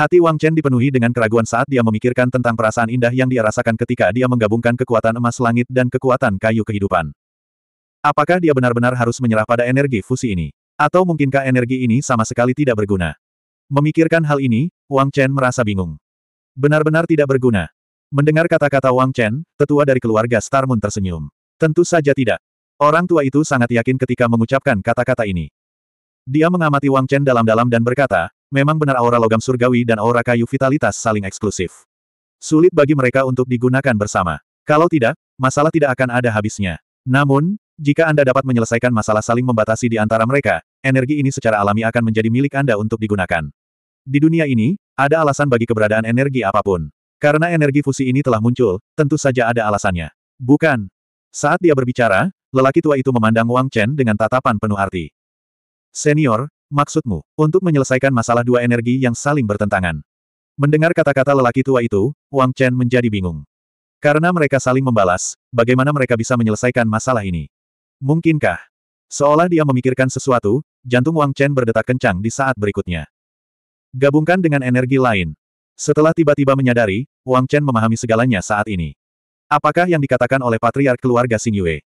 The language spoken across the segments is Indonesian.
Hati Wang Chen dipenuhi dengan keraguan saat dia memikirkan tentang perasaan indah yang dia rasakan ketika dia menggabungkan kekuatan emas langit dan kekuatan kayu kehidupan. Apakah dia benar-benar harus menyerah pada energi fusi ini? Atau mungkinkah energi ini sama sekali tidak berguna? Memikirkan hal ini, Wang Chen merasa bingung. Benar-benar tidak berguna. Mendengar kata-kata Wang Chen, tetua dari keluarga Star Moon tersenyum. Tentu saja tidak. Orang tua itu sangat yakin ketika mengucapkan kata-kata ini. Dia mengamati Wang Chen dalam-dalam dan berkata, Memang benar aura logam surgawi dan aura kayu vitalitas saling eksklusif. Sulit bagi mereka untuk digunakan bersama. Kalau tidak, masalah tidak akan ada habisnya. Namun, jika Anda dapat menyelesaikan masalah saling membatasi di antara mereka, energi ini secara alami akan menjadi milik Anda untuk digunakan. Di dunia ini, ada alasan bagi keberadaan energi apapun. Karena energi fusi ini telah muncul, tentu saja ada alasannya. Bukan. Saat dia berbicara, lelaki tua itu memandang Wang Chen dengan tatapan penuh arti. Senior, Maksudmu, untuk menyelesaikan masalah dua energi yang saling bertentangan. Mendengar kata-kata lelaki tua itu, Wang Chen menjadi bingung. Karena mereka saling membalas, bagaimana mereka bisa menyelesaikan masalah ini? Mungkinkah? Seolah dia memikirkan sesuatu, jantung Wang Chen berdetak kencang di saat berikutnya. Gabungkan dengan energi lain. Setelah tiba-tiba menyadari, Wang Chen memahami segalanya saat ini. Apakah yang dikatakan oleh patriark keluarga Xing Yue?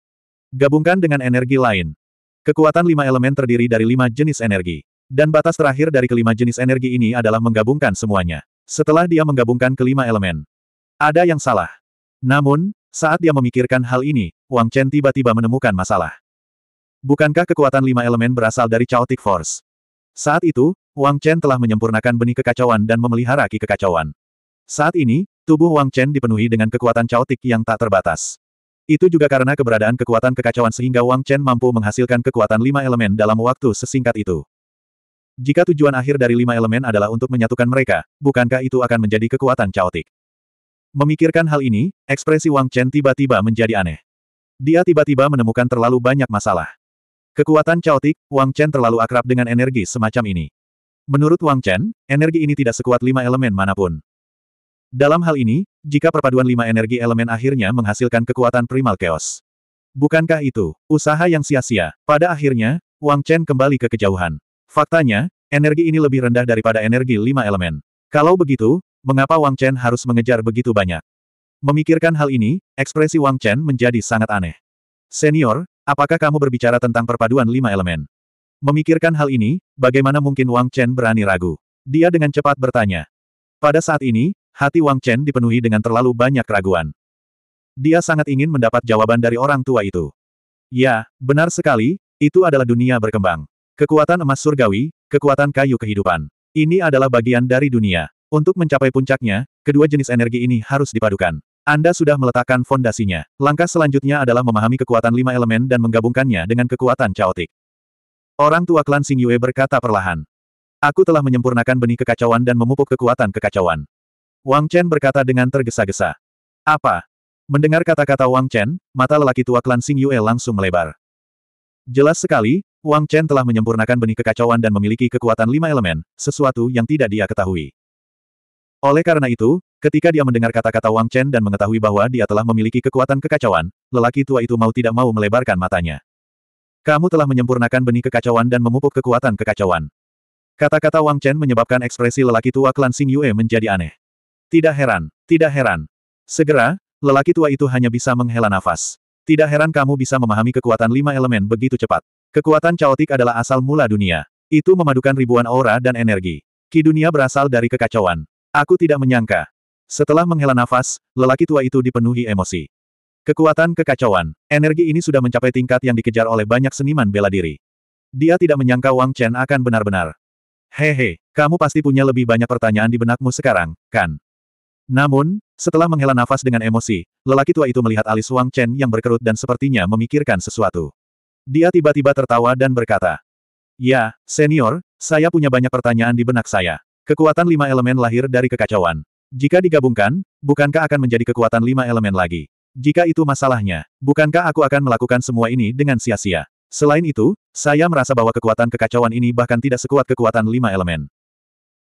Gabungkan dengan energi lain. Kekuatan lima elemen terdiri dari lima jenis energi. Dan batas terakhir dari kelima jenis energi ini adalah menggabungkan semuanya. Setelah dia menggabungkan kelima elemen, ada yang salah. Namun, saat dia memikirkan hal ini, Wang Chen tiba-tiba menemukan masalah. Bukankah kekuatan lima elemen berasal dari chaotic force? Saat itu, Wang Chen telah menyempurnakan benih kekacauan dan memelihara ki kekacauan. Saat ini, tubuh Wang Chen dipenuhi dengan kekuatan chaotic yang tak terbatas. Itu juga karena keberadaan kekuatan kekacauan sehingga Wang Chen mampu menghasilkan kekuatan lima elemen dalam waktu sesingkat itu. Jika tujuan akhir dari lima elemen adalah untuk menyatukan mereka, bukankah itu akan menjadi kekuatan caotik? Memikirkan hal ini, ekspresi Wang Chen tiba-tiba menjadi aneh. Dia tiba-tiba menemukan terlalu banyak masalah. Kekuatan caotik, Wang Chen terlalu akrab dengan energi semacam ini. Menurut Wang Chen, energi ini tidak sekuat lima elemen manapun. Dalam hal ini, jika perpaduan lima energi elemen akhirnya menghasilkan kekuatan primal chaos. Bukankah itu, usaha yang sia-sia? Pada akhirnya, Wang Chen kembali ke kejauhan. Faktanya, energi ini lebih rendah daripada energi lima elemen. Kalau begitu, mengapa Wang Chen harus mengejar begitu banyak? Memikirkan hal ini, ekspresi Wang Chen menjadi sangat aneh. Senior, apakah kamu berbicara tentang perpaduan lima elemen? Memikirkan hal ini, bagaimana mungkin Wang Chen berani ragu? Dia dengan cepat bertanya. Pada saat ini, Hati Wang Chen dipenuhi dengan terlalu banyak keraguan. Dia sangat ingin mendapat jawaban dari orang tua itu. Ya, benar sekali, itu adalah dunia berkembang. Kekuatan emas surgawi, kekuatan kayu kehidupan. Ini adalah bagian dari dunia. Untuk mencapai puncaknya, kedua jenis energi ini harus dipadukan. Anda sudah meletakkan fondasinya. Langkah selanjutnya adalah memahami kekuatan lima elemen dan menggabungkannya dengan kekuatan caotik. Orang tua klan Sing Yue berkata perlahan. Aku telah menyempurnakan benih kekacauan dan memupuk kekuatan kekacauan. Wang Chen berkata dengan tergesa-gesa. Apa? Mendengar kata-kata Wang Chen, mata lelaki tua klan Sing Yue langsung melebar. Jelas sekali, Wang Chen telah menyempurnakan benih kekacauan dan memiliki kekuatan lima elemen, sesuatu yang tidak dia ketahui. Oleh karena itu, ketika dia mendengar kata-kata Wang Chen dan mengetahui bahwa dia telah memiliki kekuatan kekacauan, lelaki tua itu mau tidak mau melebarkan matanya. Kamu telah menyempurnakan benih kekacauan dan memupuk kekuatan kekacauan. Kata-kata Wang Chen menyebabkan ekspresi lelaki tua klan Sing Yue menjadi aneh. Tidak heran, tidak heran. Segera, lelaki tua itu hanya bisa menghela nafas. Tidak heran kamu bisa memahami kekuatan lima elemen begitu cepat. Kekuatan caotik adalah asal mula dunia. Itu memadukan ribuan aura dan energi. Ki dunia berasal dari kekacauan. Aku tidak menyangka. Setelah menghela nafas, lelaki tua itu dipenuhi emosi. Kekuatan kekacauan, energi ini sudah mencapai tingkat yang dikejar oleh banyak seniman bela diri. Dia tidak menyangka Wang Chen akan benar-benar. Hehe, kamu pasti punya lebih banyak pertanyaan di benakmu sekarang, kan? Namun, setelah menghela nafas dengan emosi, lelaki tua itu melihat alis Wang Chen yang berkerut dan sepertinya memikirkan sesuatu. Dia tiba-tiba tertawa dan berkata, Ya, senior, saya punya banyak pertanyaan di benak saya. Kekuatan lima elemen lahir dari kekacauan. Jika digabungkan, bukankah akan menjadi kekuatan lima elemen lagi? Jika itu masalahnya, bukankah aku akan melakukan semua ini dengan sia-sia? Selain itu, saya merasa bahwa kekuatan kekacauan ini bahkan tidak sekuat kekuatan lima elemen.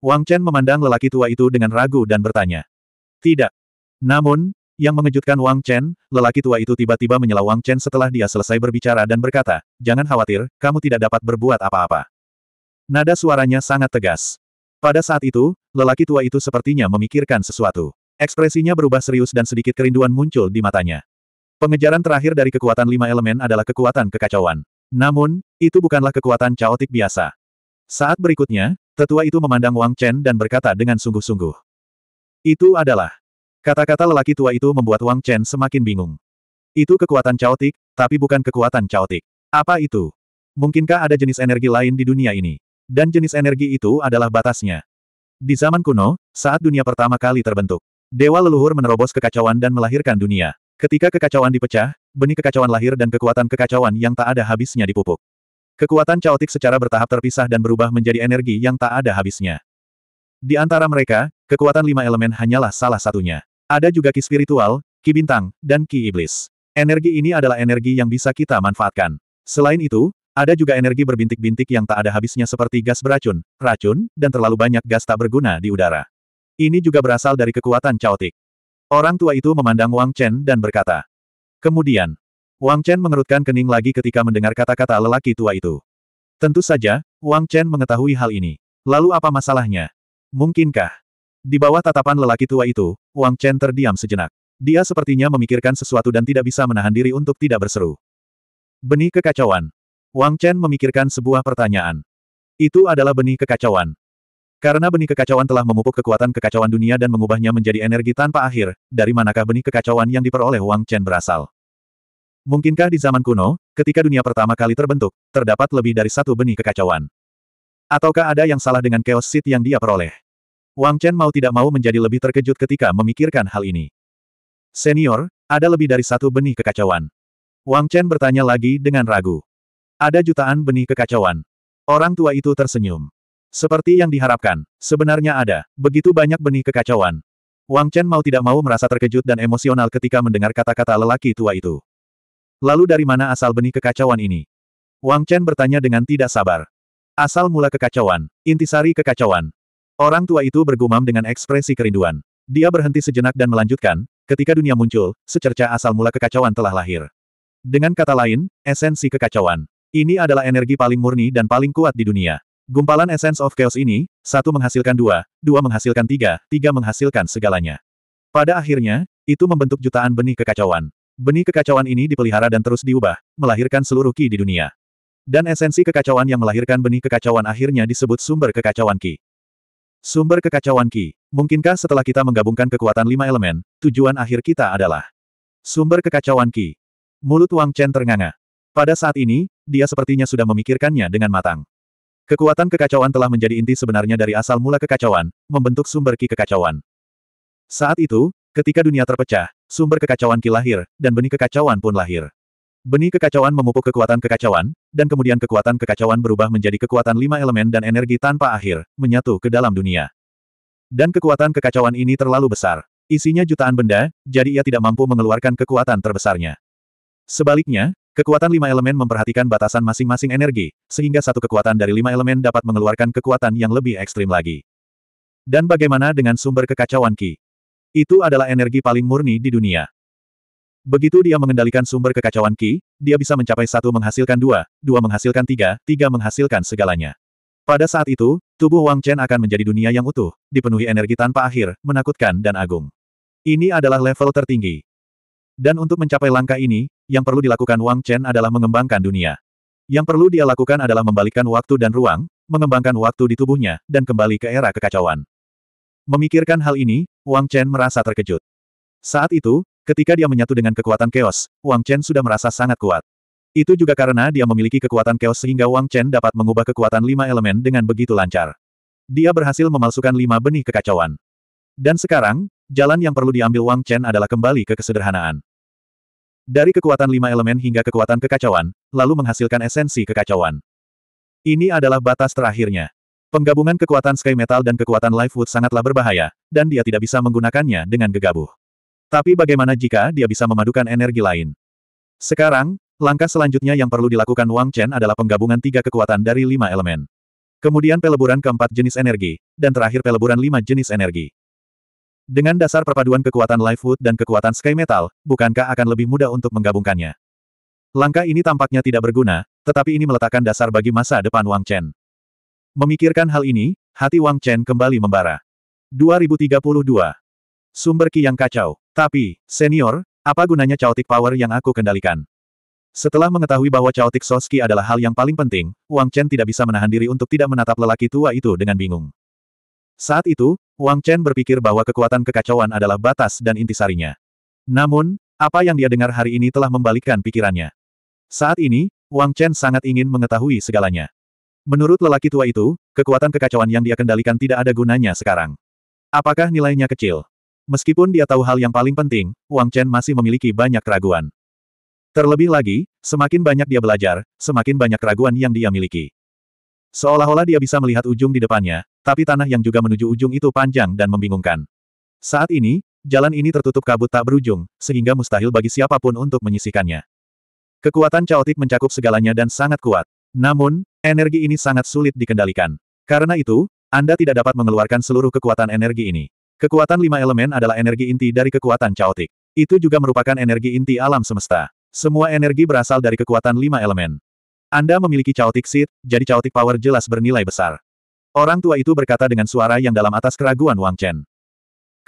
Wang Chen memandang lelaki tua itu dengan ragu dan bertanya, tidak. Namun, yang mengejutkan Wang Chen, lelaki tua itu tiba-tiba menyela Wang Chen setelah dia selesai berbicara dan berkata, Jangan khawatir, kamu tidak dapat berbuat apa-apa. Nada suaranya sangat tegas. Pada saat itu, lelaki tua itu sepertinya memikirkan sesuatu. Ekspresinya berubah serius dan sedikit kerinduan muncul di matanya. Pengejaran terakhir dari kekuatan lima elemen adalah kekuatan kekacauan. Namun, itu bukanlah kekuatan caotik biasa. Saat berikutnya, tetua itu memandang Wang Chen dan berkata dengan sungguh-sungguh. Itu adalah. Kata-kata lelaki tua itu membuat Wang Chen semakin bingung. Itu kekuatan caotik, tapi bukan kekuatan caotik. Apa itu? Mungkinkah ada jenis energi lain di dunia ini? Dan jenis energi itu adalah batasnya. Di zaman kuno, saat dunia pertama kali terbentuk, dewa leluhur menerobos kekacauan dan melahirkan dunia. Ketika kekacauan dipecah, benih kekacauan lahir dan kekuatan kekacauan yang tak ada habisnya dipupuk. Kekuatan caotik secara bertahap terpisah dan berubah menjadi energi yang tak ada habisnya. Di antara mereka, kekuatan lima elemen hanyalah salah satunya. Ada juga ki spiritual, ki bintang, dan ki iblis. Energi ini adalah energi yang bisa kita manfaatkan. Selain itu, ada juga energi berbintik-bintik yang tak ada habisnya seperti gas beracun, racun, dan terlalu banyak gas tak berguna di udara. Ini juga berasal dari kekuatan caotik. Orang tua itu memandang Wang Chen dan berkata. Kemudian, Wang Chen mengerutkan kening lagi ketika mendengar kata-kata lelaki tua itu. Tentu saja, Wang Chen mengetahui hal ini. Lalu apa masalahnya? Mungkinkah? Di bawah tatapan lelaki tua itu, Wang Chen terdiam sejenak. Dia sepertinya memikirkan sesuatu dan tidak bisa menahan diri untuk tidak berseru. Benih kekacauan. Wang Chen memikirkan sebuah pertanyaan. Itu adalah benih kekacauan. Karena benih kekacauan telah memupuk kekuatan kekacauan dunia dan mengubahnya menjadi energi tanpa akhir, dari manakah benih kekacauan yang diperoleh Wang Chen berasal? Mungkinkah di zaman kuno, ketika dunia pertama kali terbentuk, terdapat lebih dari satu benih kekacauan? Ataukah ada yang salah dengan Chaos Seed yang dia peroleh? Wang Chen mau tidak mau menjadi lebih terkejut ketika memikirkan hal ini. Senior, ada lebih dari satu benih kekacauan. Wang Chen bertanya lagi dengan ragu. Ada jutaan benih kekacauan. Orang tua itu tersenyum. Seperti yang diharapkan, sebenarnya ada, begitu banyak benih kekacauan. Wang Chen mau tidak mau merasa terkejut dan emosional ketika mendengar kata-kata lelaki tua itu. Lalu dari mana asal benih kekacauan ini? Wang Chen bertanya dengan tidak sabar. Asal mula kekacauan, intisari kekacauan. Orang tua itu bergumam dengan ekspresi kerinduan. Dia berhenti sejenak dan melanjutkan, ketika dunia muncul, secerca asal mula kekacauan telah lahir. Dengan kata lain, esensi kekacauan. Ini adalah energi paling murni dan paling kuat di dunia. Gumpalan Essence of Chaos ini, satu menghasilkan dua, dua menghasilkan tiga, tiga menghasilkan segalanya. Pada akhirnya, itu membentuk jutaan benih kekacauan. Benih kekacauan ini dipelihara dan terus diubah, melahirkan seluruh ki di dunia. Dan esensi kekacauan yang melahirkan benih kekacauan akhirnya disebut sumber kekacauan Ki. Sumber kekacauan Ki. Mungkinkah setelah kita menggabungkan kekuatan lima elemen, tujuan akhir kita adalah sumber kekacauan Ki. Mulut Wang Chen ternganga. Pada saat ini, dia sepertinya sudah memikirkannya dengan matang. Kekuatan kekacauan telah menjadi inti sebenarnya dari asal mula kekacauan, membentuk sumber Ki kekacauan. Saat itu, ketika dunia terpecah, sumber kekacauan Ki lahir, dan benih kekacauan pun lahir. Benih kekacauan memupuk kekuatan kekacauan, dan kemudian kekuatan kekacauan berubah menjadi kekuatan lima elemen dan energi tanpa akhir, menyatu ke dalam dunia. Dan kekuatan kekacauan ini terlalu besar. Isinya jutaan benda, jadi ia tidak mampu mengeluarkan kekuatan terbesarnya. Sebaliknya, kekuatan lima elemen memperhatikan batasan masing-masing energi, sehingga satu kekuatan dari lima elemen dapat mengeluarkan kekuatan yang lebih ekstrim lagi. Dan bagaimana dengan sumber kekacauan Ki? Itu adalah energi paling murni di dunia. Begitu dia mengendalikan sumber kekacauan Ki, dia bisa mencapai satu menghasilkan dua, dua menghasilkan tiga, tiga menghasilkan segalanya. Pada saat itu, tubuh Wang Chen akan menjadi dunia yang utuh, dipenuhi energi tanpa akhir, menakutkan dan agung. Ini adalah level tertinggi. Dan untuk mencapai langkah ini, yang perlu dilakukan Wang Chen adalah mengembangkan dunia. Yang perlu dia lakukan adalah membalikkan waktu dan ruang, mengembangkan waktu di tubuhnya, dan kembali ke era kekacauan. Memikirkan hal ini, Wang Chen merasa terkejut. Saat itu, Ketika dia menyatu dengan kekuatan chaos, Wang Chen sudah merasa sangat kuat. Itu juga karena dia memiliki kekuatan chaos sehingga Wang Chen dapat mengubah kekuatan lima elemen dengan begitu lancar. Dia berhasil memalsukan lima benih kekacauan. Dan sekarang, jalan yang perlu diambil Wang Chen adalah kembali ke kesederhanaan. Dari kekuatan lima elemen hingga kekuatan kekacauan, lalu menghasilkan esensi kekacauan. Ini adalah batas terakhirnya. Penggabungan kekuatan Sky Metal dan kekuatan Life Lifewood sangatlah berbahaya, dan dia tidak bisa menggunakannya dengan gegabah. Tapi bagaimana jika dia bisa memadukan energi lain? Sekarang, langkah selanjutnya yang perlu dilakukan Wang Chen adalah penggabungan tiga kekuatan dari lima elemen. Kemudian peleburan keempat jenis energi, dan terakhir peleburan lima jenis energi. Dengan dasar perpaduan kekuatan Life Lifewood dan kekuatan Sky Metal, bukankah akan lebih mudah untuk menggabungkannya? Langkah ini tampaknya tidak berguna, tetapi ini meletakkan dasar bagi masa depan Wang Chen. Memikirkan hal ini, hati Wang Chen kembali membara. 2032. Sumber Ki yang kacau. Tapi, senior, apa gunanya chaotic power yang aku kendalikan? Setelah mengetahui bahwa chaotic soski adalah hal yang paling penting, Wang Chen tidak bisa menahan diri untuk tidak menatap lelaki tua itu dengan bingung. Saat itu, Wang Chen berpikir bahwa kekuatan kekacauan adalah batas dan intisarinya. Namun, apa yang dia dengar hari ini telah membalikkan pikirannya. Saat ini, Wang Chen sangat ingin mengetahui segalanya. Menurut lelaki tua itu, kekuatan kekacauan yang dia kendalikan tidak ada gunanya sekarang. Apakah nilainya kecil? Meskipun dia tahu hal yang paling penting, Wang Chen masih memiliki banyak keraguan. Terlebih lagi, semakin banyak dia belajar, semakin banyak keraguan yang dia miliki. Seolah-olah dia bisa melihat ujung di depannya, tapi tanah yang juga menuju ujung itu panjang dan membingungkan. Saat ini, jalan ini tertutup kabut tak berujung, sehingga mustahil bagi siapapun untuk menyisikannya. Kekuatan caotik mencakup segalanya dan sangat kuat. Namun, energi ini sangat sulit dikendalikan. Karena itu, Anda tidak dapat mengeluarkan seluruh kekuatan energi ini. Kekuatan lima elemen adalah energi inti dari kekuatan caotik. Itu juga merupakan energi inti alam semesta. Semua energi berasal dari kekuatan lima elemen. Anda memiliki caotik seed, jadi caotik power jelas bernilai besar. Orang tua itu berkata dengan suara yang dalam atas keraguan Wang Chen.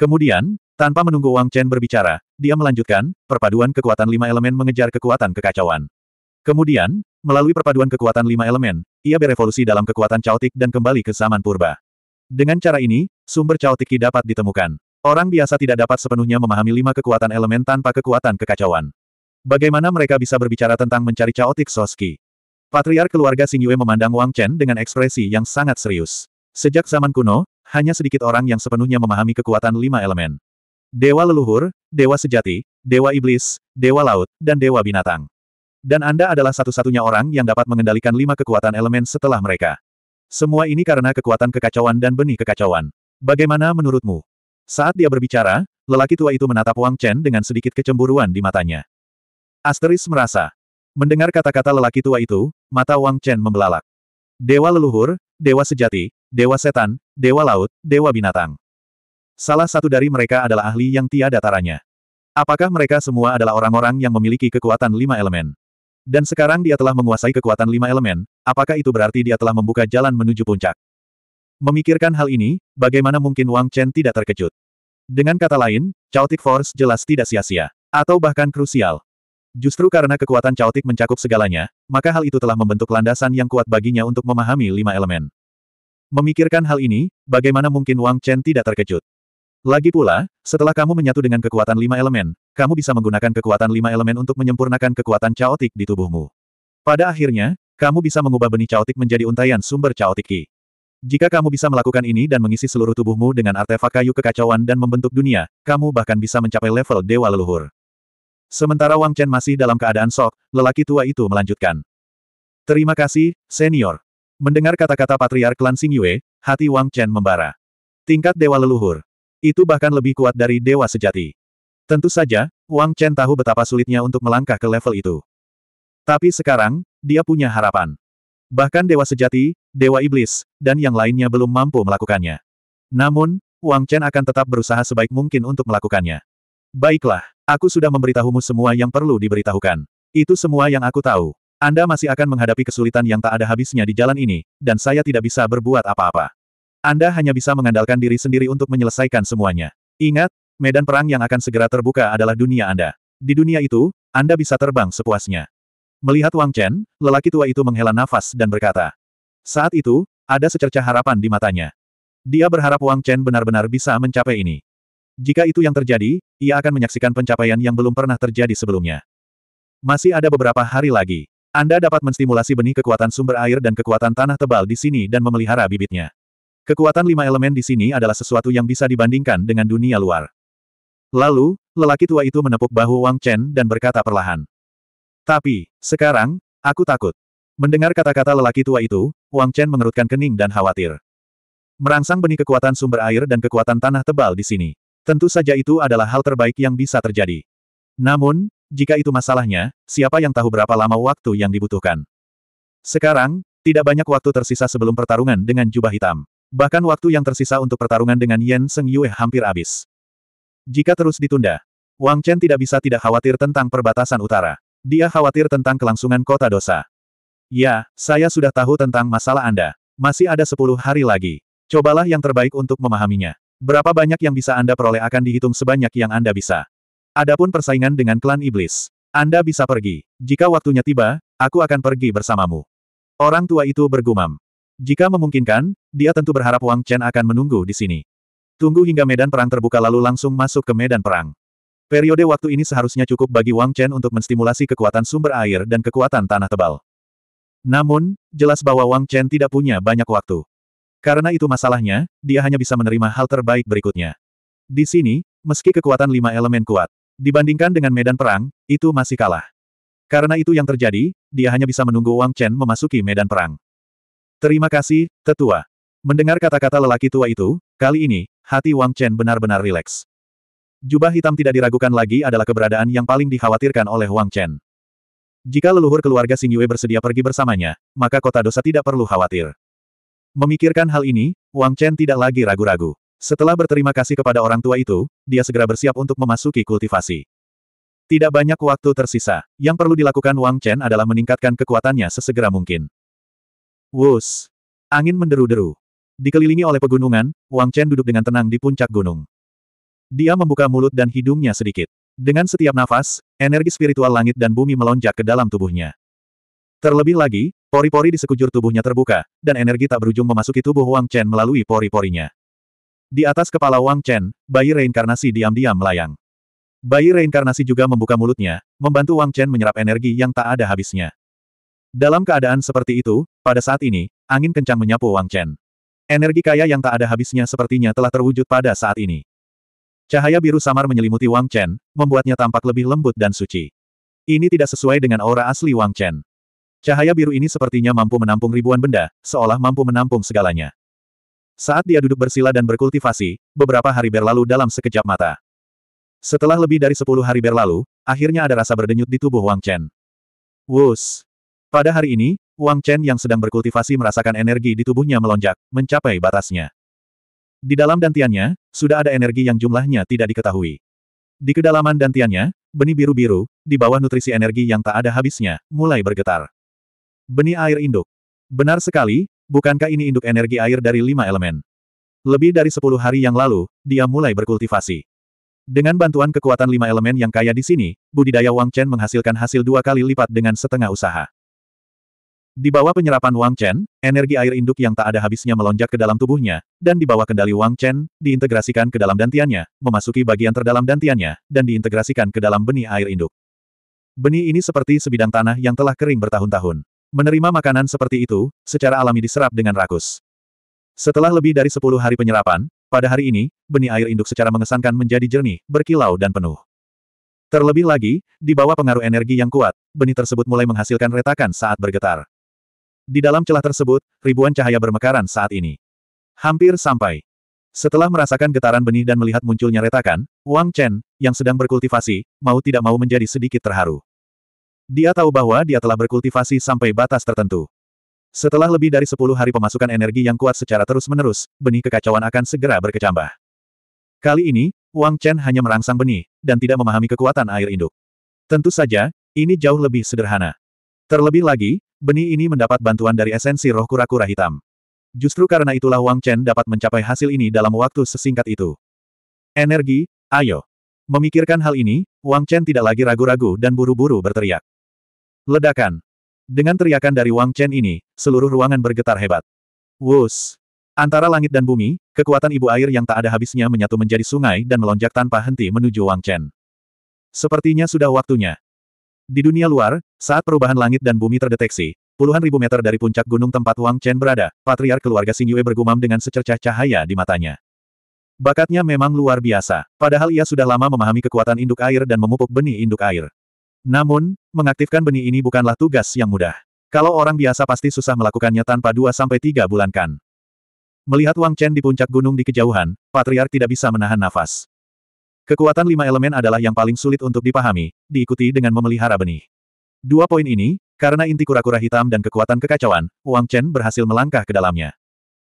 Kemudian, tanpa menunggu Wang Chen berbicara, dia melanjutkan, perpaduan kekuatan lima elemen mengejar kekuatan kekacauan. Kemudian, melalui perpaduan kekuatan lima elemen, ia berevolusi dalam kekuatan caotik dan kembali ke zaman purba. Dengan cara ini, sumber Tiki dapat ditemukan. Orang biasa tidak dapat sepenuhnya memahami lima kekuatan elemen tanpa kekuatan kekacauan. Bagaimana mereka bisa berbicara tentang mencari Tik Soski? Patriar keluarga Xing Yue memandang Wang Chen dengan ekspresi yang sangat serius. Sejak zaman kuno, hanya sedikit orang yang sepenuhnya memahami kekuatan lima elemen. Dewa leluhur, dewa sejati, dewa iblis, dewa laut, dan dewa binatang. Dan Anda adalah satu-satunya orang yang dapat mengendalikan lima kekuatan elemen setelah mereka. Semua ini karena kekuatan kekacauan dan benih kekacauan. Bagaimana menurutmu? Saat dia berbicara, lelaki tua itu menatap Wang Chen dengan sedikit kecemburuan di matanya. Asteris merasa. Mendengar kata-kata lelaki tua itu, mata Wang Chen membelalak. Dewa leluhur, dewa sejati, dewa setan, dewa laut, dewa binatang. Salah satu dari mereka adalah ahli yang tiada taranya. Apakah mereka semua adalah orang-orang yang memiliki kekuatan lima elemen? Dan sekarang dia telah menguasai kekuatan lima elemen, apakah itu berarti dia telah membuka jalan menuju puncak? Memikirkan hal ini, bagaimana mungkin Wang Chen tidak terkejut? Dengan kata lain, Chaotic Force jelas tidak sia-sia, atau bahkan krusial. Justru karena kekuatan Chaotic mencakup segalanya, maka hal itu telah membentuk landasan yang kuat baginya untuk memahami lima elemen. Memikirkan hal ini, bagaimana mungkin Wang Chen tidak terkejut? Lagi pula, setelah kamu menyatu dengan kekuatan lima elemen, kamu bisa menggunakan kekuatan lima elemen untuk menyempurnakan kekuatan chaotic di tubuhmu. Pada akhirnya, kamu bisa mengubah benih caotik menjadi untaian sumber caotik Jika kamu bisa melakukan ini dan mengisi seluruh tubuhmu dengan artefak kayu kekacauan dan membentuk dunia, kamu bahkan bisa mencapai level dewa leluhur. Sementara Wang Chen masih dalam keadaan sok, lelaki tua itu melanjutkan. Terima kasih, senior. Mendengar kata-kata patriark klan Xing Yue, hati Wang Chen membara. Tingkat dewa leluhur. Itu bahkan lebih kuat dari dewa sejati. Tentu saja, Wang Chen tahu betapa sulitnya untuk melangkah ke level itu. Tapi sekarang, dia punya harapan. Bahkan Dewa Sejati, Dewa Iblis, dan yang lainnya belum mampu melakukannya. Namun, Wang Chen akan tetap berusaha sebaik mungkin untuk melakukannya. Baiklah, aku sudah memberitahumu semua yang perlu diberitahukan. Itu semua yang aku tahu. Anda masih akan menghadapi kesulitan yang tak ada habisnya di jalan ini, dan saya tidak bisa berbuat apa-apa. Anda hanya bisa mengandalkan diri sendiri untuk menyelesaikan semuanya. Ingat, medan perang yang akan segera terbuka adalah dunia Anda. Di dunia itu, Anda bisa terbang sepuasnya. Melihat Wang Chen, lelaki tua itu menghela nafas dan berkata. Saat itu, ada secerca harapan di matanya. Dia berharap Wang Chen benar-benar bisa mencapai ini. Jika itu yang terjadi, ia akan menyaksikan pencapaian yang belum pernah terjadi sebelumnya. Masih ada beberapa hari lagi. Anda dapat menstimulasi benih kekuatan sumber air dan kekuatan tanah tebal di sini dan memelihara bibitnya. Kekuatan lima elemen di sini adalah sesuatu yang bisa dibandingkan dengan dunia luar. Lalu, lelaki tua itu menepuk bahu Wang Chen dan berkata perlahan. Tapi, sekarang, aku takut. Mendengar kata-kata lelaki tua itu, Wang Chen mengerutkan kening dan khawatir. Merangsang benih kekuatan sumber air dan kekuatan tanah tebal di sini. Tentu saja itu adalah hal terbaik yang bisa terjadi. Namun, jika itu masalahnya, siapa yang tahu berapa lama waktu yang dibutuhkan? Sekarang, tidak banyak waktu tersisa sebelum pertarungan dengan jubah hitam. Bahkan waktu yang tersisa untuk pertarungan dengan Yen Seng Yue hampir habis. Jika terus ditunda, Wang Chen tidak bisa tidak khawatir tentang perbatasan utara. Dia khawatir tentang kelangsungan kota dosa. Ya, saya sudah tahu tentang masalah Anda. Masih ada sepuluh hari lagi. Cobalah yang terbaik untuk memahaminya. Berapa banyak yang bisa Anda peroleh akan dihitung sebanyak yang Anda bisa. Adapun persaingan dengan klan iblis. Anda bisa pergi. Jika waktunya tiba, aku akan pergi bersamamu. Orang tua itu bergumam. Jika memungkinkan, dia tentu berharap Wang Chen akan menunggu di sini. Tunggu hingga medan perang terbuka lalu langsung masuk ke medan perang. Periode waktu ini seharusnya cukup bagi Wang Chen untuk menstimulasi kekuatan sumber air dan kekuatan tanah tebal. Namun, jelas bahwa Wang Chen tidak punya banyak waktu. Karena itu masalahnya, dia hanya bisa menerima hal terbaik berikutnya. Di sini, meski kekuatan lima elemen kuat, dibandingkan dengan medan perang, itu masih kalah. Karena itu yang terjadi, dia hanya bisa menunggu Wang Chen memasuki medan perang. Terima kasih, tetua. Mendengar kata-kata lelaki tua itu, kali ini, hati Wang Chen benar-benar rileks. Jubah hitam tidak diragukan lagi adalah keberadaan yang paling dikhawatirkan oleh Wang Chen. Jika leluhur keluarga Xing Yue bersedia pergi bersamanya, maka kota dosa tidak perlu khawatir. Memikirkan hal ini, Wang Chen tidak lagi ragu-ragu. Setelah berterima kasih kepada orang tua itu, dia segera bersiap untuk memasuki kultivasi. Tidak banyak waktu tersisa. Yang perlu dilakukan Wang Chen adalah meningkatkan kekuatannya sesegera mungkin. Wus! Angin menderu-deru. Dikelilingi oleh pegunungan, Wang Chen duduk dengan tenang di puncak gunung. Dia membuka mulut dan hidungnya sedikit. Dengan setiap nafas, energi spiritual langit dan bumi melonjak ke dalam tubuhnya. Terlebih lagi, pori-pori di sekujur tubuhnya terbuka, dan energi tak berujung memasuki tubuh Wang Chen melalui pori-porinya. Di atas kepala Wang Chen, bayi reinkarnasi diam-diam melayang. Bayi reinkarnasi juga membuka mulutnya, membantu Wang Chen menyerap energi yang tak ada habisnya. Dalam keadaan seperti itu, pada saat ini, angin kencang menyapu Wang Chen. Energi kaya yang tak ada habisnya sepertinya telah terwujud pada saat ini. Cahaya biru samar menyelimuti Wang Chen, membuatnya tampak lebih lembut dan suci. Ini tidak sesuai dengan aura asli Wang Chen. Cahaya biru ini sepertinya mampu menampung ribuan benda, seolah mampu menampung segalanya. Saat dia duduk bersila dan berkultivasi, beberapa hari berlalu dalam sekejap mata. Setelah lebih dari sepuluh hari berlalu, akhirnya ada rasa berdenyut di tubuh Wang Chen. Wus! Pada hari ini, Wang Chen yang sedang berkultivasi merasakan energi di tubuhnya melonjak, mencapai batasnya. Di dalam dantiannya, sudah ada energi yang jumlahnya tidak diketahui. Di kedalaman dantiannya, benih biru-biru, di bawah nutrisi energi yang tak ada habisnya, mulai bergetar. Benih air induk. Benar sekali, bukankah ini induk energi air dari lima elemen? Lebih dari sepuluh hari yang lalu, dia mulai berkultivasi. Dengan bantuan kekuatan lima elemen yang kaya di sini, budidaya Wang Chen menghasilkan hasil dua kali lipat dengan setengah usaha. Di bawah penyerapan Wang Chen, energi air induk yang tak ada habisnya melonjak ke dalam tubuhnya, dan di bawah kendali Wang Chen, diintegrasikan ke dalam dantiannya, memasuki bagian terdalam dantiannya, dan diintegrasikan ke dalam benih air induk. Benih ini seperti sebidang tanah yang telah kering bertahun-tahun. Menerima makanan seperti itu, secara alami diserap dengan rakus. Setelah lebih dari 10 hari penyerapan, pada hari ini, benih air induk secara mengesankan menjadi jernih, berkilau dan penuh. Terlebih lagi, di bawah pengaruh energi yang kuat, benih tersebut mulai menghasilkan retakan saat bergetar. Di dalam celah tersebut, ribuan cahaya bermekaran saat ini. Hampir sampai. Setelah merasakan getaran benih dan melihat munculnya retakan, Wang Chen, yang sedang berkultivasi, mau tidak mau menjadi sedikit terharu. Dia tahu bahwa dia telah berkultivasi sampai batas tertentu. Setelah lebih dari 10 hari pemasukan energi yang kuat secara terus-menerus, benih kekacauan akan segera berkecambah. Kali ini, Wang Chen hanya merangsang benih, dan tidak memahami kekuatan air induk. Tentu saja, ini jauh lebih sederhana. Terlebih lagi, Benih ini mendapat bantuan dari esensi roh kura-kura hitam. Justru karena itulah Wang Chen dapat mencapai hasil ini dalam waktu sesingkat itu. Energi, ayo. Memikirkan hal ini, Wang Chen tidak lagi ragu-ragu dan buru-buru berteriak. Ledakan. Dengan teriakan dari Wang Chen ini, seluruh ruangan bergetar hebat. Wus. Antara langit dan bumi, kekuatan ibu air yang tak ada habisnya menyatu menjadi sungai dan melonjak tanpa henti menuju Wang Chen. Sepertinya sudah waktunya. Di dunia luar, saat perubahan langit dan bumi terdeteksi, puluhan ribu meter dari puncak gunung tempat Wang Chen berada, patriark keluarga Xing Yue bergumam dengan secercah cahaya di matanya. Bakatnya memang luar biasa, padahal ia sudah lama memahami kekuatan induk air dan memupuk benih induk air. Namun, mengaktifkan benih ini bukanlah tugas yang mudah. Kalau orang biasa pasti susah melakukannya tanpa dua sampai tiga bulan kan. Melihat Wang Chen di puncak gunung di kejauhan, patriark tidak bisa menahan nafas. Kekuatan lima elemen adalah yang paling sulit untuk dipahami, diikuti dengan memelihara benih. Dua poin ini, karena inti kura-kura hitam dan kekuatan kekacauan, Wang Chen berhasil melangkah ke dalamnya.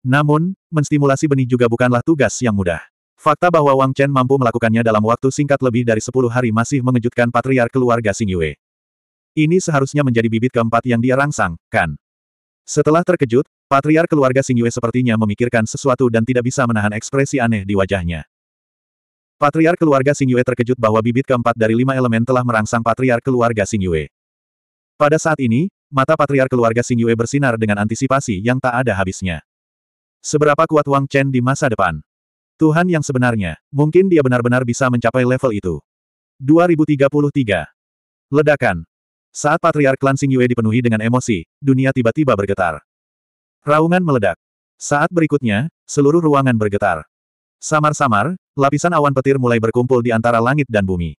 Namun, menstimulasi benih juga bukanlah tugas yang mudah. Fakta bahwa Wang Chen mampu melakukannya dalam waktu singkat lebih dari 10 hari masih mengejutkan Patriar keluarga Sing Yue. Ini seharusnya menjadi bibit keempat yang dia rangsang, kan? Setelah terkejut, Patriar keluarga Sing Yue sepertinya memikirkan sesuatu dan tidak bisa menahan ekspresi aneh di wajahnya. Patriark keluarga Xing Yue terkejut bahwa bibit keempat dari lima elemen telah merangsang patriark keluarga Xing Yue. Pada saat ini, mata patriark keluarga Xing Yue bersinar dengan antisipasi yang tak ada habisnya. Seberapa kuat Wang Chen di masa depan? Tuhan yang sebenarnya, mungkin dia benar-benar bisa mencapai level itu. 2033. Ledakan. Saat Patriark Klan Xing Yue dipenuhi dengan emosi, dunia tiba-tiba bergetar. Raungan meledak. Saat berikutnya, seluruh ruangan bergetar. Samar-samar, lapisan awan petir mulai berkumpul di antara langit dan bumi.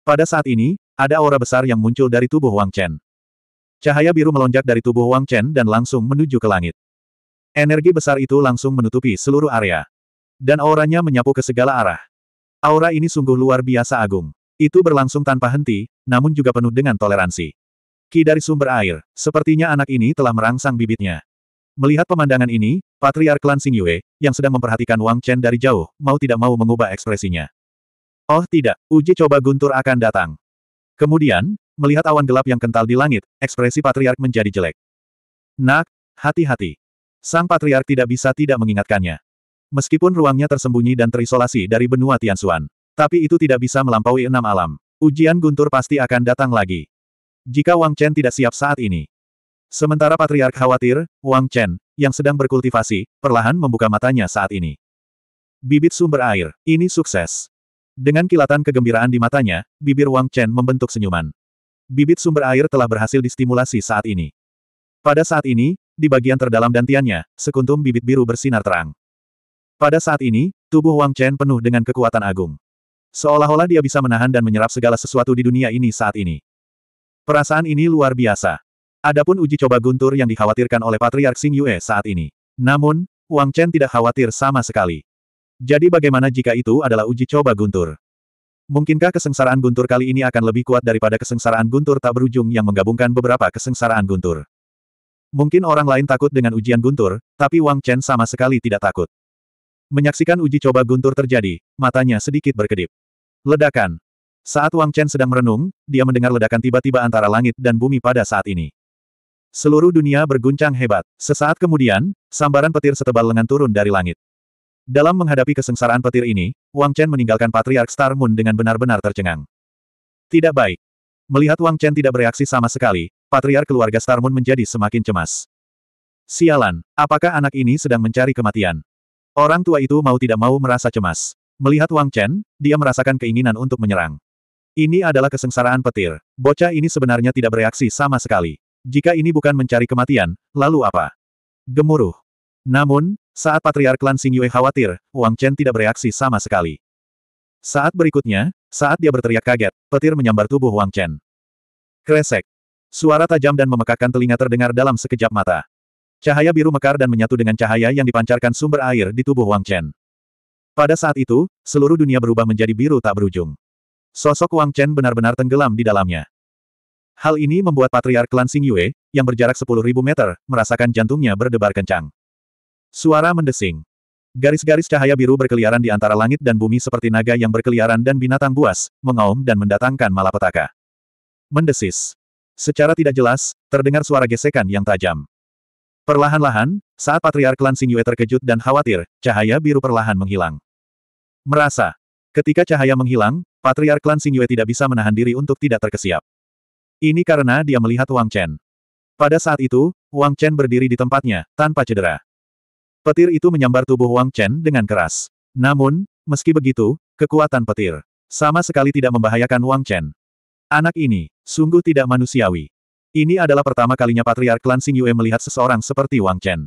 Pada saat ini, ada aura besar yang muncul dari tubuh Wang Chen. Cahaya biru melonjak dari tubuh Wang Chen dan langsung menuju ke langit. Energi besar itu langsung menutupi seluruh area. Dan auranya menyapu ke segala arah. Aura ini sungguh luar biasa agung. Itu berlangsung tanpa henti, namun juga penuh dengan toleransi. Ki dari sumber air, sepertinya anak ini telah merangsang bibitnya. Melihat pemandangan ini, Patriark Klan Xingyue, Yue, yang sedang memperhatikan Wang Chen dari jauh, mau tidak mau mengubah ekspresinya. Oh tidak, uji coba guntur akan datang. Kemudian, melihat awan gelap yang kental di langit, ekspresi Patriark menjadi jelek. Nak, hati-hati. Sang Patriark tidak bisa tidak mengingatkannya. Meskipun ruangnya tersembunyi dan terisolasi dari benua Tianxuan, tapi itu tidak bisa melampaui enam alam. Ujian guntur pasti akan datang lagi. Jika Wang Chen tidak siap saat ini, Sementara Patriark khawatir, Wang Chen, yang sedang berkultivasi, perlahan membuka matanya saat ini. Bibit sumber air, ini sukses. Dengan kilatan kegembiraan di matanya, bibir Wang Chen membentuk senyuman. Bibit sumber air telah berhasil distimulasi saat ini. Pada saat ini, di bagian terdalam dantiannya, sekuntum bibit biru bersinar terang. Pada saat ini, tubuh Wang Chen penuh dengan kekuatan agung. Seolah-olah dia bisa menahan dan menyerap segala sesuatu di dunia ini saat ini. Perasaan ini luar biasa. Adapun uji coba guntur yang dikhawatirkan oleh Patriark Xing Yue saat ini. Namun, Wang Chen tidak khawatir sama sekali. Jadi bagaimana jika itu adalah uji coba guntur? Mungkinkah kesengsaraan guntur kali ini akan lebih kuat daripada kesengsaraan guntur tak berujung yang menggabungkan beberapa kesengsaraan guntur? Mungkin orang lain takut dengan ujian guntur, tapi Wang Chen sama sekali tidak takut. Menyaksikan uji coba guntur terjadi, matanya sedikit berkedip. Ledakan. Saat Wang Chen sedang merenung, dia mendengar ledakan tiba-tiba antara langit dan bumi pada saat ini. Seluruh dunia berguncang hebat. Sesaat kemudian, sambaran petir setebal lengan turun dari langit. Dalam menghadapi kesengsaraan petir ini, Wang Chen meninggalkan Patriark Star Moon dengan benar-benar tercengang. Tidak baik. Melihat Wang Chen tidak bereaksi sama sekali, Patriark keluarga Star Moon menjadi semakin cemas. Sialan, apakah anak ini sedang mencari kematian? Orang tua itu mau tidak mau merasa cemas. Melihat Wang Chen, dia merasakan keinginan untuk menyerang. Ini adalah kesengsaraan petir. Bocah ini sebenarnya tidak bereaksi sama sekali. Jika ini bukan mencari kematian, lalu apa? Gemuruh. Namun, saat Patriark Klan Xing Yue khawatir, Wang Chen tidak bereaksi sama sekali. Saat berikutnya, saat dia berteriak kaget, petir menyambar tubuh Wang Chen. Kresek. Suara tajam dan memekakkan telinga terdengar dalam sekejap mata. Cahaya biru mekar dan menyatu dengan cahaya yang dipancarkan sumber air di tubuh Wang Chen. Pada saat itu, seluruh dunia berubah menjadi biru tak berujung. Sosok Wang Chen benar-benar tenggelam di dalamnya. Hal ini membuat patriark klan Sing Yue, yang berjarak 10.000 meter, merasakan jantungnya berdebar kencang. Suara mendesing. Garis-garis cahaya biru berkeliaran di antara langit dan bumi seperti naga yang berkeliaran dan binatang buas, mengaum dan mendatangkan malapetaka. Mendesis. Secara tidak jelas, terdengar suara gesekan yang tajam. Perlahan-lahan, saat patriark klan Sing Yue terkejut dan khawatir, cahaya biru perlahan menghilang. Merasa. Ketika cahaya menghilang, patriark klan Sing Yue tidak bisa menahan diri untuk tidak terkesiap. Ini karena dia melihat Wang Chen. Pada saat itu, Wang Chen berdiri di tempatnya, tanpa cedera. Petir itu menyambar tubuh Wang Chen dengan keras. Namun, meski begitu, kekuatan petir sama sekali tidak membahayakan Wang Chen. Anak ini, sungguh tidak manusiawi. Ini adalah pertama kalinya Patriark Klan Sing Yue melihat seseorang seperti Wang Chen.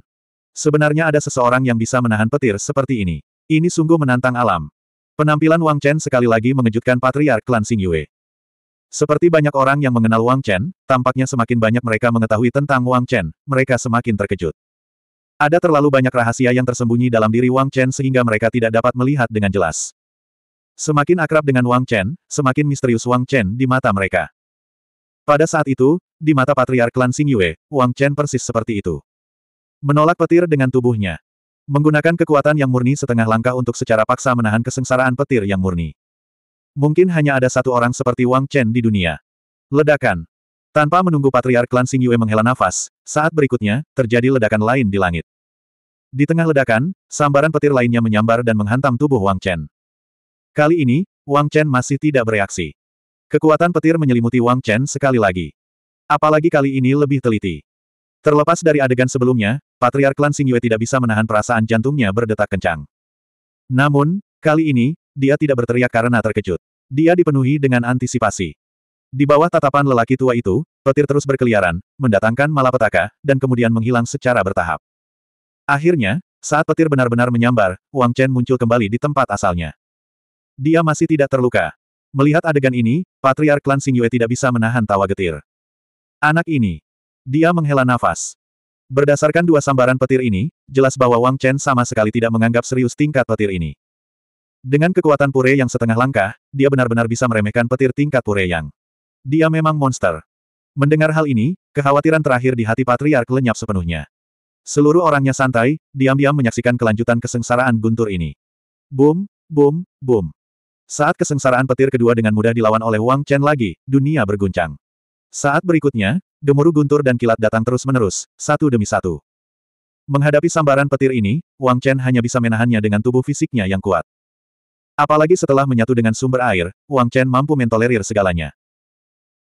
Sebenarnya ada seseorang yang bisa menahan petir seperti ini. Ini sungguh menantang alam. Penampilan Wang Chen sekali lagi mengejutkan Patriark Klan Sing Yue. Seperti banyak orang yang mengenal Wang Chen, tampaknya semakin banyak mereka mengetahui tentang Wang Chen, mereka semakin terkejut. Ada terlalu banyak rahasia yang tersembunyi dalam diri Wang Chen sehingga mereka tidak dapat melihat dengan jelas. Semakin akrab dengan Wang Chen, semakin misterius Wang Chen di mata mereka. Pada saat itu, di mata Patriark Klan Xing Yue, Wang Chen persis seperti itu. Menolak petir dengan tubuhnya. Menggunakan kekuatan yang murni setengah langkah untuk secara paksa menahan kesengsaraan petir yang murni. Mungkin hanya ada satu orang seperti Wang Chen di dunia. Ledakan. Tanpa menunggu Patriark Klan Xing Yue menghela nafas, saat berikutnya, terjadi ledakan lain di langit. Di tengah ledakan, sambaran petir lainnya menyambar dan menghantam tubuh Wang Chen. Kali ini, Wang Chen masih tidak bereaksi. Kekuatan petir menyelimuti Wang Chen sekali lagi. Apalagi kali ini lebih teliti. Terlepas dari adegan sebelumnya, Patriark Klan Xing Yue tidak bisa menahan perasaan jantungnya berdetak kencang. Namun, kali ini, dia tidak berteriak karena terkejut. Dia dipenuhi dengan antisipasi. Di bawah tatapan lelaki tua itu, petir terus berkeliaran, mendatangkan malapetaka, dan kemudian menghilang secara bertahap. Akhirnya, saat petir benar-benar menyambar, Wang Chen muncul kembali di tempat asalnya. Dia masih tidak terluka. Melihat adegan ini, Patriark Klan Xing Yue tidak bisa menahan tawa getir. Anak ini. Dia menghela nafas. Berdasarkan dua sambaran petir ini, jelas bahwa Wang Chen sama sekali tidak menganggap serius tingkat petir ini. Dengan kekuatan Pure yang setengah langkah, dia benar-benar bisa meremehkan petir tingkat Pure yang. Dia memang monster. Mendengar hal ini, kekhawatiran terakhir di hati Patriark lenyap sepenuhnya. Seluruh orangnya santai, diam-diam menyaksikan kelanjutan kesengsaraan guntur ini. Boom, boom, boom. Saat kesengsaraan petir kedua dengan mudah dilawan oleh Wang Chen lagi, dunia berguncang. Saat berikutnya, gemuruh guntur dan kilat datang terus-menerus, satu demi satu. Menghadapi sambaran petir ini, Wang Chen hanya bisa menahannya dengan tubuh fisiknya yang kuat. Apalagi setelah menyatu dengan sumber air, Wang Chen mampu mentolerir segalanya.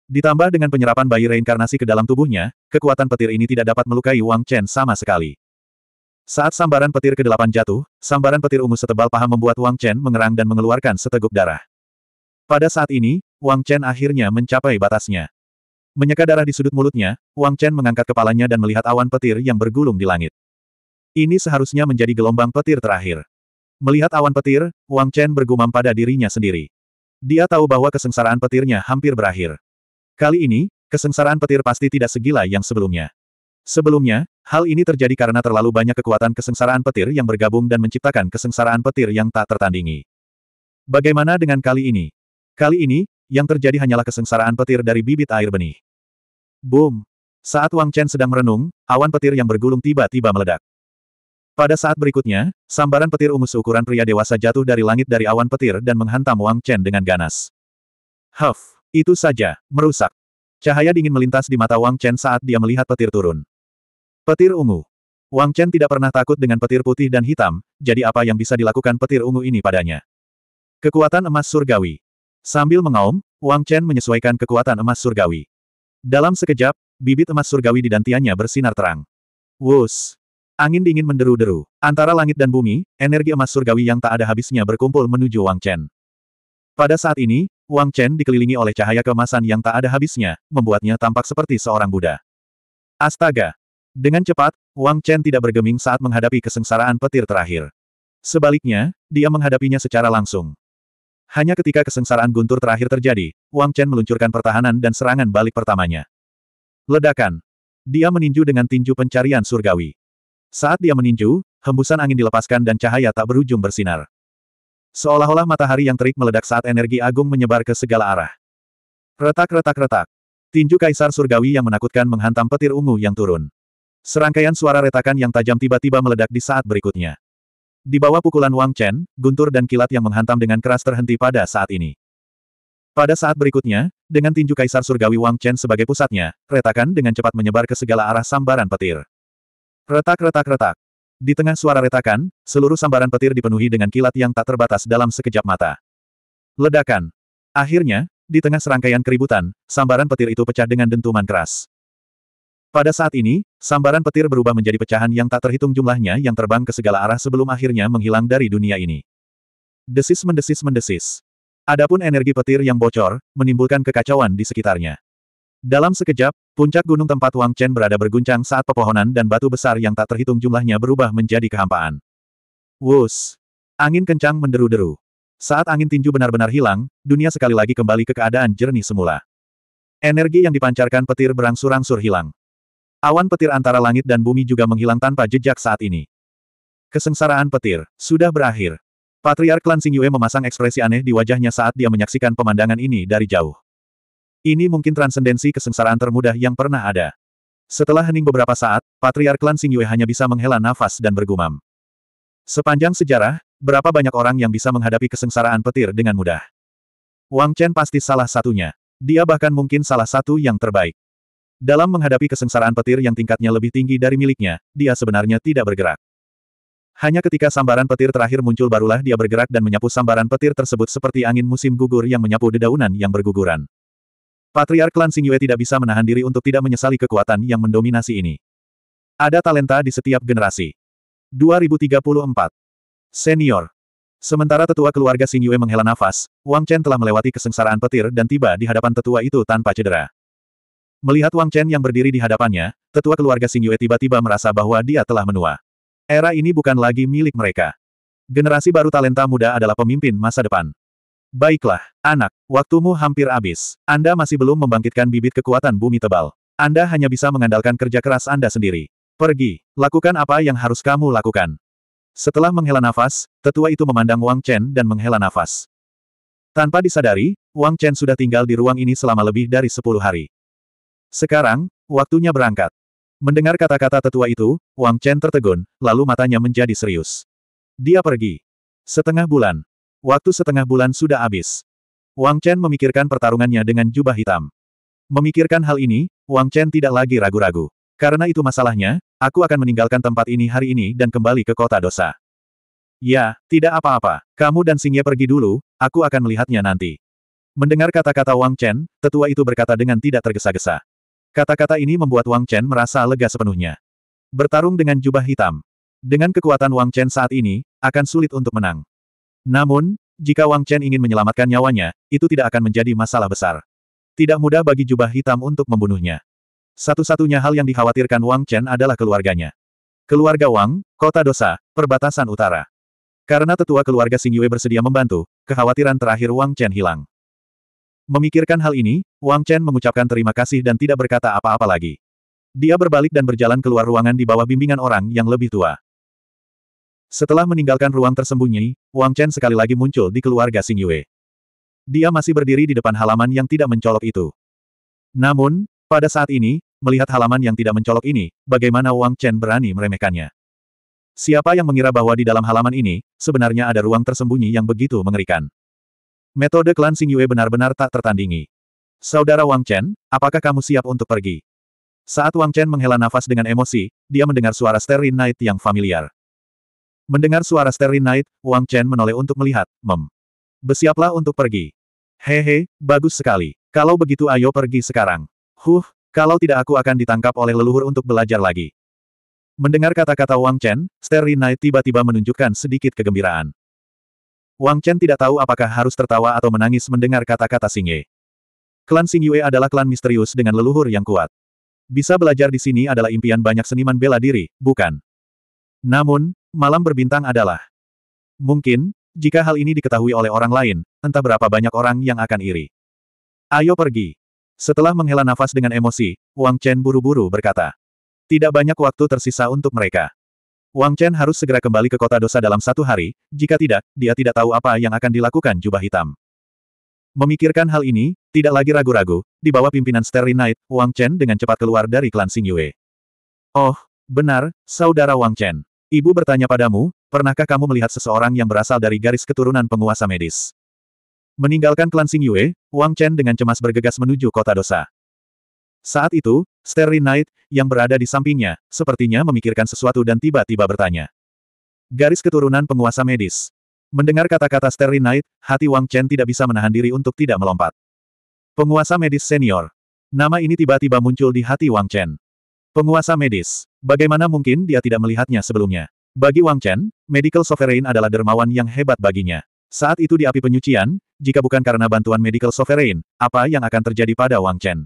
Ditambah dengan penyerapan bayi reinkarnasi ke dalam tubuhnya, kekuatan petir ini tidak dapat melukai Wang Chen sama sekali. Saat sambaran petir ke-8 jatuh, sambaran petir ungu setebal paha membuat Wang Chen mengerang dan mengeluarkan seteguk darah. Pada saat ini, Wang Chen akhirnya mencapai batasnya. Menyeka darah di sudut mulutnya, Wang Chen mengangkat kepalanya dan melihat awan petir yang bergulung di langit. Ini seharusnya menjadi gelombang petir terakhir. Melihat awan petir, Wang Chen bergumam pada dirinya sendiri. Dia tahu bahwa kesengsaraan petirnya hampir berakhir. Kali ini, kesengsaraan petir pasti tidak segila yang sebelumnya. Sebelumnya, hal ini terjadi karena terlalu banyak kekuatan kesengsaraan petir yang bergabung dan menciptakan kesengsaraan petir yang tak tertandingi. Bagaimana dengan kali ini? Kali ini, yang terjadi hanyalah kesengsaraan petir dari bibit air benih. Boom! Saat Wang Chen sedang merenung, awan petir yang bergulung tiba-tiba meledak. Pada saat berikutnya, sambaran petir ungu seukuran pria dewasa jatuh dari langit dari awan petir dan menghantam Wang Chen dengan ganas. Huff, itu saja, merusak. Cahaya dingin melintas di mata Wang Chen saat dia melihat petir turun. Petir ungu. Wang Chen tidak pernah takut dengan petir putih dan hitam, jadi apa yang bisa dilakukan petir ungu ini padanya? Kekuatan emas surgawi. Sambil mengaum, Wang Chen menyesuaikan kekuatan emas surgawi. Dalam sekejap, bibit emas surgawi di dantiannya bersinar terang. Wus! Angin dingin menderu-deru. Antara langit dan bumi, energi emas surgawi yang tak ada habisnya berkumpul menuju Wang Chen. Pada saat ini, Wang Chen dikelilingi oleh cahaya kemasan yang tak ada habisnya, membuatnya tampak seperti seorang Buddha. Astaga! Dengan cepat, Wang Chen tidak bergeming saat menghadapi kesengsaraan petir terakhir. Sebaliknya, dia menghadapinya secara langsung. Hanya ketika kesengsaraan guntur terakhir terjadi, Wang Chen meluncurkan pertahanan dan serangan balik pertamanya. Ledakan. Dia meninju dengan tinju pencarian surgawi. Saat dia meninju, hembusan angin dilepaskan dan cahaya tak berujung bersinar. Seolah-olah matahari yang terik meledak saat energi agung menyebar ke segala arah. Retak-retak-retak. Tinju Kaisar Surgawi yang menakutkan menghantam petir ungu yang turun. Serangkaian suara retakan yang tajam tiba-tiba meledak di saat berikutnya. Di bawah pukulan Wang Chen, guntur dan kilat yang menghantam dengan keras terhenti pada saat ini. Pada saat berikutnya, dengan tinju Kaisar Surgawi Wang Chen sebagai pusatnya, retakan dengan cepat menyebar ke segala arah sambaran petir. Retak-retak-retak. Di tengah suara retakan, seluruh sambaran petir dipenuhi dengan kilat yang tak terbatas dalam sekejap mata. Ledakan. Akhirnya, di tengah serangkaian keributan, sambaran petir itu pecah dengan dentuman keras. Pada saat ini, sambaran petir berubah menjadi pecahan yang tak terhitung jumlahnya yang terbang ke segala arah sebelum akhirnya menghilang dari dunia ini. Desis mendesis mendesis. Adapun energi petir yang bocor, menimbulkan kekacauan di sekitarnya. Dalam sekejap, Puncak gunung tempat Wang Chen berada berguncang saat pepohonan dan batu besar yang tak terhitung jumlahnya berubah menjadi kehampaan. Wus! Angin kencang menderu-deru. Saat angin tinju benar-benar hilang, dunia sekali lagi kembali ke keadaan jernih semula. Energi yang dipancarkan petir berangsur-angsur hilang. Awan petir antara langit dan bumi juga menghilang tanpa jejak saat ini. Kesengsaraan petir, sudah berakhir. Patriark Klan Xing Yue memasang ekspresi aneh di wajahnya saat dia menyaksikan pemandangan ini dari jauh. Ini mungkin transendensi kesengsaraan termudah yang pernah ada. Setelah hening beberapa saat, Patriark Klan Xingyue hanya bisa menghela nafas dan bergumam. Sepanjang sejarah, berapa banyak orang yang bisa menghadapi kesengsaraan petir dengan mudah? Wang Chen pasti salah satunya. Dia bahkan mungkin salah satu yang terbaik. Dalam menghadapi kesengsaraan petir yang tingkatnya lebih tinggi dari miliknya, dia sebenarnya tidak bergerak. Hanya ketika sambaran petir terakhir muncul barulah dia bergerak dan menyapu sambaran petir tersebut seperti angin musim gugur yang menyapu dedaunan yang berguguran. Patriark klan Singyue tidak bisa menahan diri untuk tidak menyesali kekuatan yang mendominasi ini. Ada talenta di setiap generasi. 2034. Senior. Sementara tetua keluarga Singyue menghela nafas, Wang Chen telah melewati kesengsaraan petir dan tiba di hadapan tetua itu tanpa cedera. Melihat Wang Chen yang berdiri di hadapannya, tetua keluarga Singyue tiba-tiba merasa bahwa dia telah menua. Era ini bukan lagi milik mereka. Generasi baru talenta muda adalah pemimpin masa depan. Baiklah, anak, waktumu hampir habis. Anda masih belum membangkitkan bibit kekuatan bumi tebal. Anda hanya bisa mengandalkan kerja keras Anda sendiri. Pergi, lakukan apa yang harus kamu lakukan. Setelah menghela nafas, tetua itu memandang Wang Chen dan menghela nafas. Tanpa disadari, Wang Chen sudah tinggal di ruang ini selama lebih dari 10 hari. Sekarang, waktunya berangkat. Mendengar kata-kata tetua itu, Wang Chen tertegun, lalu matanya menjadi serius. Dia pergi. Setengah bulan, Waktu setengah bulan sudah habis. Wang Chen memikirkan pertarungannya dengan jubah hitam. Memikirkan hal ini, Wang Chen tidak lagi ragu-ragu. Karena itu masalahnya, aku akan meninggalkan tempat ini hari ini dan kembali ke kota dosa. Ya, tidak apa-apa. Kamu dan Singye pergi dulu, aku akan melihatnya nanti. Mendengar kata-kata Wang Chen, tetua itu berkata dengan tidak tergesa-gesa. Kata-kata ini membuat Wang Chen merasa lega sepenuhnya. Bertarung dengan jubah hitam. Dengan kekuatan Wang Chen saat ini, akan sulit untuk menang. Namun, jika Wang Chen ingin menyelamatkan nyawanya, itu tidak akan menjadi masalah besar. Tidak mudah bagi jubah hitam untuk membunuhnya. Satu-satunya hal yang dikhawatirkan Wang Chen adalah keluarganya. Keluarga Wang, kota dosa, perbatasan utara. Karena tetua keluarga Xing Yue bersedia membantu, kekhawatiran terakhir Wang Chen hilang. Memikirkan hal ini, Wang Chen mengucapkan terima kasih dan tidak berkata apa-apa lagi. Dia berbalik dan berjalan keluar ruangan di bawah bimbingan orang yang lebih tua. Setelah meninggalkan ruang tersembunyi, Wang Chen sekali lagi muncul di keluarga Sing Yue. Dia masih berdiri di depan halaman yang tidak mencolok itu. Namun, pada saat ini, melihat halaman yang tidak mencolok ini, bagaimana Wang Chen berani meremehkannya. Siapa yang mengira bahwa di dalam halaman ini, sebenarnya ada ruang tersembunyi yang begitu mengerikan. Metode klan Sing Yue benar-benar tak tertandingi. Saudara Wang Chen, apakah kamu siap untuk pergi? Saat Wang Chen menghela nafas dengan emosi, dia mendengar suara Starry Night yang familiar. Mendengar suara Sterling Knight, Wang Chen menoleh untuk melihat, mem. Bersiaplah untuk pergi. Hehe, bagus sekali. Kalau begitu ayo pergi sekarang. Huh, kalau tidak aku akan ditangkap oleh leluhur untuk belajar lagi. Mendengar kata-kata Wang Chen, Sterling Knight tiba-tiba menunjukkan sedikit kegembiraan. Wang Chen tidak tahu apakah harus tertawa atau menangis mendengar kata-kata Singye. Klan Singye adalah klan misterius dengan leluhur yang kuat. Bisa belajar di sini adalah impian banyak seniman bela diri, bukan? Namun, malam berbintang adalah. Mungkin, jika hal ini diketahui oleh orang lain, entah berapa banyak orang yang akan iri. Ayo pergi. Setelah menghela nafas dengan emosi, Wang Chen buru-buru berkata. Tidak banyak waktu tersisa untuk mereka. Wang Chen harus segera kembali ke kota dosa dalam satu hari, jika tidak, dia tidak tahu apa yang akan dilakukan jubah hitam. Memikirkan hal ini, tidak lagi ragu-ragu, di bawah pimpinan Starry Knight, Wang Chen dengan cepat keluar dari klan Sing Yue. Oh, benar, saudara Wang Chen. Ibu bertanya padamu, pernahkah kamu melihat seseorang yang berasal dari garis keturunan penguasa medis? Meninggalkan klan Sing Yue, Wang Chen dengan cemas bergegas menuju kota dosa. Saat itu, Sterling Knight, yang berada di sampingnya, sepertinya memikirkan sesuatu dan tiba-tiba bertanya. Garis keturunan penguasa medis. Mendengar kata-kata Sterling Knight, hati Wang Chen tidak bisa menahan diri untuk tidak melompat. Penguasa medis senior. Nama ini tiba-tiba muncul di hati Wang Chen. Penguasa medis. Bagaimana mungkin dia tidak melihatnya sebelumnya? Bagi Wang Chen, Medical Sovereign adalah dermawan yang hebat baginya. Saat itu di api penyucian, jika bukan karena bantuan Medical Sovereign, apa yang akan terjadi pada Wang Chen?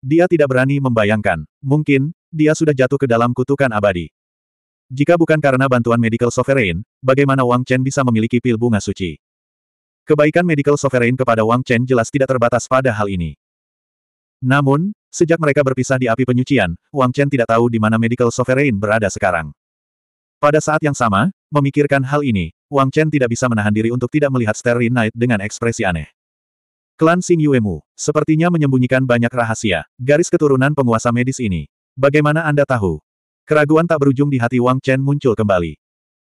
Dia tidak berani membayangkan. Mungkin, dia sudah jatuh ke dalam kutukan abadi. Jika bukan karena bantuan Medical Sovereign, bagaimana Wang Chen bisa memiliki pil bunga suci? Kebaikan Medical Sovereign kepada Wang Chen jelas tidak terbatas pada hal ini. Namun, sejak mereka berpisah di api penyucian, Wang Chen tidak tahu di mana Medical Sovereign berada sekarang. Pada saat yang sama, memikirkan hal ini, Wang Chen tidak bisa menahan diri untuk tidak melihat Starry Knight dengan ekspresi aneh. Klan Xing Yuemu, sepertinya menyembunyikan banyak rahasia, garis keturunan penguasa medis ini. Bagaimana Anda tahu? Keraguan tak berujung di hati Wang Chen muncul kembali.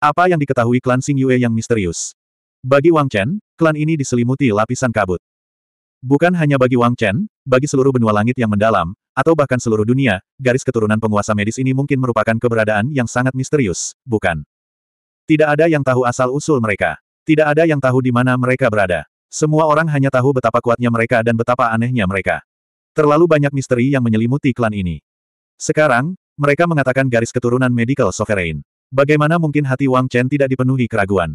Apa yang diketahui klan Sing Yue yang misterius? Bagi Wang Chen, klan ini diselimuti lapisan kabut. Bukan hanya bagi Wang Chen, bagi seluruh benua langit yang mendalam, atau bahkan seluruh dunia, garis keturunan penguasa medis ini mungkin merupakan keberadaan yang sangat misterius, bukan? Tidak ada yang tahu asal-usul mereka. Tidak ada yang tahu di mana mereka berada. Semua orang hanya tahu betapa kuatnya mereka dan betapa anehnya mereka. Terlalu banyak misteri yang menyelimuti klan ini. Sekarang, mereka mengatakan garis keturunan medical sovereign. Bagaimana mungkin hati Wang Chen tidak dipenuhi keraguan?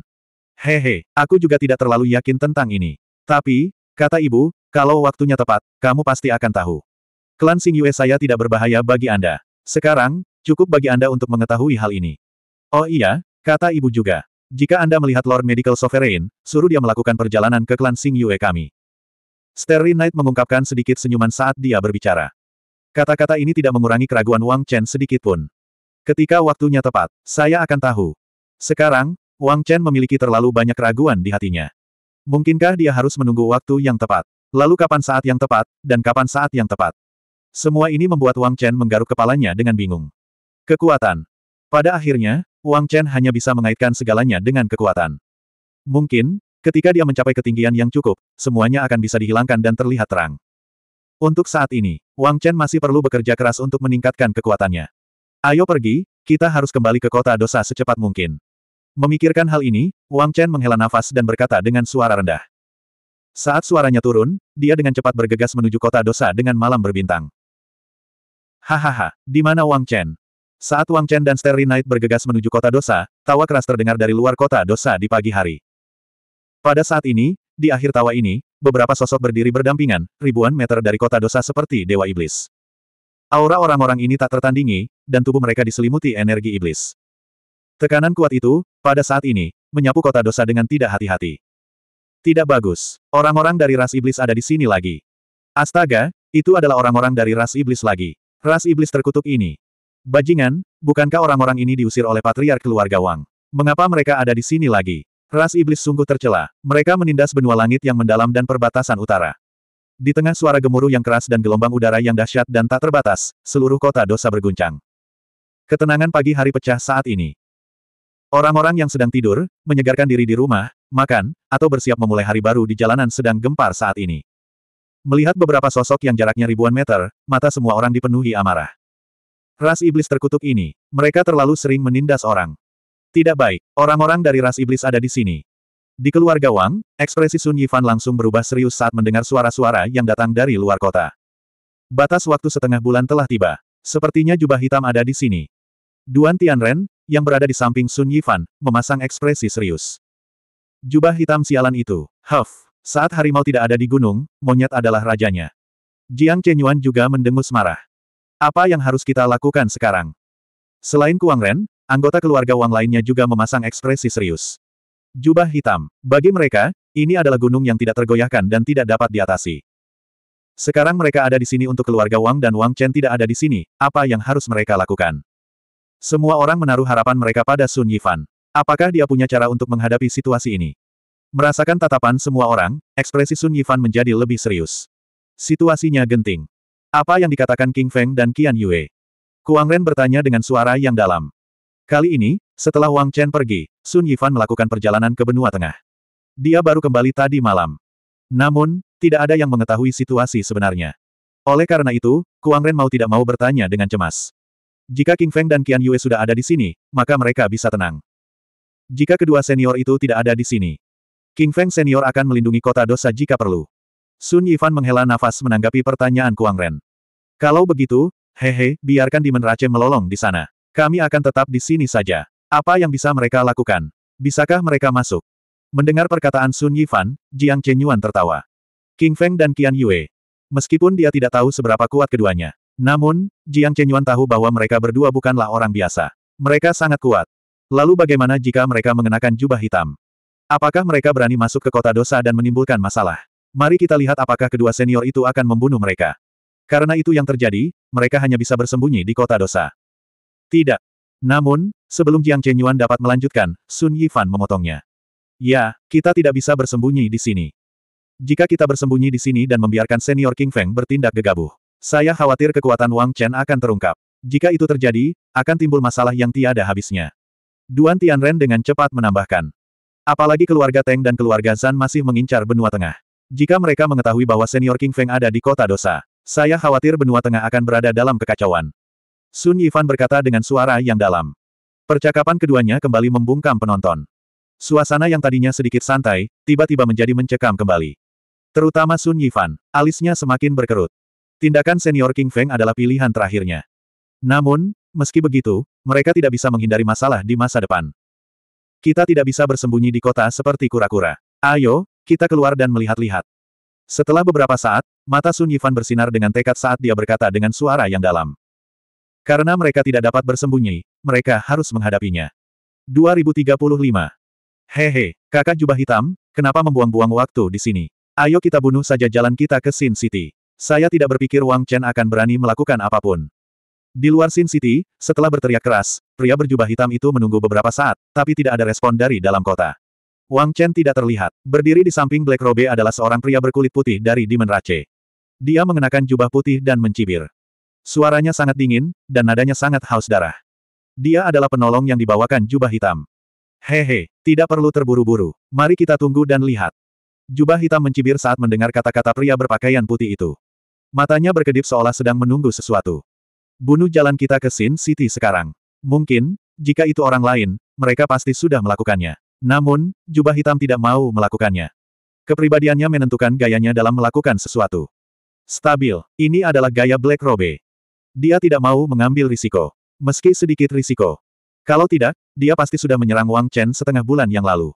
Hehe, aku juga tidak terlalu yakin tentang ini. Tapi, Kata ibu, kalau waktunya tepat, kamu pasti akan tahu. Klan Sing Yue saya tidak berbahaya bagi Anda. Sekarang, cukup bagi Anda untuk mengetahui hal ini. Oh iya, kata ibu juga. Jika Anda melihat Lord Medical Sovereign, suruh dia melakukan perjalanan ke klan Sing Yue kami. Sterry Knight mengungkapkan sedikit senyuman saat dia berbicara. Kata-kata ini tidak mengurangi keraguan Wang Chen sedikitpun. Ketika waktunya tepat, saya akan tahu. Sekarang, Wang Chen memiliki terlalu banyak keraguan di hatinya. Mungkinkah dia harus menunggu waktu yang tepat? Lalu kapan saat yang tepat, dan kapan saat yang tepat? Semua ini membuat Wang Chen menggaruk kepalanya dengan bingung. Kekuatan. Pada akhirnya, Wang Chen hanya bisa mengaitkan segalanya dengan kekuatan. Mungkin, ketika dia mencapai ketinggian yang cukup, semuanya akan bisa dihilangkan dan terlihat terang. Untuk saat ini, Wang Chen masih perlu bekerja keras untuk meningkatkan kekuatannya. Ayo pergi, kita harus kembali ke kota dosa secepat mungkin. Memikirkan hal ini, Wang Chen menghela nafas dan berkata dengan suara rendah. Saat suaranya turun, dia dengan cepat bergegas menuju kota dosa dengan malam berbintang. Hahaha, di mana Wang Chen? Saat Wang Chen dan Starry Knight bergegas menuju kota dosa, tawa keras terdengar dari luar kota dosa di pagi hari. Pada saat ini, di akhir tawa ini, beberapa sosok berdiri berdampingan, ribuan meter dari kota dosa seperti Dewa Iblis. Aura orang-orang ini tak tertandingi, dan tubuh mereka diselimuti energi iblis. Tekanan kuat itu, pada saat ini, menyapu kota dosa dengan tidak hati-hati. Tidak bagus. Orang-orang dari ras iblis ada di sini lagi. Astaga, itu adalah orang-orang dari ras iblis lagi. Ras iblis terkutuk ini. Bajingan, bukankah orang-orang ini diusir oleh patriar keluarga Wang? Mengapa mereka ada di sini lagi? Ras iblis sungguh tercela. Mereka menindas benua langit yang mendalam dan perbatasan utara. Di tengah suara gemuruh yang keras dan gelombang udara yang dahsyat dan tak terbatas, seluruh kota dosa berguncang. Ketenangan pagi hari pecah saat ini. Orang-orang yang sedang tidur, menyegarkan diri di rumah, makan, atau bersiap memulai hari baru di jalanan sedang gempar saat ini. Melihat beberapa sosok yang jaraknya ribuan meter, mata semua orang dipenuhi amarah. Ras iblis terkutuk ini, mereka terlalu sering menindas orang. Tidak baik, orang-orang dari ras iblis ada di sini. Di keluarga Wang, ekspresi Sun Yifan langsung berubah serius saat mendengar suara-suara yang datang dari luar kota. Batas waktu setengah bulan telah tiba. Sepertinya jubah hitam ada di sini. Duan Tianren, yang berada di samping Sun Yifan, memasang ekspresi serius. Jubah hitam sialan itu, huff, saat harimau tidak ada di gunung, monyet adalah rajanya. Jiang Chenyuan juga mendengus marah. Apa yang harus kita lakukan sekarang? Selain Kuang Ren, anggota keluarga Wang lainnya juga memasang ekspresi serius. Jubah hitam. Bagi mereka, ini adalah gunung yang tidak tergoyahkan dan tidak dapat diatasi. Sekarang mereka ada di sini untuk keluarga Wang dan Wang Chen tidak ada di sini, apa yang harus mereka lakukan? Semua orang menaruh harapan mereka pada Sun Yifan. Apakah dia punya cara untuk menghadapi situasi ini? Merasakan tatapan semua orang, ekspresi Sun Yifan menjadi lebih serius. Situasinya genting. Apa yang dikatakan King Feng dan Qian Yue? Kuang Ren bertanya dengan suara yang dalam. Kali ini, setelah Wang Chen pergi, Sun Yifan melakukan perjalanan ke benua tengah. Dia baru kembali tadi malam. Namun, tidak ada yang mengetahui situasi sebenarnya. Oleh karena itu, Kuang Ren mau tidak mau bertanya dengan cemas. Jika King Feng dan Qian Yue sudah ada di sini, maka mereka bisa tenang. Jika kedua senior itu tidak ada di sini, King Feng senior akan melindungi kota dosa jika perlu. Sun Yifan menghela nafas menanggapi pertanyaan Kuang Ren. Kalau begitu, hehe, biarkan di Rache melolong di sana. Kami akan tetap di sini saja. Apa yang bisa mereka lakukan? Bisakah mereka masuk? Mendengar perkataan Sun Yifan, Jiang Chenyuan tertawa. King Feng dan Qian Yue. Meskipun dia tidak tahu seberapa kuat keduanya. Namun, Jiang Chenyuan tahu bahwa mereka berdua bukanlah orang biasa. Mereka sangat kuat. Lalu bagaimana jika mereka mengenakan jubah hitam? Apakah mereka berani masuk ke kota dosa dan menimbulkan masalah? Mari kita lihat apakah kedua senior itu akan membunuh mereka. Karena itu yang terjadi, mereka hanya bisa bersembunyi di kota dosa. Tidak. Namun, sebelum Jiang Chenyuan dapat melanjutkan, Sun Yifan memotongnya. Ya, kita tidak bisa bersembunyi di sini. Jika kita bersembunyi di sini dan membiarkan senior King Feng bertindak gegabah, saya khawatir kekuatan Wang Chen akan terungkap. Jika itu terjadi, akan timbul masalah yang tiada habisnya. Duan Tianren dengan cepat menambahkan. Apalagi keluarga Teng dan keluarga Zan masih mengincar benua tengah. Jika mereka mengetahui bahwa senior King Feng ada di kota dosa, saya khawatir benua tengah akan berada dalam kekacauan. Sun Yifan berkata dengan suara yang dalam. Percakapan keduanya kembali membungkam penonton. Suasana yang tadinya sedikit santai, tiba-tiba menjadi mencekam kembali. Terutama Sun Yifan, alisnya semakin berkerut. Tindakan senior King Feng adalah pilihan terakhirnya. Namun, meski begitu, mereka tidak bisa menghindari masalah di masa depan. Kita tidak bisa bersembunyi di kota seperti kura-kura. Ayo, kita keluar dan melihat-lihat. Setelah beberapa saat, mata Sun Yifan bersinar dengan tekad saat dia berkata dengan suara yang dalam. Karena mereka tidak dapat bersembunyi, mereka harus menghadapinya. 2035. Hehe, kakak jubah hitam, kenapa membuang-buang waktu di sini? Ayo kita bunuh saja jalan kita ke Sin City. Saya tidak berpikir Wang Chen akan berani melakukan apapun. Di luar Sin City, setelah berteriak keras, pria berjubah hitam itu menunggu beberapa saat, tapi tidak ada respon dari dalam kota. Wang Chen tidak terlihat. Berdiri di samping Black Robe adalah seorang pria berkulit putih dari Demon Rache. Dia mengenakan jubah putih dan mencibir. Suaranya sangat dingin, dan nadanya sangat haus darah. Dia adalah penolong yang dibawakan jubah hitam. Hehe, tidak perlu terburu-buru. Mari kita tunggu dan lihat. Jubah hitam mencibir saat mendengar kata-kata pria berpakaian putih itu. Matanya berkedip seolah sedang menunggu sesuatu. Bunuh jalan kita ke Sin City sekarang. Mungkin, jika itu orang lain, mereka pasti sudah melakukannya. Namun, jubah hitam tidak mau melakukannya. Kepribadiannya menentukan gayanya dalam melakukan sesuatu. Stabil, ini adalah gaya Black Robe. Dia tidak mau mengambil risiko. Meski sedikit risiko. Kalau tidak, dia pasti sudah menyerang Wang Chen setengah bulan yang lalu.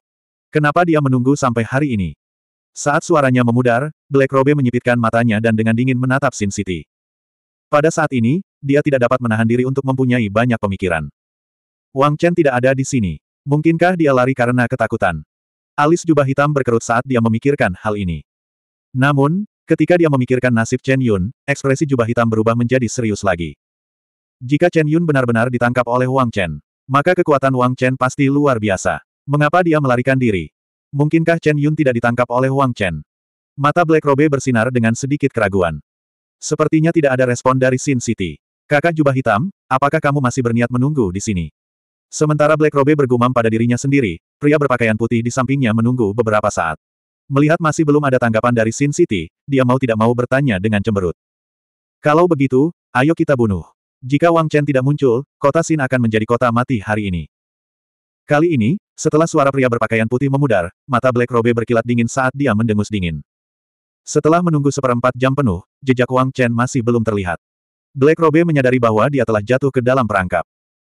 Kenapa dia menunggu sampai hari ini? Saat suaranya memudar, Black Robe menyipitkan matanya dan dengan dingin menatap Sin City. Pada saat ini, dia tidak dapat menahan diri untuk mempunyai banyak pemikiran. Wang Chen tidak ada di sini. Mungkinkah dia lari karena ketakutan? Alis jubah hitam berkerut saat dia memikirkan hal ini. Namun, ketika dia memikirkan nasib Chen Yun, ekspresi jubah hitam berubah menjadi serius lagi. Jika Chen Yun benar-benar ditangkap oleh Wang Chen, maka kekuatan Wang Chen pasti luar biasa. Mengapa dia melarikan diri? Mungkinkah Chen Yun tidak ditangkap oleh Wang Chen? Mata Black Robe bersinar dengan sedikit keraguan. Sepertinya tidak ada respon dari Sin City. Kakak jubah hitam, apakah kamu masih berniat menunggu di sini? Sementara Black Robe bergumam pada dirinya sendiri, pria berpakaian putih di sampingnya menunggu beberapa saat. Melihat masih belum ada tanggapan dari Sin City, dia mau tidak mau bertanya dengan cemberut. Kalau begitu, ayo kita bunuh. Jika Wang Chen tidak muncul, kota Sin akan menjadi kota mati hari ini. Kali ini, setelah suara pria berpakaian putih memudar, mata Black Robe berkilat dingin saat dia mendengus dingin. Setelah menunggu seperempat jam penuh, jejak Wang Chen masih belum terlihat. Black Robe menyadari bahwa dia telah jatuh ke dalam perangkap.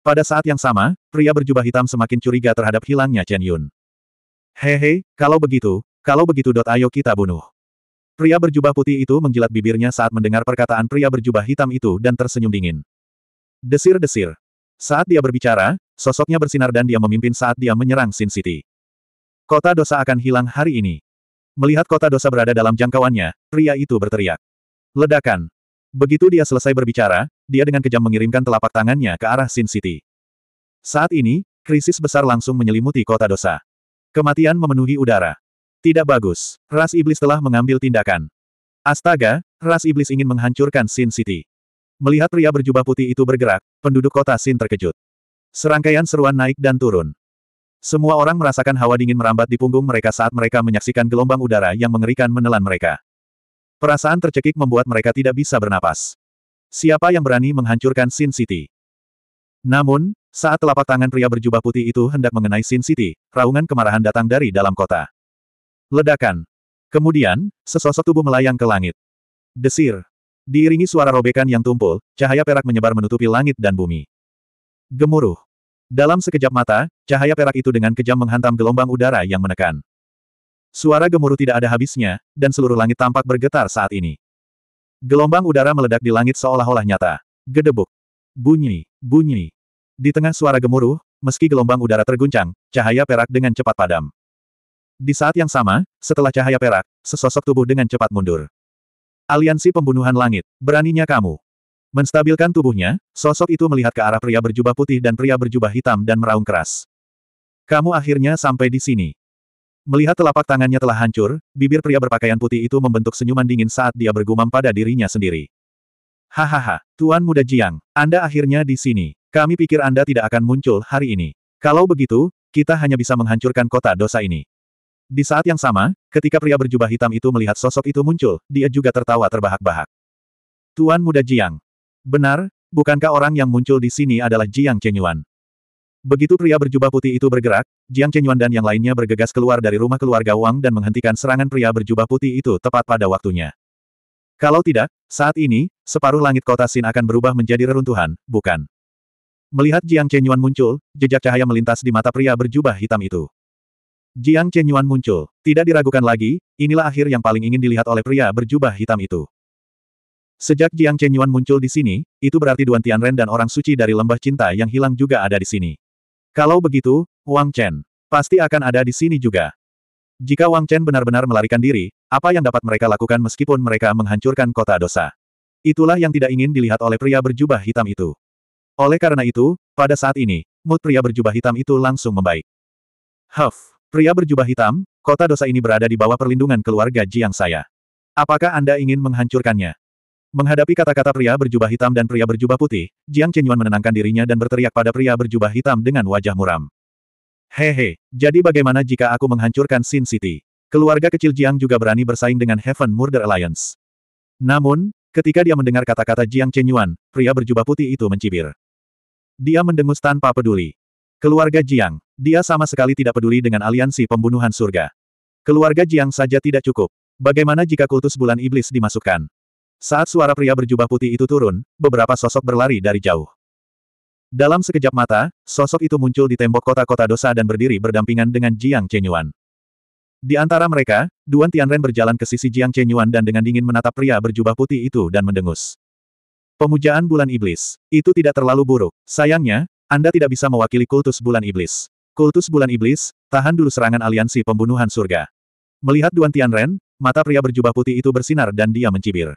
Pada saat yang sama, pria berjubah hitam semakin curiga terhadap hilangnya Chen Yun. Hehe, kalau begitu, kalau begitu dot ayo kita bunuh. Pria berjubah putih itu menjilat bibirnya saat mendengar perkataan pria berjubah hitam itu dan tersenyum dingin. Desir-desir, saat dia berbicara, sosoknya bersinar dan dia memimpin saat dia menyerang Sin City. Kota dosa akan hilang hari ini. Melihat kota dosa berada dalam jangkauannya, pria itu berteriak. Ledakan. Begitu dia selesai berbicara, dia dengan kejam mengirimkan telapak tangannya ke arah Sin City. Saat ini, krisis besar langsung menyelimuti kota dosa. Kematian memenuhi udara. Tidak bagus. Ras Iblis telah mengambil tindakan. Astaga, Ras Iblis ingin menghancurkan Sin City. Melihat pria berjubah putih itu bergerak, penduduk kota Sin terkejut. Serangkaian seruan naik dan turun. Semua orang merasakan hawa dingin merambat di punggung mereka saat mereka menyaksikan gelombang udara yang mengerikan menelan mereka. Perasaan tercekik membuat mereka tidak bisa bernapas. Siapa yang berani menghancurkan Sin City? Namun, saat telapak tangan pria berjubah putih itu hendak mengenai Sin City, raungan kemarahan datang dari dalam kota. Ledakan. Kemudian, sesosok tubuh melayang ke langit. Desir. Diiringi suara robekan yang tumpul, cahaya perak menyebar menutupi langit dan bumi. Gemuruh. Dalam sekejap mata, cahaya perak itu dengan kejam menghantam gelombang udara yang menekan. Suara gemuruh tidak ada habisnya, dan seluruh langit tampak bergetar saat ini. Gelombang udara meledak di langit seolah-olah nyata. Gedebuk. Bunyi, bunyi. Di tengah suara gemuruh, meski gelombang udara terguncang, cahaya perak dengan cepat padam. Di saat yang sama, setelah cahaya perak, sesosok tubuh dengan cepat mundur. Aliansi Pembunuhan Langit, beraninya kamu. Menstabilkan tubuhnya, sosok itu melihat ke arah pria berjubah putih dan pria berjubah hitam dan meraung keras. Kamu akhirnya sampai di sini. Melihat telapak tangannya telah hancur, bibir pria berpakaian putih itu membentuk senyuman dingin saat dia bergumam pada dirinya sendiri. Hahaha, Tuan Muda Jiang, Anda akhirnya di sini. Kami pikir Anda tidak akan muncul hari ini. Kalau begitu, kita hanya bisa menghancurkan kota dosa ini. Di saat yang sama, ketika pria berjubah hitam itu melihat sosok itu muncul, dia juga tertawa terbahak-bahak. Tuan muda Jiang. Benar, bukankah orang yang muncul di sini adalah Jiang Chenyuan? Begitu pria berjubah putih itu bergerak, Jiang Chenyuan dan yang lainnya bergegas keluar dari rumah keluarga Wang dan menghentikan serangan pria berjubah putih itu tepat pada waktunya. Kalau tidak, saat ini, separuh langit kota Sin akan berubah menjadi reruntuhan, bukan? Melihat Jiang Chenyuan muncul, jejak cahaya melintas di mata pria berjubah hitam itu. Jiang Chenyuan muncul. Tidak diragukan lagi, inilah akhir yang paling ingin dilihat oleh pria berjubah hitam itu. Sejak Jiang Chenyuan muncul di sini, itu berarti Duan Tianren dan orang suci dari lembah cinta yang hilang juga ada di sini. Kalau begitu, Wang Chen pasti akan ada di sini juga. Jika Wang Chen benar-benar melarikan diri, apa yang dapat mereka lakukan meskipun mereka menghancurkan kota dosa? Itulah yang tidak ingin dilihat oleh pria berjubah hitam itu. Oleh karena itu, pada saat ini, mood pria berjubah hitam itu langsung membaik. Huff! Pria berjubah hitam, kota dosa ini berada di bawah perlindungan keluarga Jiang saya. Apakah Anda ingin menghancurkannya? Menghadapi kata-kata pria berjubah hitam dan pria berjubah putih, Jiang Chenyuan menenangkan dirinya dan berteriak pada pria berjubah hitam dengan wajah muram. Hehe, jadi bagaimana jika aku menghancurkan Sin City? Keluarga kecil Jiang juga berani bersaing dengan Heaven Murder Alliance. Namun, ketika dia mendengar kata-kata Jiang Chenyuan, pria berjubah putih itu mencibir. Dia mendengus tanpa peduli. Keluarga Jiang, dia sama sekali tidak peduli dengan aliansi pembunuhan surga. Keluarga Jiang saja tidak cukup. Bagaimana jika kultus bulan iblis dimasukkan? Saat suara pria berjubah putih itu turun, beberapa sosok berlari dari jauh. Dalam sekejap mata, sosok itu muncul di tembok kota-kota dosa dan berdiri berdampingan dengan Jiang Chenyuan. Di antara mereka, Duan Tianren berjalan ke sisi Jiang Chenyuan dan dengan dingin menatap pria berjubah putih itu dan mendengus. Pemujaan bulan iblis. Itu tidak terlalu buruk. Sayangnya, Anda tidak bisa mewakili kultus bulan iblis. Kultus Bulan Iblis, tahan dulu serangan aliansi pembunuhan surga. Melihat Duan Tianren, mata pria berjubah putih itu bersinar dan dia mencibir.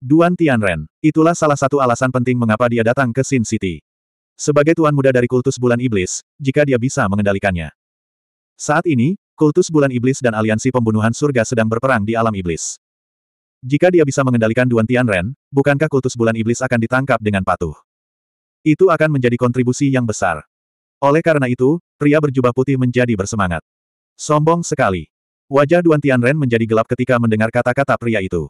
Duan Tianren, itulah salah satu alasan penting mengapa dia datang ke Sin City. Sebagai tuan muda dari kultus bulan iblis, jika dia bisa mengendalikannya. Saat ini, kultus bulan iblis dan aliansi pembunuhan surga sedang berperang di alam iblis. Jika dia bisa mengendalikan Duan Tianren, bukankah kultus bulan iblis akan ditangkap dengan patuh? Itu akan menjadi kontribusi yang besar. Oleh karena itu, pria berjubah putih menjadi bersemangat. Sombong sekali. Wajah Duan Tianren menjadi gelap ketika mendengar kata-kata pria itu.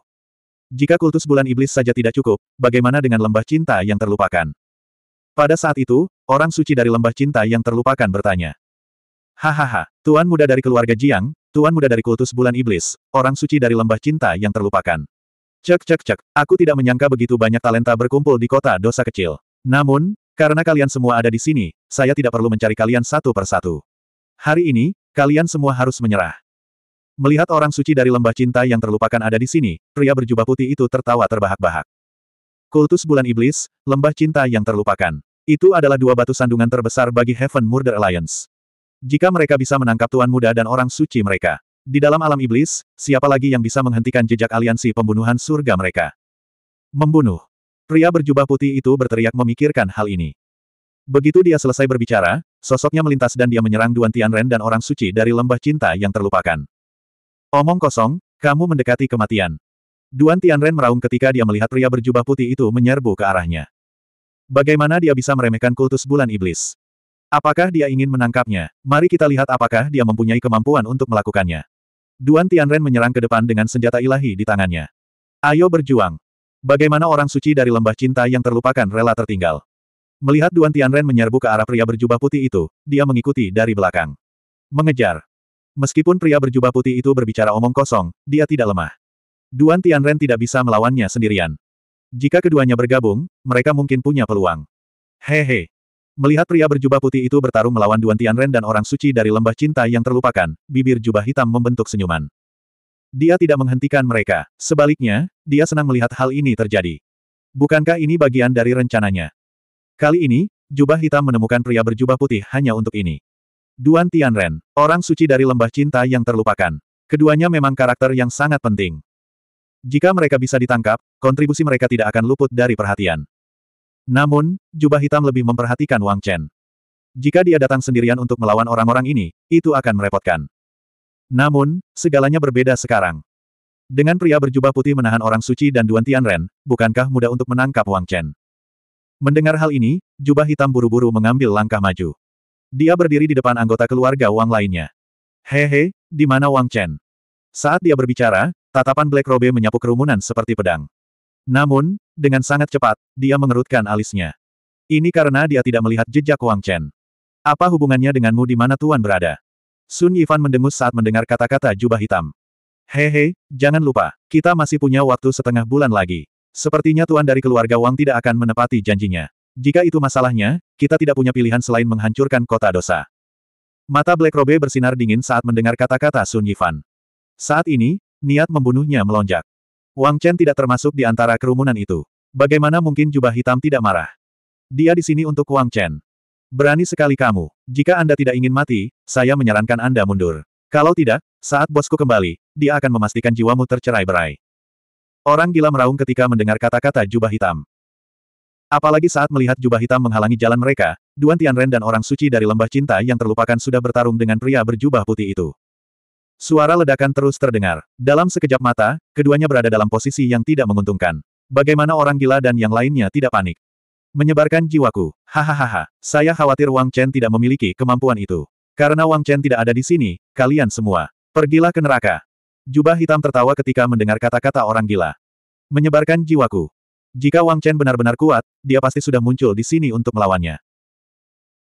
Jika kultus bulan iblis saja tidak cukup, bagaimana dengan lembah cinta yang terlupakan? Pada saat itu, orang suci dari lembah cinta yang terlupakan bertanya. Hahaha, tuan muda dari keluarga Jiang, tuan muda dari kultus bulan iblis, orang suci dari lembah cinta yang terlupakan. Cek cek cek, aku tidak menyangka begitu banyak talenta berkumpul di kota dosa kecil. Namun, karena kalian semua ada di sini, saya tidak perlu mencari kalian satu persatu. Hari ini, kalian semua harus menyerah. Melihat orang suci dari lembah cinta yang terlupakan ada di sini, pria berjubah putih itu tertawa terbahak-bahak. Kultus bulan iblis, lembah cinta yang terlupakan. Itu adalah dua batu sandungan terbesar bagi Heaven Murder Alliance. Jika mereka bisa menangkap Tuan Muda dan orang suci mereka, di dalam alam iblis, siapa lagi yang bisa menghentikan jejak aliansi pembunuhan surga mereka? Membunuh. Pria berjubah putih itu berteriak memikirkan hal ini. Begitu dia selesai berbicara, sosoknya melintas dan dia menyerang Duan Tianren dan orang suci dari lembah cinta yang terlupakan. Omong kosong, kamu mendekati kematian. Duan Tianren meraung ketika dia melihat pria berjubah putih itu menyerbu ke arahnya. Bagaimana dia bisa meremehkan kultus bulan iblis? Apakah dia ingin menangkapnya? Mari kita lihat apakah dia mempunyai kemampuan untuk melakukannya. Duan Tianren menyerang ke depan dengan senjata ilahi di tangannya. Ayo berjuang. Bagaimana orang suci dari lembah cinta yang terlupakan rela tertinggal. Melihat Duan Tianren menyerbu ke arah pria berjubah putih itu, dia mengikuti dari belakang. Mengejar. Meskipun pria berjubah putih itu berbicara omong kosong, dia tidak lemah. Duan Tianren tidak bisa melawannya sendirian. Jika keduanya bergabung, mereka mungkin punya peluang. Hehe. Melihat pria berjubah putih itu bertarung melawan Duan Tianren dan orang suci dari lembah cinta yang terlupakan, bibir jubah hitam membentuk senyuman. Dia tidak menghentikan mereka. Sebaliknya, dia senang melihat hal ini terjadi. Bukankah ini bagian dari rencananya? Kali ini, jubah hitam menemukan pria berjubah putih hanya untuk ini. Duan Tianren, orang suci dari lembah cinta yang terlupakan. Keduanya memang karakter yang sangat penting. Jika mereka bisa ditangkap, kontribusi mereka tidak akan luput dari perhatian. Namun, jubah hitam lebih memperhatikan Wang Chen. Jika dia datang sendirian untuk melawan orang-orang ini, itu akan merepotkan. Namun, segalanya berbeda sekarang. Dengan pria berjubah putih menahan orang suci dan Duan Tianren, bukankah mudah untuk menangkap Wang Chen? Mendengar hal ini, jubah hitam buru-buru mengambil langkah maju. Dia berdiri di depan anggota keluarga Wang lainnya. Hehe, di mana Wang Chen? Saat dia berbicara, tatapan Black Robe menyapu kerumunan seperti pedang. Namun, dengan sangat cepat, dia mengerutkan alisnya. Ini karena dia tidak melihat jejak Wang Chen. Apa hubungannya denganmu di mana Tuan berada? Sun Yifan mendengus saat mendengar kata-kata jubah hitam. Hehe, jangan lupa, kita masih punya waktu setengah bulan lagi. Sepertinya tuan dari keluarga Wang tidak akan menepati janjinya. Jika itu masalahnya, kita tidak punya pilihan selain menghancurkan kota dosa. Mata Black Robe bersinar dingin saat mendengar kata-kata Sun Yifan. Saat ini, niat membunuhnya melonjak. Wang Chen tidak termasuk di antara kerumunan itu. Bagaimana mungkin jubah hitam tidak marah? Dia di sini untuk Wang Chen. Berani sekali kamu. Jika Anda tidak ingin mati, saya menyarankan Anda mundur. Kalau tidak, saat bosku kembali, dia akan memastikan jiwamu tercerai-berai. Orang gila meraung ketika mendengar kata-kata jubah hitam. Apalagi saat melihat jubah hitam menghalangi jalan mereka, Duan Tianren dan orang suci dari lembah cinta yang terlupakan sudah bertarung dengan pria berjubah putih itu. Suara ledakan terus terdengar. Dalam sekejap mata, keduanya berada dalam posisi yang tidak menguntungkan. Bagaimana orang gila dan yang lainnya tidak panik. Menyebarkan jiwaku. Hahaha. Saya khawatir Wang Chen tidak memiliki kemampuan itu. Karena Wang Chen tidak ada di sini, kalian semua. Pergilah ke neraka. Jubah hitam tertawa ketika mendengar kata-kata orang gila. Menyebarkan jiwaku. Jika Wang Chen benar-benar kuat, dia pasti sudah muncul di sini untuk melawannya.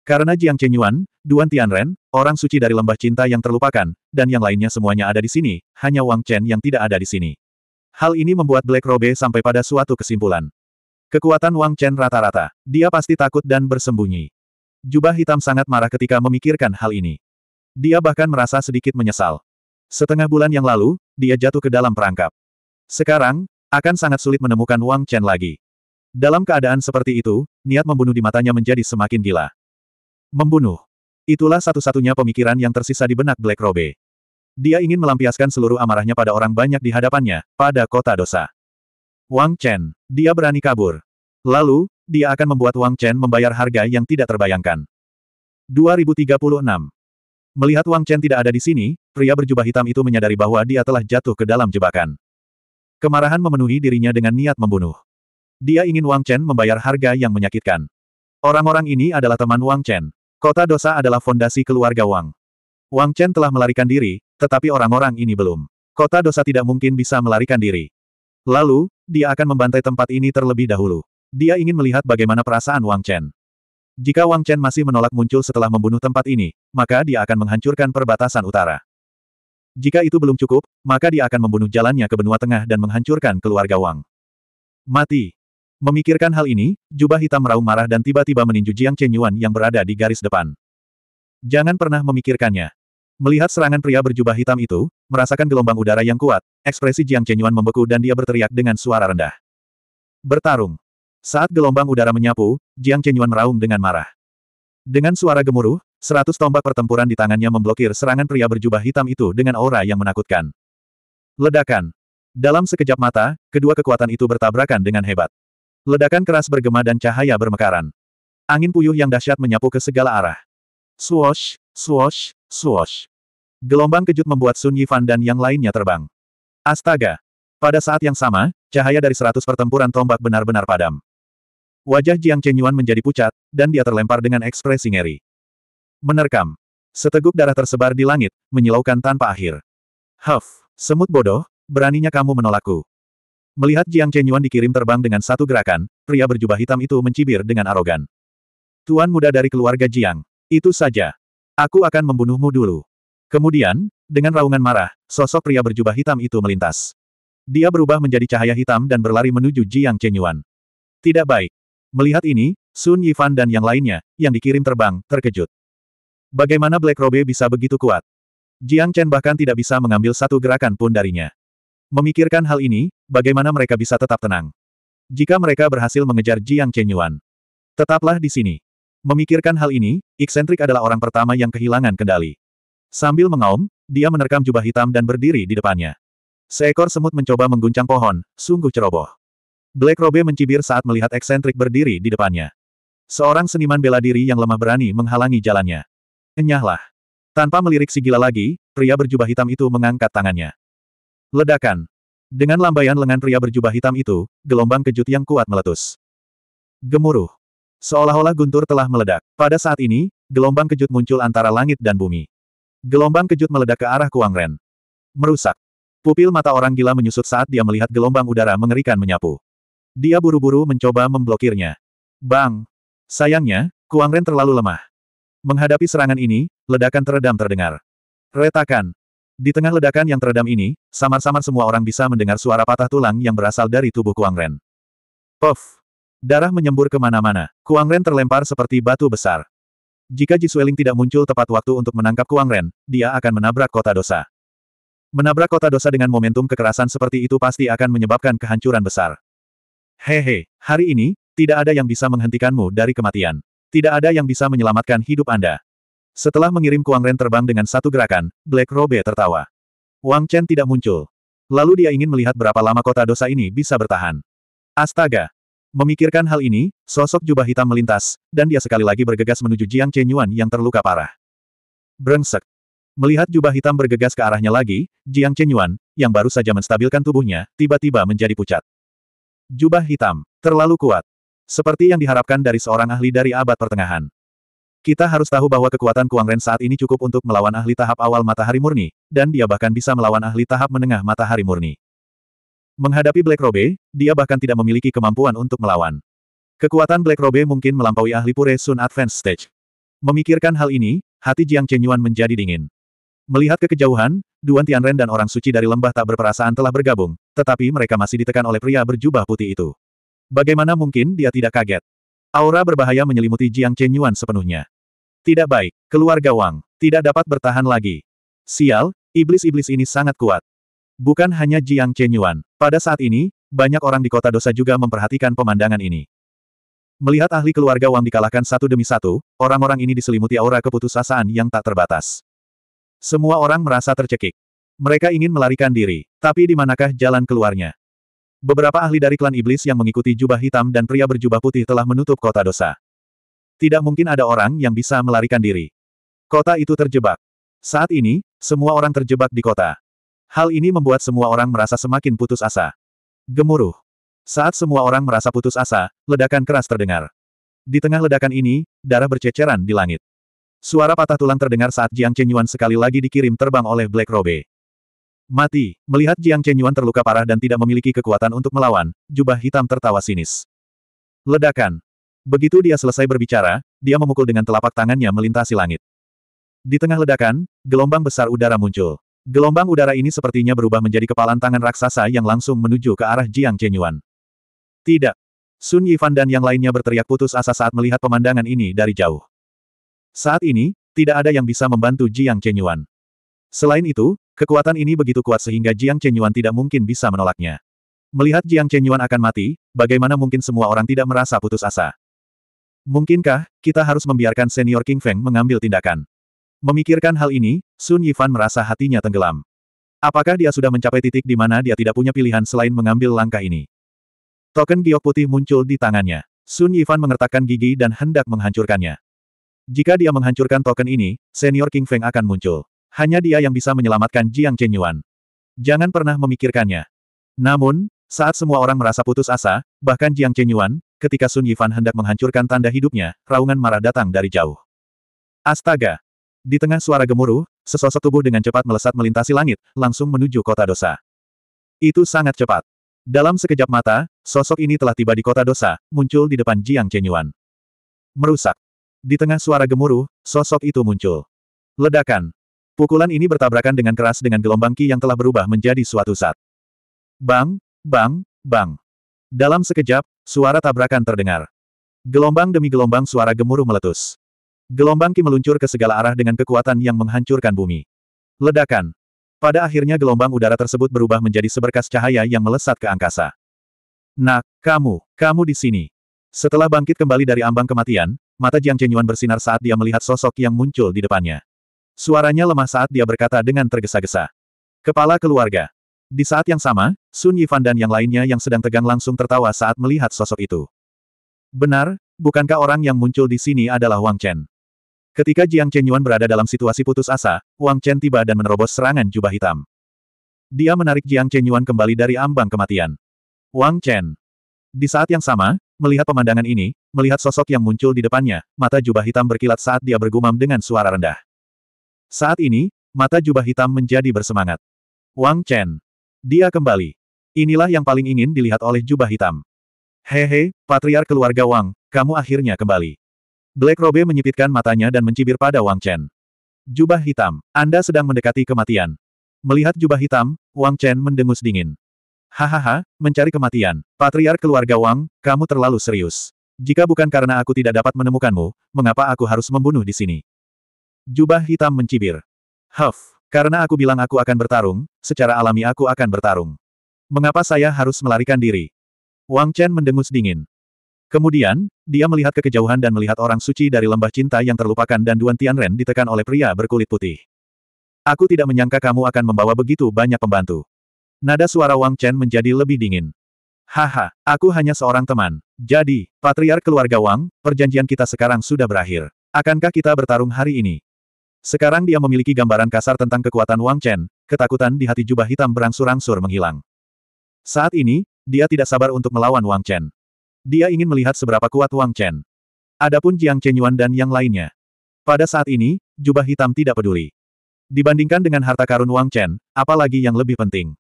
Karena Jiang Chen Yuan, Duan Tianren, orang suci dari lembah cinta yang terlupakan, dan yang lainnya semuanya ada di sini, hanya Wang Chen yang tidak ada di sini. Hal ini membuat Black Robe sampai pada suatu kesimpulan. Kekuatan Wang Chen rata-rata. Dia pasti takut dan bersembunyi. Jubah hitam sangat marah ketika memikirkan hal ini. Dia bahkan merasa sedikit menyesal. Setengah bulan yang lalu, dia jatuh ke dalam perangkap. Sekarang, akan sangat sulit menemukan Wang Chen lagi. Dalam keadaan seperti itu, niat membunuh di matanya menjadi semakin gila. Membunuh. Itulah satu-satunya pemikiran yang tersisa di benak Black Robe. Dia ingin melampiaskan seluruh amarahnya pada orang banyak di hadapannya, pada kota dosa. Wang Chen. Dia berani kabur. Lalu, dia akan membuat Wang Chen membayar harga yang tidak terbayangkan. 2036. Melihat Wang Chen tidak ada di sini, pria berjubah hitam itu menyadari bahwa dia telah jatuh ke dalam jebakan. Kemarahan memenuhi dirinya dengan niat membunuh. Dia ingin Wang Chen membayar harga yang menyakitkan. Orang-orang ini adalah teman Wang Chen. Kota dosa adalah fondasi keluarga Wang. Wang Chen telah melarikan diri, tetapi orang-orang ini belum. Kota dosa tidak mungkin bisa melarikan diri. Lalu, dia akan membantai tempat ini terlebih dahulu. Dia ingin melihat bagaimana perasaan Wang Chen. Jika Wang Chen masih menolak muncul setelah membunuh tempat ini, maka dia akan menghancurkan perbatasan utara. Jika itu belum cukup, maka dia akan membunuh jalannya ke benua tengah dan menghancurkan keluarga Wang. Mati. Memikirkan hal ini, jubah hitam meraung marah dan tiba-tiba meninju Jiang Chenyuan yang berada di garis depan. Jangan pernah memikirkannya. Melihat serangan pria berjubah hitam itu, merasakan gelombang udara yang kuat, ekspresi Jiang Chenyuan membeku dan dia berteriak dengan suara rendah. Bertarung. Saat gelombang udara menyapu, Jiang Chenyuan meraung dengan marah. Dengan suara gemuruh, seratus tombak pertempuran di tangannya memblokir serangan pria berjubah hitam itu dengan aura yang menakutkan. Ledakan. Dalam sekejap mata, kedua kekuatan itu bertabrakan dengan hebat. Ledakan keras bergema dan cahaya bermekaran. Angin puyuh yang dahsyat menyapu ke segala arah. Swosh, swosh, swosh. Gelombang kejut membuat Sun Yifan dan yang lainnya terbang. Astaga! Pada saat yang sama, cahaya dari seratus pertempuran tombak benar-benar padam. Wajah Jiang Chenyuan menjadi pucat, dan dia terlempar dengan ekspresi ngeri. Menerkam. Seteguk darah tersebar di langit, menyilaukan tanpa akhir. Huff, semut bodoh, beraninya kamu menolakku. Melihat Jiang Chenyuan dikirim terbang dengan satu gerakan, pria berjubah hitam itu mencibir dengan arogan. Tuan muda dari keluarga Jiang. Itu saja. Aku akan membunuhmu dulu. Kemudian, dengan raungan marah, sosok pria berjubah hitam itu melintas. Dia berubah menjadi cahaya hitam dan berlari menuju Jiang Chenyuan. Tidak baik. Melihat ini, Sun Yifan dan yang lainnya, yang dikirim terbang, terkejut. Bagaimana Black Robe bisa begitu kuat? Jiang Chen bahkan tidak bisa mengambil satu gerakan pun darinya. Memikirkan hal ini, bagaimana mereka bisa tetap tenang? Jika mereka berhasil mengejar Jiang Chenyuan, tetaplah di sini. Memikirkan hal ini, eksentrik adalah orang pertama yang kehilangan kendali. Sambil mengaum, dia menerkam jubah hitam dan berdiri di depannya. Seekor semut mencoba mengguncang pohon, sungguh ceroboh. Black Robe mencibir saat melihat eksentrik berdiri di depannya. Seorang seniman bela diri yang lemah berani menghalangi jalannya. Enyahlah. Tanpa melirik si gila lagi, pria berjubah hitam itu mengangkat tangannya. Ledakan. Dengan lambaian lengan pria berjubah hitam itu, gelombang kejut yang kuat meletus. Gemuruh. Seolah-olah guntur telah meledak. Pada saat ini, gelombang kejut muncul antara langit dan bumi. Gelombang kejut meledak ke arah Kuang Ren. Merusak. Pupil mata orang gila menyusut saat dia melihat gelombang udara mengerikan menyapu. Dia buru-buru mencoba memblokirnya. Bang! Sayangnya, Kuang Ren terlalu lemah. Menghadapi serangan ini, ledakan teredam terdengar. Retakan. Di tengah ledakan yang teredam ini, samar-samar semua orang bisa mendengar suara patah tulang yang berasal dari tubuh Kuang Ren. Puff! Darah menyembur kemana-mana. Kuang Ren terlempar seperti batu besar. Jika Sueling tidak muncul tepat waktu untuk menangkap Kuang Ren, dia akan menabrak kota dosa. Menabrak kota dosa dengan momentum kekerasan seperti itu pasti akan menyebabkan kehancuran besar. Hehe, hari ini, tidak ada yang bisa menghentikanmu dari kematian. Tidak ada yang bisa menyelamatkan hidup Anda. Setelah mengirim Kuang Ren terbang dengan satu gerakan, Black Robe tertawa. Wang Chen tidak muncul. Lalu dia ingin melihat berapa lama kota dosa ini bisa bertahan. Astaga, Memikirkan hal ini, sosok jubah hitam melintas, dan dia sekali lagi bergegas menuju Jiang Chenyuan yang terluka parah. Brengsek. Melihat jubah hitam bergegas ke arahnya lagi, Jiang Chenyuan, yang baru saja menstabilkan tubuhnya, tiba-tiba menjadi pucat. Jubah hitam. Terlalu kuat. Seperti yang diharapkan dari seorang ahli dari abad pertengahan. Kita harus tahu bahwa kekuatan Kuang Ren saat ini cukup untuk melawan ahli tahap awal matahari murni, dan dia bahkan bisa melawan ahli tahap menengah matahari murni. Menghadapi Black Robe, dia bahkan tidak memiliki kemampuan untuk melawan. Kekuatan Black Robe mungkin melampaui ahli Pure Sun Advanced Stage. Memikirkan hal ini, hati Jiang Chenyuan menjadi dingin. Melihat ke kejauhan, Duan Tianren dan orang suci dari lembah tak berperasaan telah bergabung, tetapi mereka masih ditekan oleh pria berjubah putih itu. Bagaimana mungkin dia tidak kaget? Aura berbahaya menyelimuti Jiang Chenyuan sepenuhnya. Tidak baik, keluarga Wang, tidak dapat bertahan lagi. Sial, iblis-iblis ini sangat kuat. Bukan hanya Jiang Chenyuan. Pada saat ini, banyak orang di kota dosa juga memperhatikan pemandangan ini. Melihat ahli keluarga Wang dikalahkan satu demi satu, orang-orang ini diselimuti aura keputusasaan yang tak terbatas. Semua orang merasa tercekik. Mereka ingin melarikan diri, tapi di manakah jalan keluarnya? Beberapa ahli dari klan iblis yang mengikuti jubah hitam dan pria berjubah putih telah menutup kota dosa. Tidak mungkin ada orang yang bisa melarikan diri. Kota itu terjebak. Saat ini, semua orang terjebak di kota. Hal ini membuat semua orang merasa semakin putus asa. Gemuruh. Saat semua orang merasa putus asa, ledakan keras terdengar. Di tengah ledakan ini, darah berceceran di langit. Suara patah tulang terdengar saat Jiang Chenyuan sekali lagi dikirim terbang oleh Black Robe. Mati, melihat Jiang Chenyuan terluka parah dan tidak memiliki kekuatan untuk melawan, jubah hitam tertawa sinis. Ledakan. Begitu dia selesai berbicara, dia memukul dengan telapak tangannya melintasi langit. Di tengah ledakan, gelombang besar udara muncul. Gelombang udara ini sepertinya berubah menjadi kepalan tangan raksasa yang langsung menuju ke arah Jiang Chenyuan. Tidak. Sun Yifan dan yang lainnya berteriak putus asa saat melihat pemandangan ini dari jauh. Saat ini, tidak ada yang bisa membantu Jiang Chenyuan. Selain itu, kekuatan ini begitu kuat sehingga Jiang Chenyuan tidak mungkin bisa menolaknya. Melihat Jiang Chenyuan akan mati, bagaimana mungkin semua orang tidak merasa putus asa? Mungkinkah, kita harus membiarkan senior King Feng mengambil tindakan? Memikirkan hal ini, Sun Yifan merasa hatinya tenggelam. Apakah dia sudah mencapai titik di mana dia tidak punya pilihan selain mengambil langkah ini? Token giok putih muncul di tangannya. Sun Yifan mengertakkan gigi dan hendak menghancurkannya. Jika dia menghancurkan token ini, senior King Feng akan muncul. Hanya dia yang bisa menyelamatkan Jiang Chen Yuan. Jangan pernah memikirkannya. Namun, saat semua orang merasa putus asa, bahkan Jiang Chen Yuan, ketika Sun Yifan hendak menghancurkan tanda hidupnya, raungan marah datang dari jauh. Astaga, di tengah suara gemuruh, sesosok tubuh dengan cepat melesat melintasi langit, langsung menuju kota dosa. Itu sangat cepat. Dalam sekejap mata, sosok ini telah tiba di kota dosa, muncul di depan Jiang Chenyuan. Merusak. Di tengah suara gemuruh, sosok itu muncul. Ledakan. Pukulan ini bertabrakan dengan keras dengan gelombang ki yang telah berubah menjadi suatu saat. Bang, bang, bang. Dalam sekejap, suara tabrakan terdengar. Gelombang demi gelombang suara gemuruh meletus. Gelombang Ki meluncur ke segala arah dengan kekuatan yang menghancurkan bumi. Ledakan. Pada akhirnya gelombang udara tersebut berubah menjadi seberkas cahaya yang melesat ke angkasa. Nak, kamu, kamu di sini. Setelah bangkit kembali dari ambang kematian, mata Jiang Chenyuan bersinar saat dia melihat sosok yang muncul di depannya. Suaranya lemah saat dia berkata dengan tergesa-gesa. Kepala keluarga. Di saat yang sama, Sun Yifan dan yang lainnya yang sedang tegang langsung tertawa saat melihat sosok itu. Benar, bukankah orang yang muncul di sini adalah Wang Chen? Ketika Jiang Chen Yuan berada dalam situasi putus asa, Wang Chen tiba dan menerobos serangan jubah hitam. Dia menarik Jiang Chen Yuan kembali dari ambang kematian. Wang Chen. Di saat yang sama, melihat pemandangan ini, melihat sosok yang muncul di depannya, mata jubah hitam berkilat saat dia bergumam dengan suara rendah. Saat ini, mata jubah hitam menjadi bersemangat. Wang Chen. Dia kembali. Inilah yang paling ingin dilihat oleh jubah hitam. Hehe, Patriar keluarga Wang, kamu akhirnya kembali. Black Robe menyipitkan matanya dan mencibir pada Wang Chen. Jubah hitam, Anda sedang mendekati kematian. Melihat jubah hitam, Wang Chen mendengus dingin. Hahaha, mencari kematian. patriar keluarga Wang, kamu terlalu serius. Jika bukan karena aku tidak dapat menemukanmu, mengapa aku harus membunuh di sini? Jubah hitam mencibir. Huff, karena aku bilang aku akan bertarung, secara alami aku akan bertarung. Mengapa saya harus melarikan diri? Wang Chen mendengus dingin. Kemudian, dia melihat ke kejauhan dan melihat orang suci dari lembah cinta yang terlupakan dan Duan Tianren ditekan oleh pria berkulit putih. Aku tidak menyangka kamu akan membawa begitu banyak pembantu. Nada suara Wang Chen menjadi lebih dingin. Haha, aku hanya seorang teman. Jadi, patriar keluarga Wang, perjanjian kita sekarang sudah berakhir. Akankah kita bertarung hari ini? Sekarang dia memiliki gambaran kasar tentang kekuatan Wang Chen, ketakutan di hati jubah hitam berangsur-angsur menghilang. Saat ini, dia tidak sabar untuk melawan Wang Chen. Dia ingin melihat seberapa kuat Wang Chen. Adapun Jiang Yuan dan yang lainnya. Pada saat ini, jubah hitam tidak peduli. Dibandingkan dengan harta karun Wang Chen, apalagi yang lebih penting.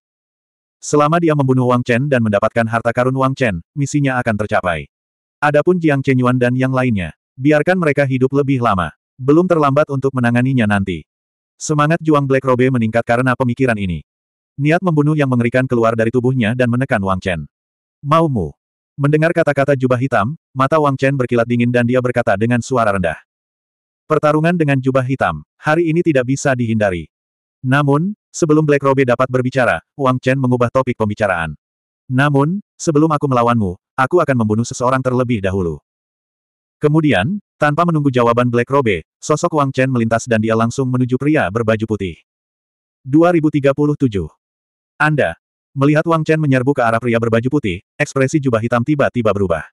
Selama dia membunuh Wang Chen dan mendapatkan harta karun Wang Chen, misinya akan tercapai. Adapun Jiang Yuan dan yang lainnya, biarkan mereka hidup lebih lama. Belum terlambat untuk menanganinya nanti. Semangat Juang Black Robe meningkat karena pemikiran ini. Niat membunuh yang mengerikan keluar dari tubuhnya dan menekan Wang Chen. Maumu. Mendengar kata-kata jubah hitam, mata Wang Chen berkilat dingin dan dia berkata dengan suara rendah. Pertarungan dengan jubah hitam, hari ini tidak bisa dihindari. Namun, sebelum Black Robe dapat berbicara, Wang Chen mengubah topik pembicaraan. Namun, sebelum aku melawanmu, aku akan membunuh seseorang terlebih dahulu. Kemudian, tanpa menunggu jawaban Black Robe, sosok Wang Chen melintas dan dia langsung menuju pria berbaju putih. 2037 Anda, Melihat Wang Chen menyerbu ke arah pria berbaju putih, ekspresi jubah hitam tiba-tiba berubah.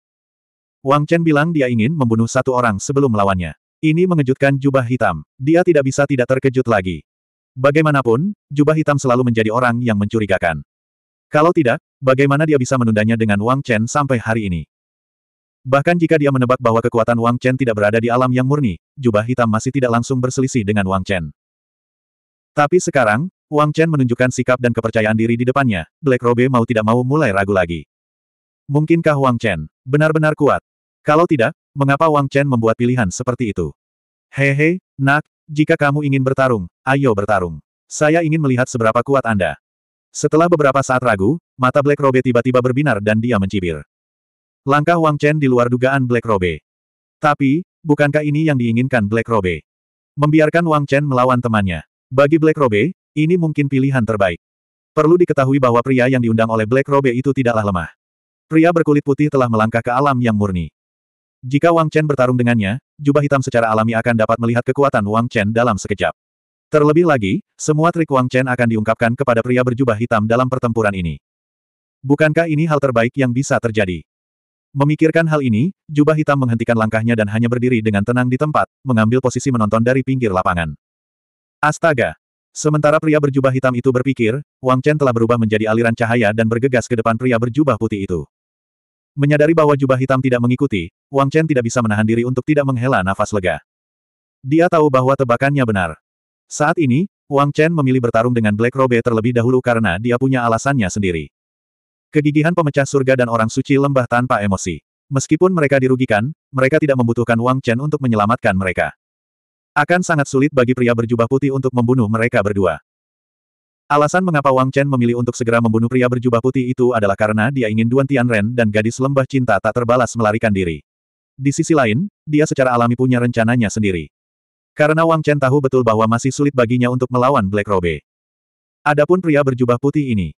Wang Chen bilang dia ingin membunuh satu orang sebelum melawannya. Ini mengejutkan jubah hitam. Dia tidak bisa tidak terkejut lagi. Bagaimanapun, jubah hitam selalu menjadi orang yang mencurigakan. Kalau tidak, bagaimana dia bisa menundanya dengan Wang Chen sampai hari ini? Bahkan jika dia menebak bahwa kekuatan Wang Chen tidak berada di alam yang murni, jubah hitam masih tidak langsung berselisih dengan Wang Chen. Tapi sekarang, Wang Chen menunjukkan sikap dan kepercayaan diri di depannya, Black Robe mau tidak mau mulai ragu lagi. Mungkinkah Wang Chen benar-benar kuat? Kalau tidak, mengapa Wang Chen membuat pilihan seperti itu? Hehe, nak, jika kamu ingin bertarung, ayo bertarung. Saya ingin melihat seberapa kuat Anda. Setelah beberapa saat ragu, mata Black Robe tiba-tiba berbinar dan dia mencibir. Langkah Wang Chen di luar dugaan Black Robe. Tapi, bukankah ini yang diinginkan Black Robe? Membiarkan Wang Chen melawan temannya. Bagi Black Robe, ini mungkin pilihan terbaik. Perlu diketahui bahwa pria yang diundang oleh Black Robe itu tidaklah lemah. Pria berkulit putih telah melangkah ke alam yang murni. Jika Wang Chen bertarung dengannya, jubah hitam secara alami akan dapat melihat kekuatan Wang Chen dalam sekejap. Terlebih lagi, semua trik Wang Chen akan diungkapkan kepada pria berjubah hitam dalam pertempuran ini. Bukankah ini hal terbaik yang bisa terjadi? Memikirkan hal ini, jubah hitam menghentikan langkahnya dan hanya berdiri dengan tenang di tempat, mengambil posisi menonton dari pinggir lapangan. Astaga! Sementara pria berjubah hitam itu berpikir, Wang Chen telah berubah menjadi aliran cahaya dan bergegas ke depan pria berjubah putih itu. Menyadari bahwa jubah hitam tidak mengikuti, Wang Chen tidak bisa menahan diri untuk tidak menghela nafas lega. Dia tahu bahwa tebakannya benar. Saat ini, Wang Chen memilih bertarung dengan Black Robe terlebih dahulu karena dia punya alasannya sendiri. Kegigihan pemecah surga dan orang suci lembah tanpa emosi. Meskipun mereka dirugikan, mereka tidak membutuhkan Wang Chen untuk menyelamatkan mereka. Akan sangat sulit bagi pria berjubah putih untuk membunuh mereka berdua. Alasan mengapa Wang Chen memilih untuk segera membunuh pria berjubah putih itu adalah karena dia ingin Duan Tianren dan gadis lembah cinta tak terbalas melarikan diri. Di sisi lain, dia secara alami punya rencananya sendiri. Karena Wang Chen tahu betul bahwa masih sulit baginya untuk melawan Black Robe. Adapun pria berjubah putih ini,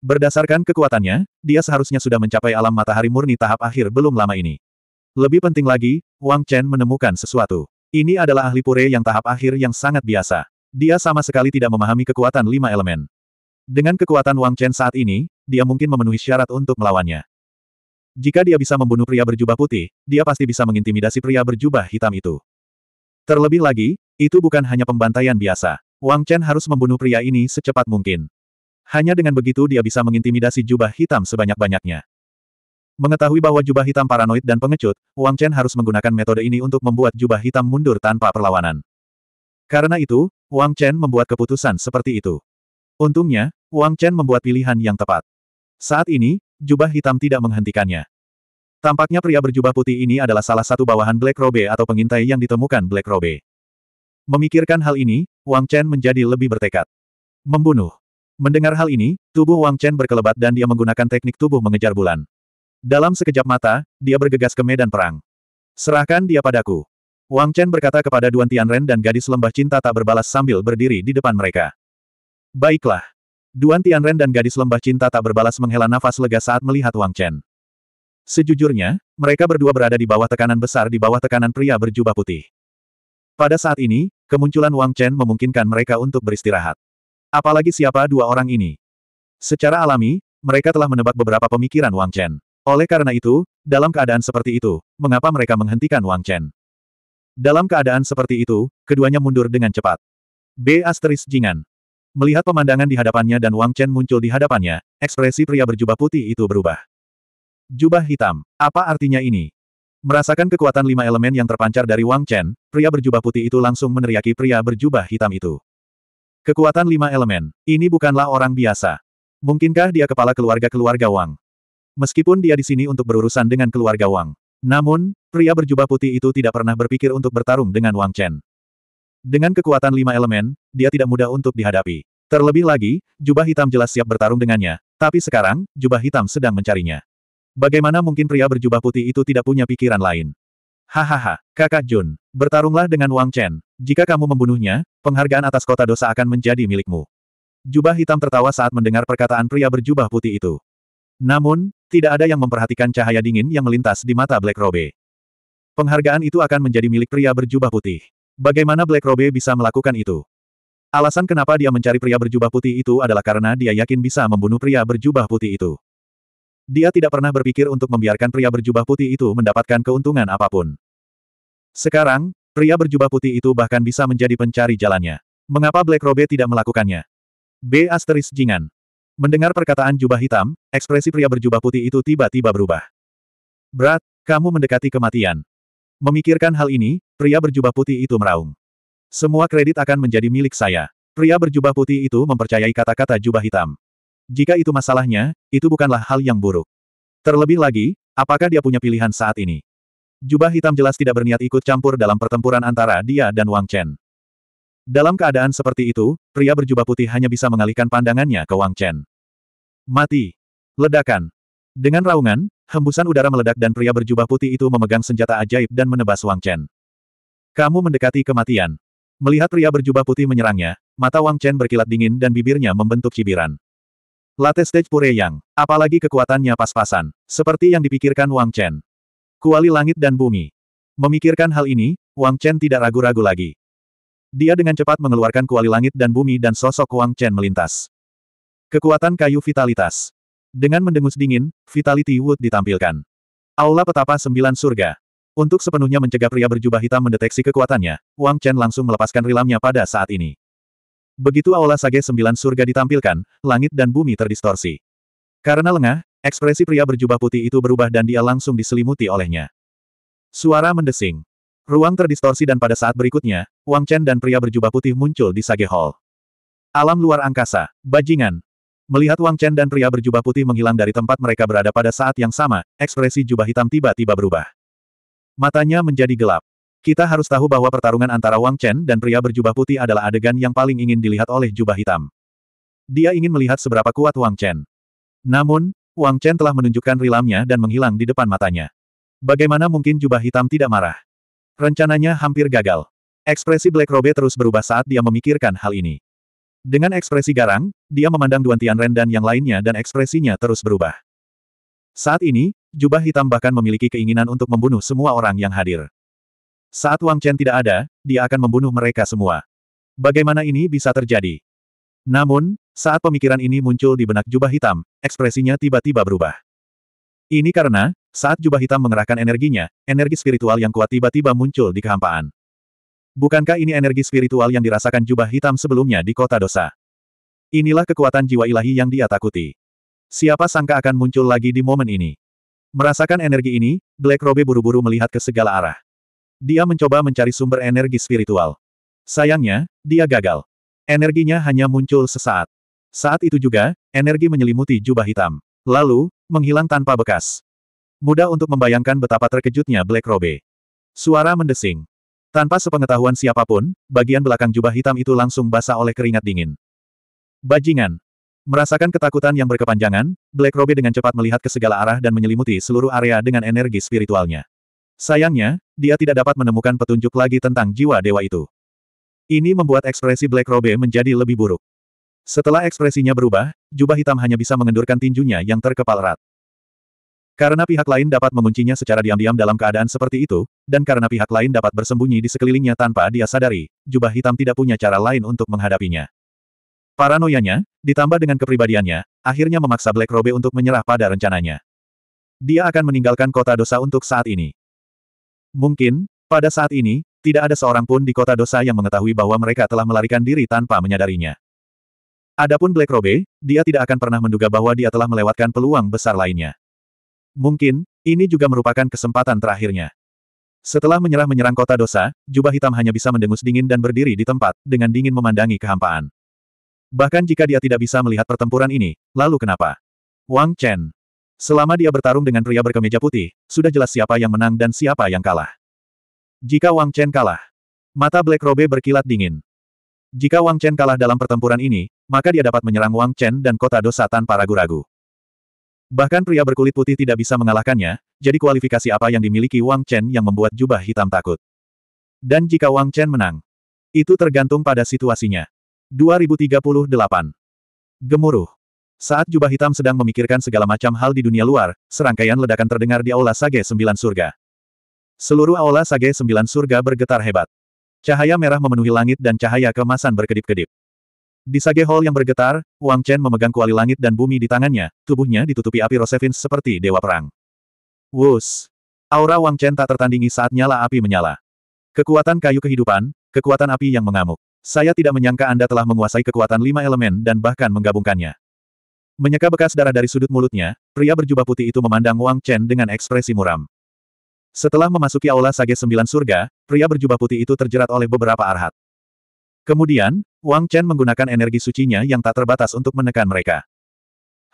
Berdasarkan kekuatannya, dia seharusnya sudah mencapai alam matahari murni tahap akhir belum lama ini. Lebih penting lagi, Wang Chen menemukan sesuatu. Ini adalah ahli pure yang tahap akhir yang sangat biasa. Dia sama sekali tidak memahami kekuatan lima elemen. Dengan kekuatan Wang Chen saat ini, dia mungkin memenuhi syarat untuk melawannya. Jika dia bisa membunuh pria berjubah putih, dia pasti bisa mengintimidasi pria berjubah hitam itu. Terlebih lagi, itu bukan hanya pembantaian biasa. Wang Chen harus membunuh pria ini secepat mungkin. Hanya dengan begitu dia bisa mengintimidasi jubah hitam sebanyak-banyaknya. Mengetahui bahwa jubah hitam paranoid dan pengecut, Wang Chen harus menggunakan metode ini untuk membuat jubah hitam mundur tanpa perlawanan. Karena itu, Wang Chen membuat keputusan seperti itu. Untungnya, Wang Chen membuat pilihan yang tepat. Saat ini, jubah hitam tidak menghentikannya. Tampaknya pria berjubah putih ini adalah salah satu bawahan Black Robe atau pengintai yang ditemukan Black Robe. Memikirkan hal ini, Wang Chen menjadi lebih bertekad. Membunuh. Mendengar hal ini, tubuh Wang Chen berkelebat dan dia menggunakan teknik tubuh mengejar bulan. Dalam sekejap mata, dia bergegas ke medan perang. Serahkan dia padaku. Wang Chen berkata kepada Duan Tianren dan gadis lembah cinta tak berbalas sambil berdiri di depan mereka. Baiklah. Duan Tianren dan gadis lembah cinta tak berbalas menghela nafas lega saat melihat Wang Chen. Sejujurnya, mereka berdua berada di bawah tekanan besar di bawah tekanan pria berjubah putih. Pada saat ini, kemunculan Wang Chen memungkinkan mereka untuk beristirahat. Apalagi siapa dua orang ini. Secara alami, mereka telah menebak beberapa pemikiran Wang Chen. Oleh karena itu, dalam keadaan seperti itu, mengapa mereka menghentikan Wang Chen? Dalam keadaan seperti itu, keduanya mundur dengan cepat. B asteris Jingan. Melihat pemandangan di hadapannya dan Wang Chen muncul di hadapannya, ekspresi pria berjubah putih itu berubah. Jubah hitam. Apa artinya ini? Merasakan kekuatan lima elemen yang terpancar dari Wang Chen, pria berjubah putih itu langsung meneriaki pria berjubah hitam itu. Kekuatan lima elemen, ini bukanlah orang biasa. Mungkinkah dia kepala keluarga-keluarga Wang? Meskipun dia di sini untuk berurusan dengan keluarga Wang. Namun, pria berjubah putih itu tidak pernah berpikir untuk bertarung dengan Wang Chen. Dengan kekuatan lima elemen, dia tidak mudah untuk dihadapi. Terlebih lagi, jubah hitam jelas siap bertarung dengannya, tapi sekarang, jubah hitam sedang mencarinya. Bagaimana mungkin pria berjubah putih itu tidak punya pikiran lain? Hahaha, kakak Jun, bertarunglah dengan Wang Chen. Jika kamu membunuhnya, penghargaan atas kota dosa akan menjadi milikmu. Jubah hitam tertawa saat mendengar perkataan pria berjubah putih itu. Namun, tidak ada yang memperhatikan cahaya dingin yang melintas di mata Black Robe. Penghargaan itu akan menjadi milik pria berjubah putih. Bagaimana Black Robe bisa melakukan itu? Alasan kenapa dia mencari pria berjubah putih itu adalah karena dia yakin bisa membunuh pria berjubah putih itu. Dia tidak pernah berpikir untuk membiarkan pria berjubah putih itu mendapatkan keuntungan apapun. Sekarang, pria berjubah putih itu bahkan bisa menjadi pencari jalannya. Mengapa Black Robe tidak melakukannya? B. Asteris Jingan Mendengar perkataan jubah hitam, ekspresi pria berjubah putih itu tiba-tiba berubah. Berat, kamu mendekati kematian. Memikirkan hal ini, pria berjubah putih itu meraung. Semua kredit akan menjadi milik saya. Pria berjubah putih itu mempercayai kata-kata jubah hitam. Jika itu masalahnya, itu bukanlah hal yang buruk. Terlebih lagi, apakah dia punya pilihan saat ini? Jubah hitam jelas tidak berniat ikut campur dalam pertempuran antara dia dan Wang Chen. Dalam keadaan seperti itu, pria berjubah putih hanya bisa mengalihkan pandangannya ke Wang Chen. Mati. Ledakan. Dengan raungan, hembusan udara meledak dan pria berjubah putih itu memegang senjata ajaib dan menebas Wang Chen. Kamu mendekati kematian. Melihat pria berjubah putih menyerangnya, mata Wang Chen berkilat dingin dan bibirnya membentuk cibiran. Late stage pure yang, apalagi kekuatannya pas-pasan, seperti yang dipikirkan Wang Chen. Kuali langit dan bumi. Memikirkan hal ini, Wang Chen tidak ragu-ragu lagi. Dia dengan cepat mengeluarkan kuali langit dan bumi dan sosok Wang Chen melintas. Kekuatan kayu vitalitas. Dengan mendengus dingin, Vitality Wood ditampilkan. Aula petapa sembilan surga. Untuk sepenuhnya mencegah pria berjubah hitam mendeteksi kekuatannya, Wang Chen langsung melepaskan rilamnya pada saat ini. Begitu aula sage sembilan surga ditampilkan, langit dan bumi terdistorsi. Karena lengah, ekspresi pria berjubah putih itu berubah dan dia langsung diselimuti olehnya. Suara mendesing. Ruang terdistorsi dan pada saat berikutnya, Wang Chen dan pria berjubah putih muncul di Sage Hall. Alam luar angkasa, bajingan. Melihat Wang Chen dan pria berjubah putih menghilang dari tempat mereka berada pada saat yang sama, ekspresi jubah hitam tiba-tiba berubah. Matanya menjadi gelap. Kita harus tahu bahwa pertarungan antara Wang Chen dan pria berjubah putih adalah adegan yang paling ingin dilihat oleh jubah hitam. Dia ingin melihat seberapa kuat Wang Chen. Namun, Wang Chen telah menunjukkan rilamnya dan menghilang di depan matanya. Bagaimana mungkin jubah hitam tidak marah? Rencananya hampir gagal. Ekspresi Black Robe terus berubah saat dia memikirkan hal ini. Dengan ekspresi garang, dia memandang Duan Tianren dan yang lainnya dan ekspresinya terus berubah. Saat ini, jubah hitam bahkan memiliki keinginan untuk membunuh semua orang yang hadir. Saat Wang Chen tidak ada, dia akan membunuh mereka semua. Bagaimana ini bisa terjadi? Namun, saat pemikiran ini muncul di benak jubah hitam, ekspresinya tiba-tiba berubah. Ini karena, saat jubah hitam mengerahkan energinya, energi spiritual yang kuat tiba-tiba muncul di kehampaan. Bukankah ini energi spiritual yang dirasakan jubah hitam sebelumnya di kota dosa? Inilah kekuatan jiwa ilahi yang dia takuti. Siapa sangka akan muncul lagi di momen ini? Merasakan energi ini, Black Robe buru-buru melihat ke segala arah. Dia mencoba mencari sumber energi spiritual. Sayangnya, dia gagal. Energinya hanya muncul sesaat. Saat itu juga, energi menyelimuti jubah hitam. Lalu, menghilang tanpa bekas. Mudah untuk membayangkan betapa terkejutnya Black Robe. Suara mendesing. Tanpa sepengetahuan siapapun, bagian belakang jubah hitam itu langsung basah oleh keringat dingin. Bajingan. Merasakan ketakutan yang berkepanjangan, Black Robe dengan cepat melihat ke segala arah dan menyelimuti seluruh area dengan energi spiritualnya. Sayangnya, dia tidak dapat menemukan petunjuk lagi tentang jiwa dewa itu. Ini membuat ekspresi Black Robe menjadi lebih buruk. Setelah ekspresinya berubah, jubah hitam hanya bisa mengendurkan tinjunya yang terkepal erat. Karena pihak lain dapat menguncinya secara diam-diam dalam keadaan seperti itu, dan karena pihak lain dapat bersembunyi di sekelilingnya tanpa dia sadari, jubah hitam tidak punya cara lain untuk menghadapinya. Paranoianya, ditambah dengan kepribadiannya, akhirnya memaksa Black Robe untuk menyerah pada rencananya. Dia akan meninggalkan kota dosa untuk saat ini. Mungkin, pada saat ini, tidak ada seorang pun di kota dosa yang mengetahui bahwa mereka telah melarikan diri tanpa menyadarinya. Adapun Black Robe, dia tidak akan pernah menduga bahwa dia telah melewatkan peluang besar lainnya. Mungkin, ini juga merupakan kesempatan terakhirnya. Setelah menyerah menyerang kota dosa, jubah hitam hanya bisa mendengus dingin dan berdiri di tempat, dengan dingin memandangi kehampaan. Bahkan jika dia tidak bisa melihat pertempuran ini, lalu kenapa? Wang Chen. Selama dia bertarung dengan pria berkemeja putih, sudah jelas siapa yang menang dan siapa yang kalah. Jika Wang Chen kalah, mata Black Robe berkilat dingin. Jika Wang Chen kalah dalam pertempuran ini, maka dia dapat menyerang Wang Chen dan kota dosa tanpa ragu-ragu. Bahkan pria berkulit putih tidak bisa mengalahkannya, jadi kualifikasi apa yang dimiliki Wang Chen yang membuat jubah hitam takut. Dan jika Wang Chen menang, itu tergantung pada situasinya. 2038 Gemuruh Saat jubah hitam sedang memikirkan segala macam hal di dunia luar, serangkaian ledakan terdengar di Aula Sage Sembilan Surga. Seluruh Aula Sage Sembilan Surga bergetar hebat. Cahaya merah memenuhi langit dan cahaya kemasan berkedip-kedip. Di Sage Hall yang bergetar, Wang Chen memegang kuali langit dan bumi di tangannya, tubuhnya ditutupi api Rosevins seperti dewa perang. Wus! Aura Wang Chen tak tertandingi saat nyala api menyala. Kekuatan kayu kehidupan, kekuatan api yang mengamuk. Saya tidak menyangka Anda telah menguasai kekuatan lima elemen dan bahkan menggabungkannya. Menyeka bekas darah dari sudut mulutnya, pria berjubah putih itu memandang Wang Chen dengan ekspresi muram. Setelah memasuki aula Sage Sembilan Surga, pria berjubah putih itu terjerat oleh beberapa arhat. Kemudian, Wang Chen menggunakan energi sucinya yang tak terbatas untuk menekan mereka.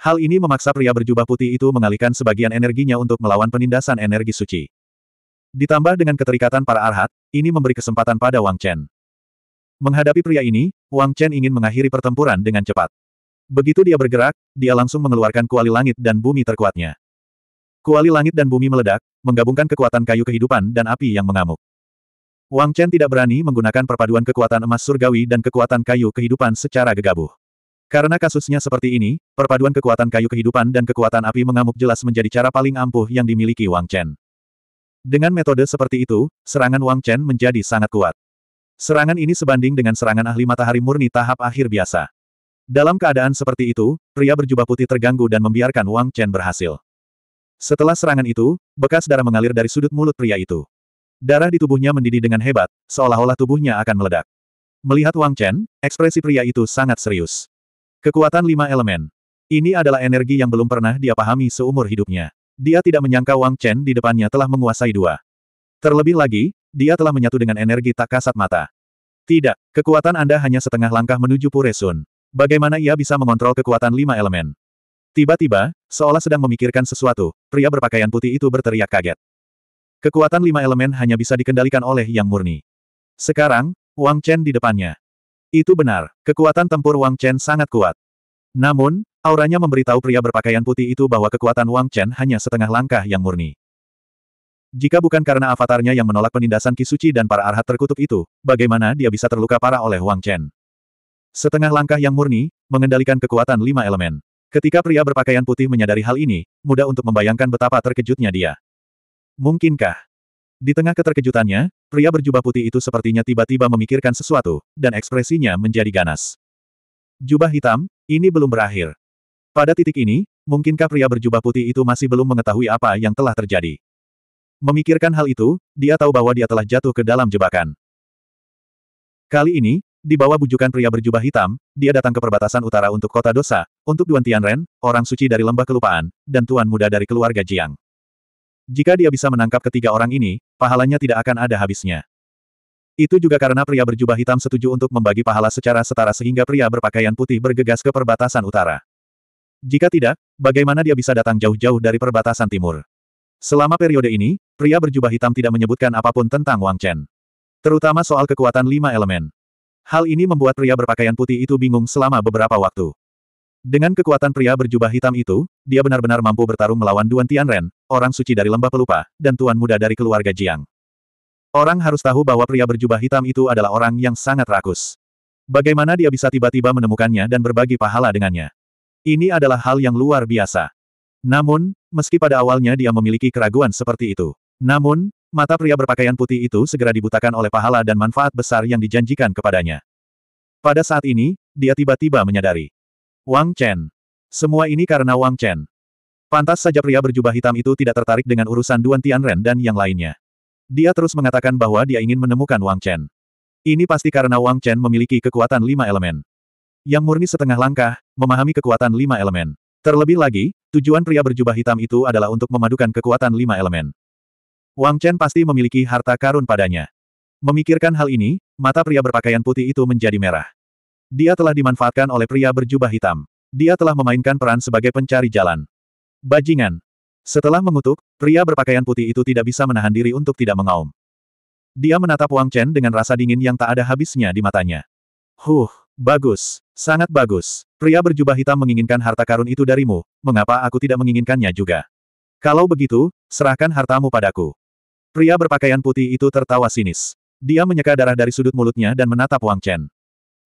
Hal ini memaksa pria berjubah putih itu mengalihkan sebagian energinya untuk melawan penindasan energi suci. Ditambah dengan keterikatan para arhat, ini memberi kesempatan pada Wang Chen. Menghadapi pria ini, Wang Chen ingin mengakhiri pertempuran dengan cepat. Begitu dia bergerak, dia langsung mengeluarkan kuali langit dan bumi terkuatnya. Kuali langit dan bumi meledak, menggabungkan kekuatan kayu kehidupan dan api yang mengamuk. Wang Chen tidak berani menggunakan perpaduan kekuatan emas surgawi dan kekuatan kayu kehidupan secara gegabah. Karena kasusnya seperti ini, perpaduan kekuatan kayu kehidupan dan kekuatan api mengamuk jelas menjadi cara paling ampuh yang dimiliki Wang Chen. Dengan metode seperti itu, serangan Wang Chen menjadi sangat kuat. Serangan ini sebanding dengan serangan ahli matahari murni tahap akhir biasa. Dalam keadaan seperti itu, pria berjubah putih terganggu dan membiarkan Wang Chen berhasil. Setelah serangan itu, bekas darah mengalir dari sudut mulut pria itu. Darah di tubuhnya mendidih dengan hebat, seolah-olah tubuhnya akan meledak. Melihat Wang Chen, ekspresi pria itu sangat serius. Kekuatan lima elemen. Ini adalah energi yang belum pernah dia pahami seumur hidupnya. Dia tidak menyangka Wang Chen di depannya telah menguasai dua. Terlebih lagi, dia telah menyatu dengan energi tak kasat mata. Tidak, kekuatan Anda hanya setengah langkah menuju Pure Sun Bagaimana ia bisa mengontrol kekuatan lima elemen? Tiba-tiba, seolah sedang memikirkan sesuatu, pria berpakaian putih itu berteriak kaget. Kekuatan lima elemen hanya bisa dikendalikan oleh yang murni. Sekarang, Wang Chen di depannya. Itu benar, kekuatan tempur Wang Chen sangat kuat. Namun, auranya memberitahu pria berpakaian putih itu bahwa kekuatan Wang Chen hanya setengah langkah yang murni. Jika bukan karena avatarnya yang menolak penindasan Suci dan para arhat terkutuk itu, bagaimana dia bisa terluka parah oleh Wang Chen? Setengah langkah yang murni, mengendalikan kekuatan lima elemen. Ketika pria berpakaian putih menyadari hal ini, mudah untuk membayangkan betapa terkejutnya dia. Mungkinkah? Di tengah keterkejutannya, pria berjubah putih itu sepertinya tiba-tiba memikirkan sesuatu, dan ekspresinya menjadi ganas. Jubah hitam, ini belum berakhir. Pada titik ini, mungkinkah pria berjubah putih itu masih belum mengetahui apa yang telah terjadi? Memikirkan hal itu, dia tahu bahwa dia telah jatuh ke dalam jebakan. Kali ini, di bawah bujukan pria berjubah hitam, dia datang ke perbatasan utara untuk kota dosa, untuk Duan Tianren, orang suci dari lembah kelupaan, dan tuan muda dari keluarga Jiang. Jika dia bisa menangkap ketiga orang ini, pahalanya tidak akan ada habisnya. Itu juga karena pria berjubah hitam setuju untuk membagi pahala secara setara sehingga pria berpakaian putih bergegas ke perbatasan utara. Jika tidak, bagaimana dia bisa datang jauh-jauh dari perbatasan timur? Selama periode ini, pria berjubah hitam tidak menyebutkan apapun tentang Wang Chen. Terutama soal kekuatan lima elemen. Hal ini membuat pria berpakaian putih itu bingung selama beberapa waktu. Dengan kekuatan pria berjubah hitam itu, dia benar-benar mampu bertarung melawan Duan Tianren, orang suci dari lembah pelupa, dan tuan muda dari keluarga Jiang. Orang harus tahu bahwa pria berjubah hitam itu adalah orang yang sangat rakus. Bagaimana dia bisa tiba-tiba menemukannya dan berbagi pahala dengannya? Ini adalah hal yang luar biasa. Namun, meski pada awalnya dia memiliki keraguan seperti itu. Namun, mata pria berpakaian putih itu segera dibutakan oleh pahala dan manfaat besar yang dijanjikan kepadanya. Pada saat ini, dia tiba-tiba menyadari. Wang Chen. Semua ini karena Wang Chen. Pantas saja pria berjubah hitam itu tidak tertarik dengan urusan Duan Tianren dan yang lainnya. Dia terus mengatakan bahwa dia ingin menemukan Wang Chen. Ini pasti karena Wang Chen memiliki kekuatan lima elemen. Yang murni setengah langkah, memahami kekuatan lima elemen. Terlebih lagi, tujuan pria berjubah hitam itu adalah untuk memadukan kekuatan lima elemen. Wang Chen pasti memiliki harta karun padanya. Memikirkan hal ini, mata pria berpakaian putih itu menjadi merah. Dia telah dimanfaatkan oleh pria berjubah hitam. Dia telah memainkan peran sebagai pencari jalan. Bajingan. Setelah mengutuk, pria berpakaian putih itu tidak bisa menahan diri untuk tidak mengaum. Dia menatap Wang Chen dengan rasa dingin yang tak ada habisnya di matanya. Huh, bagus, sangat bagus. Pria berjubah hitam menginginkan harta karun itu darimu, mengapa aku tidak menginginkannya juga? Kalau begitu, serahkan hartamu padaku. Pria berpakaian putih itu tertawa sinis. Dia menyeka darah dari sudut mulutnya dan menatap Wang Chen.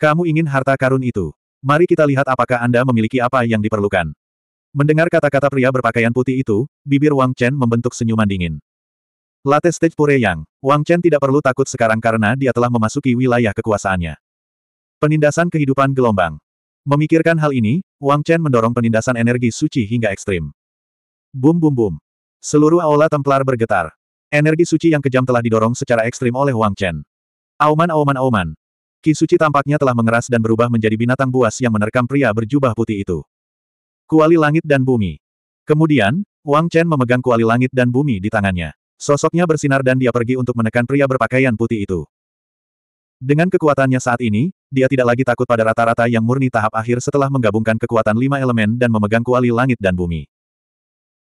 Kamu ingin harta karun itu? Mari kita lihat apakah Anda memiliki apa yang diperlukan. Mendengar kata-kata pria berpakaian putih itu, bibir Wang Chen membentuk senyuman dingin. Latte Stage Pure Yang, Wang Chen tidak perlu takut sekarang karena dia telah memasuki wilayah kekuasaannya. Penindasan kehidupan gelombang. Memikirkan hal ini, Wang Chen mendorong penindasan energi suci hingga ekstrim. Bum bum bum. Seluruh aula templar bergetar. Energi suci yang kejam telah didorong secara ekstrim oleh Wang Chen. Auman auman auman. Ki Suci tampaknya telah mengeras dan berubah menjadi binatang buas yang menerkam pria berjubah putih itu. Kuali langit dan bumi. Kemudian, Wang Chen memegang kuali langit dan bumi di tangannya. Sosoknya bersinar dan dia pergi untuk menekan pria berpakaian putih itu. Dengan kekuatannya saat ini, dia tidak lagi takut pada rata-rata yang murni tahap akhir setelah menggabungkan kekuatan lima elemen dan memegang kuali langit dan bumi.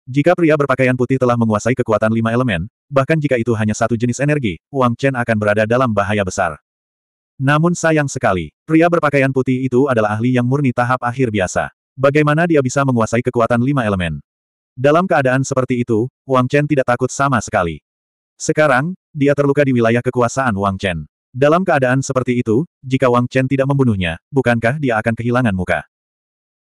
Jika pria berpakaian putih telah menguasai kekuatan lima elemen, bahkan jika itu hanya satu jenis energi, Wang Chen akan berada dalam bahaya besar. Namun sayang sekali, pria berpakaian putih itu adalah ahli yang murni tahap akhir biasa. Bagaimana dia bisa menguasai kekuatan lima elemen? Dalam keadaan seperti itu, Wang Chen tidak takut sama sekali. Sekarang, dia terluka di wilayah kekuasaan Wang Chen. Dalam keadaan seperti itu, jika Wang Chen tidak membunuhnya, bukankah dia akan kehilangan muka?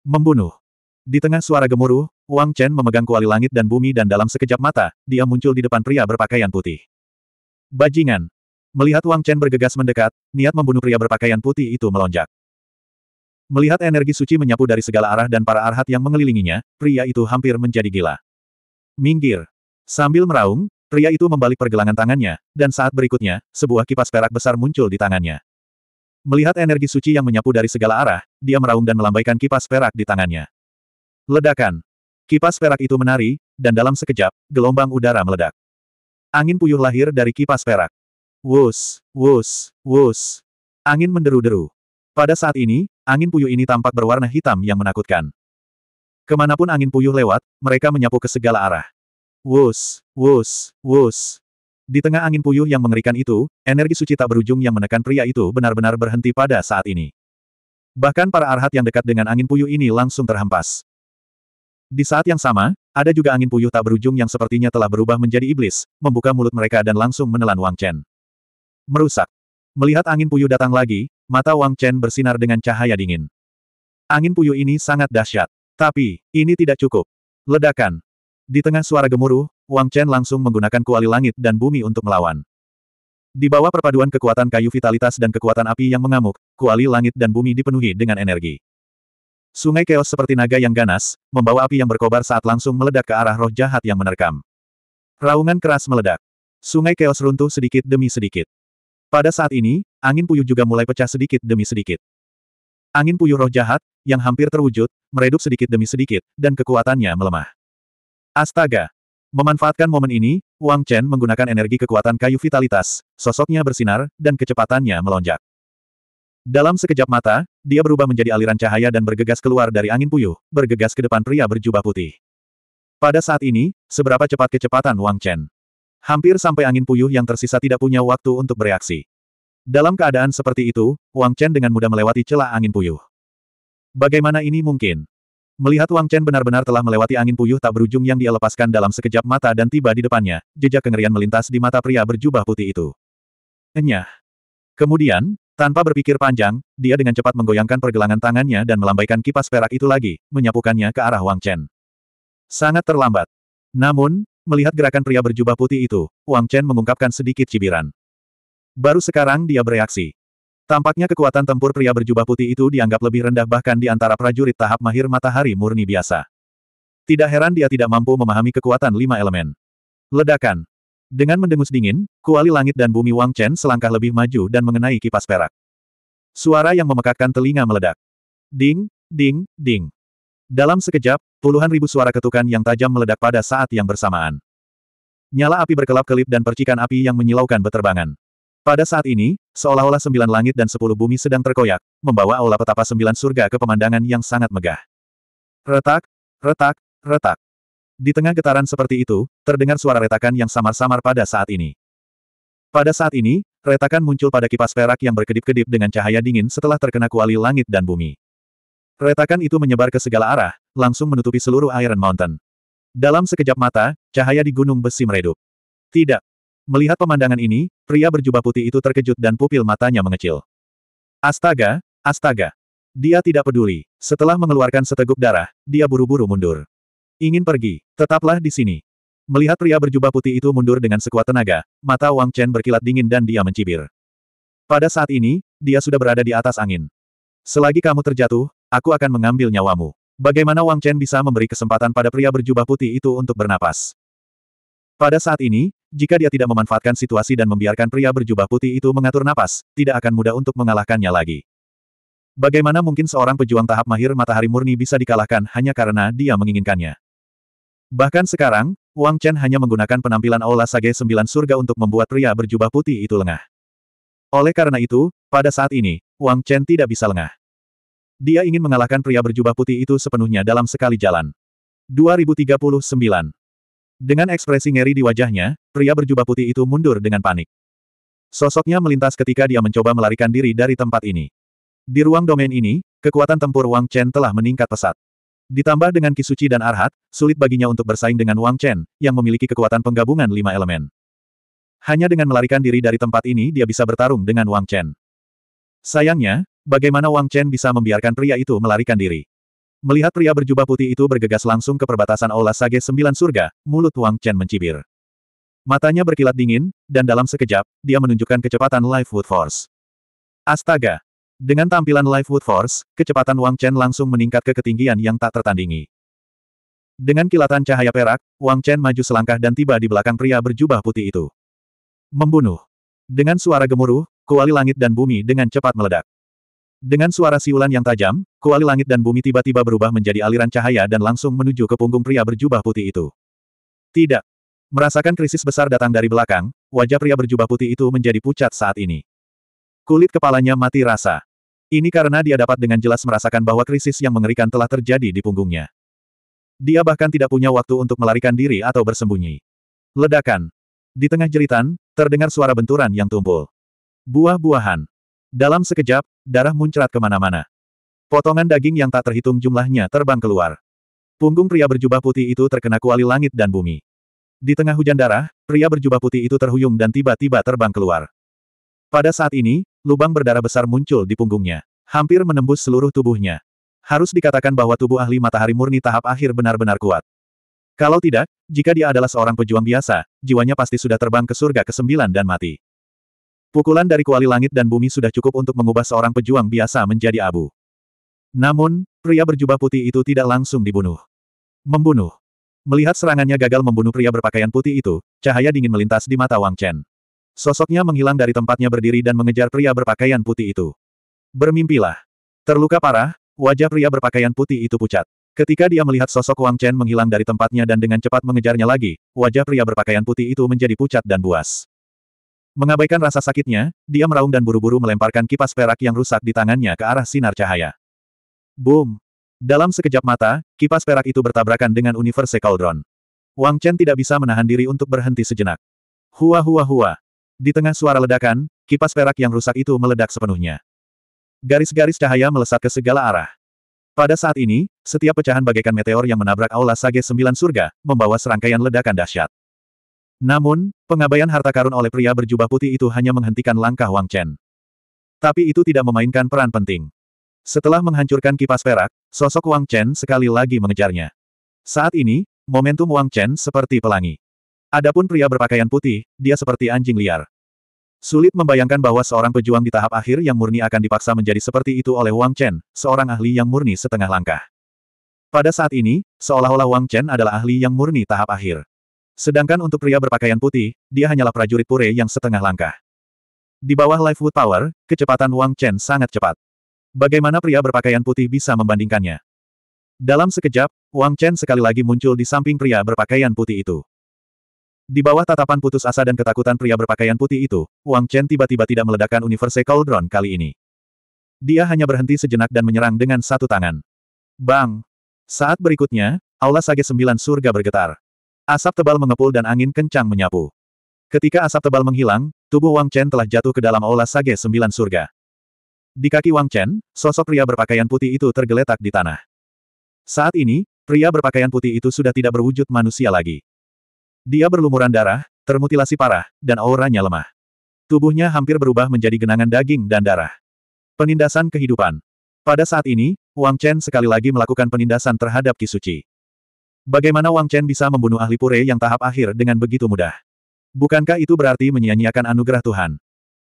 Membunuh. Di tengah suara gemuruh, Wang Chen memegang kuali langit dan bumi dan dalam sekejap mata, dia muncul di depan pria berpakaian putih. Bajingan. Melihat Wang Chen bergegas mendekat, niat membunuh pria berpakaian putih itu melonjak. Melihat energi suci menyapu dari segala arah dan para arhat yang mengelilinginya, pria itu hampir menjadi gila. Minggir. Sambil meraung, pria itu membalik pergelangan tangannya, dan saat berikutnya, sebuah kipas perak besar muncul di tangannya. Melihat energi suci yang menyapu dari segala arah, dia meraung dan melambaikan kipas perak di tangannya. Ledakan. Kipas perak itu menari, dan dalam sekejap, gelombang udara meledak. Angin puyuh lahir dari kipas perak. Wus, wus, wus. Angin menderu-deru. Pada saat ini, angin puyuh ini tampak berwarna hitam yang menakutkan. Kemanapun angin puyuh lewat, mereka menyapu ke segala arah. Wus, wus, wus. Di tengah angin puyuh yang mengerikan itu, energi suci tak berujung yang menekan pria itu benar-benar berhenti pada saat ini. Bahkan para arhat yang dekat dengan angin puyuh ini langsung terhempas. Di saat yang sama, ada juga angin puyuh tak berujung yang sepertinya telah berubah menjadi iblis, membuka mulut mereka dan langsung menelan Wang Chen. Merusak. Melihat angin puyuh datang lagi, mata Wang Chen bersinar dengan cahaya dingin. Angin puyuh ini sangat dahsyat. Tapi, ini tidak cukup. Ledakan. Di tengah suara gemuruh, Wang Chen langsung menggunakan kuali langit dan bumi untuk melawan. Di bawah perpaduan kekuatan kayu vitalitas dan kekuatan api yang mengamuk, kuali langit dan bumi dipenuhi dengan energi. Sungai keos seperti naga yang ganas, membawa api yang berkobar saat langsung meledak ke arah roh jahat yang menerkam. Raungan keras meledak. Sungai keos runtuh sedikit demi sedikit. Pada saat ini, angin puyuh juga mulai pecah sedikit demi sedikit. Angin puyuh roh jahat, yang hampir terwujud, meredup sedikit demi sedikit, dan kekuatannya melemah. Astaga! Memanfaatkan momen ini, Wang Chen menggunakan energi kekuatan kayu vitalitas, sosoknya bersinar, dan kecepatannya melonjak. Dalam sekejap mata, dia berubah menjadi aliran cahaya dan bergegas keluar dari angin puyuh, bergegas ke depan pria berjubah putih. Pada saat ini, seberapa cepat kecepatan Wang Chen? Hampir sampai angin puyuh yang tersisa tidak punya waktu untuk bereaksi. Dalam keadaan seperti itu, Wang Chen dengan mudah melewati celah angin puyuh. Bagaimana ini mungkin? Melihat Wang Chen benar-benar telah melewati angin puyuh tak berujung yang dia lepaskan dalam sekejap mata dan tiba di depannya, jejak kengerian melintas di mata pria berjubah putih itu. Enyah. Kemudian, tanpa berpikir panjang, dia dengan cepat menggoyangkan pergelangan tangannya dan melambaikan kipas perak itu lagi, menyapukannya ke arah Wang Chen. Sangat terlambat. Namun, Melihat gerakan pria berjubah putih itu, Wang Chen mengungkapkan sedikit cibiran. Baru sekarang dia bereaksi. Tampaknya kekuatan tempur pria berjubah putih itu dianggap lebih rendah bahkan di antara prajurit tahap mahir matahari murni biasa. Tidak heran dia tidak mampu memahami kekuatan lima elemen. Ledakan. Dengan mendengus dingin, kuali langit dan bumi Wang Chen selangkah lebih maju dan mengenai kipas perak. Suara yang memekakkan telinga meledak. Ding, ding, ding. Dalam sekejap, puluhan ribu suara ketukan yang tajam meledak pada saat yang bersamaan. Nyala api berkelap-kelip dan percikan api yang menyilaukan beterbangan. Pada saat ini, seolah-olah sembilan langit dan sepuluh bumi sedang terkoyak, membawa aula petapa sembilan surga ke pemandangan yang sangat megah. Retak, retak, retak. Di tengah getaran seperti itu, terdengar suara retakan yang samar-samar pada saat ini. Pada saat ini, retakan muncul pada kipas perak yang berkedip-kedip dengan cahaya dingin setelah terkena kuali langit dan bumi. Retakan itu menyebar ke segala arah, langsung menutupi seluruh Iron Mountain. Dalam sekejap mata, cahaya di gunung besi meredup. Tidak. Melihat pemandangan ini, pria berjubah putih itu terkejut dan pupil matanya mengecil. Astaga, astaga. Dia tidak peduli. Setelah mengeluarkan seteguk darah, dia buru-buru mundur. Ingin pergi, tetaplah di sini. Melihat pria berjubah putih itu mundur dengan sekuat tenaga, mata Wang Chen berkilat dingin dan dia mencibir. Pada saat ini, dia sudah berada di atas angin. Selagi kamu terjatuh, aku akan mengambil nyawamu. Bagaimana Wang Chen bisa memberi kesempatan pada pria berjubah putih itu untuk bernapas? Pada saat ini, jika dia tidak memanfaatkan situasi dan membiarkan pria berjubah putih itu mengatur napas, tidak akan mudah untuk mengalahkannya lagi. Bagaimana mungkin seorang pejuang tahap mahir matahari murni bisa dikalahkan hanya karena dia menginginkannya? Bahkan sekarang, Wang Chen hanya menggunakan penampilan Aula Sage Sembilan Surga untuk membuat pria berjubah putih itu lengah. Oleh karena itu, pada saat ini, Wang Chen tidak bisa lengah. Dia ingin mengalahkan pria berjubah putih itu sepenuhnya dalam sekali jalan. 2039. Dengan ekspresi ngeri di wajahnya, pria berjubah putih itu mundur dengan panik. Sosoknya melintas ketika dia mencoba melarikan diri dari tempat ini. Di ruang domain ini, kekuatan tempur Wang Chen telah meningkat pesat. Ditambah dengan kisuci dan Arhat, sulit baginya untuk bersaing dengan Wang Chen, yang memiliki kekuatan penggabungan lima elemen. Hanya dengan melarikan diri dari tempat ini dia bisa bertarung dengan Wang Chen. Sayangnya, Bagaimana Wang Chen bisa membiarkan pria itu melarikan diri? Melihat pria berjubah putih itu bergegas langsung ke perbatasan Aula Sage Sembilan Surga, mulut Wang Chen mencibir. Matanya berkilat dingin, dan dalam sekejap, dia menunjukkan kecepatan Life Wood Force. Astaga! Dengan tampilan Life Wood Force, kecepatan Wang Chen langsung meningkat ke ketinggian yang tak tertandingi. Dengan kilatan cahaya perak, Wang Chen maju selangkah dan tiba di belakang pria berjubah putih itu. Membunuh. Dengan suara gemuruh, kuali langit dan bumi dengan cepat meledak. Dengan suara siulan yang tajam, kuali langit dan bumi tiba-tiba berubah menjadi aliran cahaya dan langsung menuju ke punggung pria berjubah putih itu. Tidak. Merasakan krisis besar datang dari belakang, wajah pria berjubah putih itu menjadi pucat saat ini. Kulit kepalanya mati rasa. Ini karena dia dapat dengan jelas merasakan bahwa krisis yang mengerikan telah terjadi di punggungnya. Dia bahkan tidak punya waktu untuk melarikan diri atau bersembunyi. Ledakan. Di tengah jeritan, terdengar suara benturan yang tumpul. Buah-buahan. Dalam sekejap, darah muncrat kemana-mana. Potongan daging yang tak terhitung jumlahnya terbang keluar. Punggung pria berjubah putih itu terkena kuali langit dan bumi. Di tengah hujan darah, pria berjubah putih itu terhuyung dan tiba-tiba terbang keluar. Pada saat ini, lubang berdarah besar muncul di punggungnya. Hampir menembus seluruh tubuhnya. Harus dikatakan bahwa tubuh ahli matahari murni tahap akhir benar-benar kuat. Kalau tidak, jika dia adalah seorang pejuang biasa, jiwanya pasti sudah terbang ke surga ke-9 dan mati. Pukulan dari kuali langit dan bumi sudah cukup untuk mengubah seorang pejuang biasa menjadi abu. Namun, pria berjubah putih itu tidak langsung dibunuh. Membunuh. Melihat serangannya gagal membunuh pria berpakaian putih itu, cahaya dingin melintas di mata Wang Chen. Sosoknya menghilang dari tempatnya berdiri dan mengejar pria berpakaian putih itu. Bermimpilah. Terluka parah, wajah pria berpakaian putih itu pucat. Ketika dia melihat sosok Wang Chen menghilang dari tempatnya dan dengan cepat mengejarnya lagi, wajah pria berpakaian putih itu menjadi pucat dan buas. Mengabaikan rasa sakitnya, dia meraung dan buru-buru melemparkan kipas perak yang rusak di tangannya ke arah sinar cahaya. Boom! Dalam sekejap mata, kipas perak itu bertabrakan dengan Universe Cauldron. Wang Chen tidak bisa menahan diri untuk berhenti sejenak. Hua hua hua! Di tengah suara ledakan, kipas perak yang rusak itu meledak sepenuhnya. Garis-garis cahaya melesat ke segala arah. Pada saat ini, setiap pecahan bagaikan meteor yang menabrak aula Sage Sembilan Surga, membawa serangkaian ledakan dahsyat. Namun, pengabaian harta karun oleh pria berjubah putih itu hanya menghentikan langkah Wang Chen. Tapi itu tidak memainkan peran penting. Setelah menghancurkan kipas perak, sosok Wang Chen sekali lagi mengejarnya. Saat ini, momentum Wang Chen seperti pelangi. Adapun pria berpakaian putih, dia seperti anjing liar. Sulit membayangkan bahwa seorang pejuang di tahap akhir yang murni akan dipaksa menjadi seperti itu oleh Wang Chen, seorang ahli yang murni setengah langkah. Pada saat ini, seolah-olah Wang Chen adalah ahli yang murni tahap akhir. Sedangkan untuk pria berpakaian putih, dia hanyalah prajurit pure yang setengah langkah. Di bawah Life Lifewood Power, kecepatan Wang Chen sangat cepat. Bagaimana pria berpakaian putih bisa membandingkannya? Dalam sekejap, Wang Chen sekali lagi muncul di samping pria berpakaian putih itu. Di bawah tatapan putus asa dan ketakutan pria berpakaian putih itu, Wang Chen tiba-tiba tidak meledakkan Universe Cauldron kali ini. Dia hanya berhenti sejenak dan menyerang dengan satu tangan. Bang! Saat berikutnya, Aula Sage Sembilan Surga bergetar. Asap tebal mengepul dan angin kencang menyapu. Ketika asap tebal menghilang, tubuh Wang Chen telah jatuh ke dalam aula Sage Sembilan Surga. Di kaki Wang Chen, sosok pria berpakaian putih itu tergeletak di tanah. Saat ini, pria berpakaian putih itu sudah tidak berwujud manusia lagi. Dia berlumuran darah, termutilasi parah, dan auranya lemah. Tubuhnya hampir berubah menjadi genangan daging dan darah. Penindasan kehidupan. Pada saat ini, Wang Chen sekali lagi melakukan penindasan terhadap Kisuci. Bagaimana Wang Chen bisa membunuh ahli pure yang tahap akhir dengan begitu mudah? Bukankah itu berarti menyia-nyiakan anugerah Tuhan?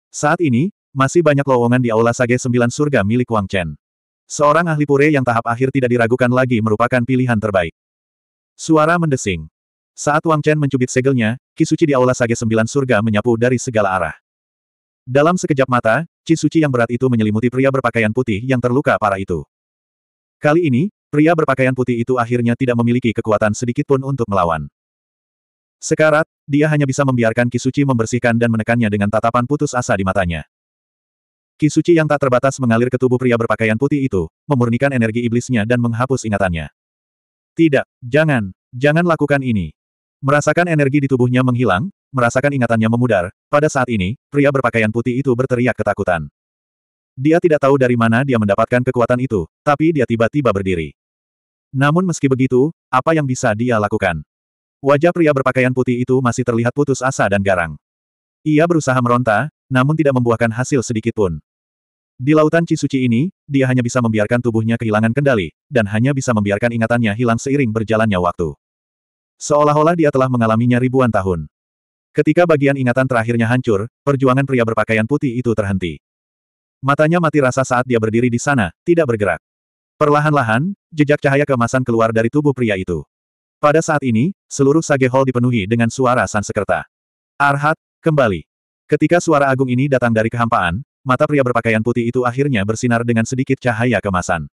Saat ini, masih banyak lowongan di Aula Sage Sembilan Surga milik Wang Chen. Seorang ahli pure yang tahap akhir tidak diragukan lagi merupakan pilihan terbaik. Suara mendesing. Saat Wang Chen mencubit segelnya, Kisuci di Aula Sage Sembilan Surga menyapu dari segala arah. Dalam sekejap mata, Kisuci yang berat itu menyelimuti pria berpakaian putih yang terluka parah itu. Kali ini, Pria berpakaian putih itu akhirnya tidak memiliki kekuatan sedikitpun untuk melawan. Sekarat, dia hanya bisa membiarkan Kisuci membersihkan dan menekannya dengan tatapan putus asa di matanya. Kisuci yang tak terbatas mengalir ke tubuh pria berpakaian putih itu, memurnikan energi iblisnya dan menghapus ingatannya. Tidak, jangan, jangan lakukan ini. Merasakan energi di tubuhnya menghilang, merasakan ingatannya memudar, pada saat ini, pria berpakaian putih itu berteriak ketakutan. Dia tidak tahu dari mana dia mendapatkan kekuatan itu, tapi dia tiba-tiba berdiri. Namun meski begitu, apa yang bisa dia lakukan? Wajah pria berpakaian putih itu masih terlihat putus asa dan garang. Ia berusaha meronta, namun tidak membuahkan hasil sedikit pun. Di lautan Cisuci ini, dia hanya bisa membiarkan tubuhnya kehilangan kendali, dan hanya bisa membiarkan ingatannya hilang seiring berjalannya waktu. Seolah-olah dia telah mengalaminya ribuan tahun. Ketika bagian ingatan terakhirnya hancur, perjuangan pria berpakaian putih itu terhenti. Matanya mati rasa saat dia berdiri di sana, tidak bergerak. Perlahan-lahan, jejak cahaya kemasan keluar dari tubuh pria itu. Pada saat ini, seluruh Sage Hall dipenuhi dengan suara Sansekerta. Arhat, kembali. Ketika suara agung ini datang dari kehampaan, mata pria berpakaian putih itu akhirnya bersinar dengan sedikit cahaya kemasan.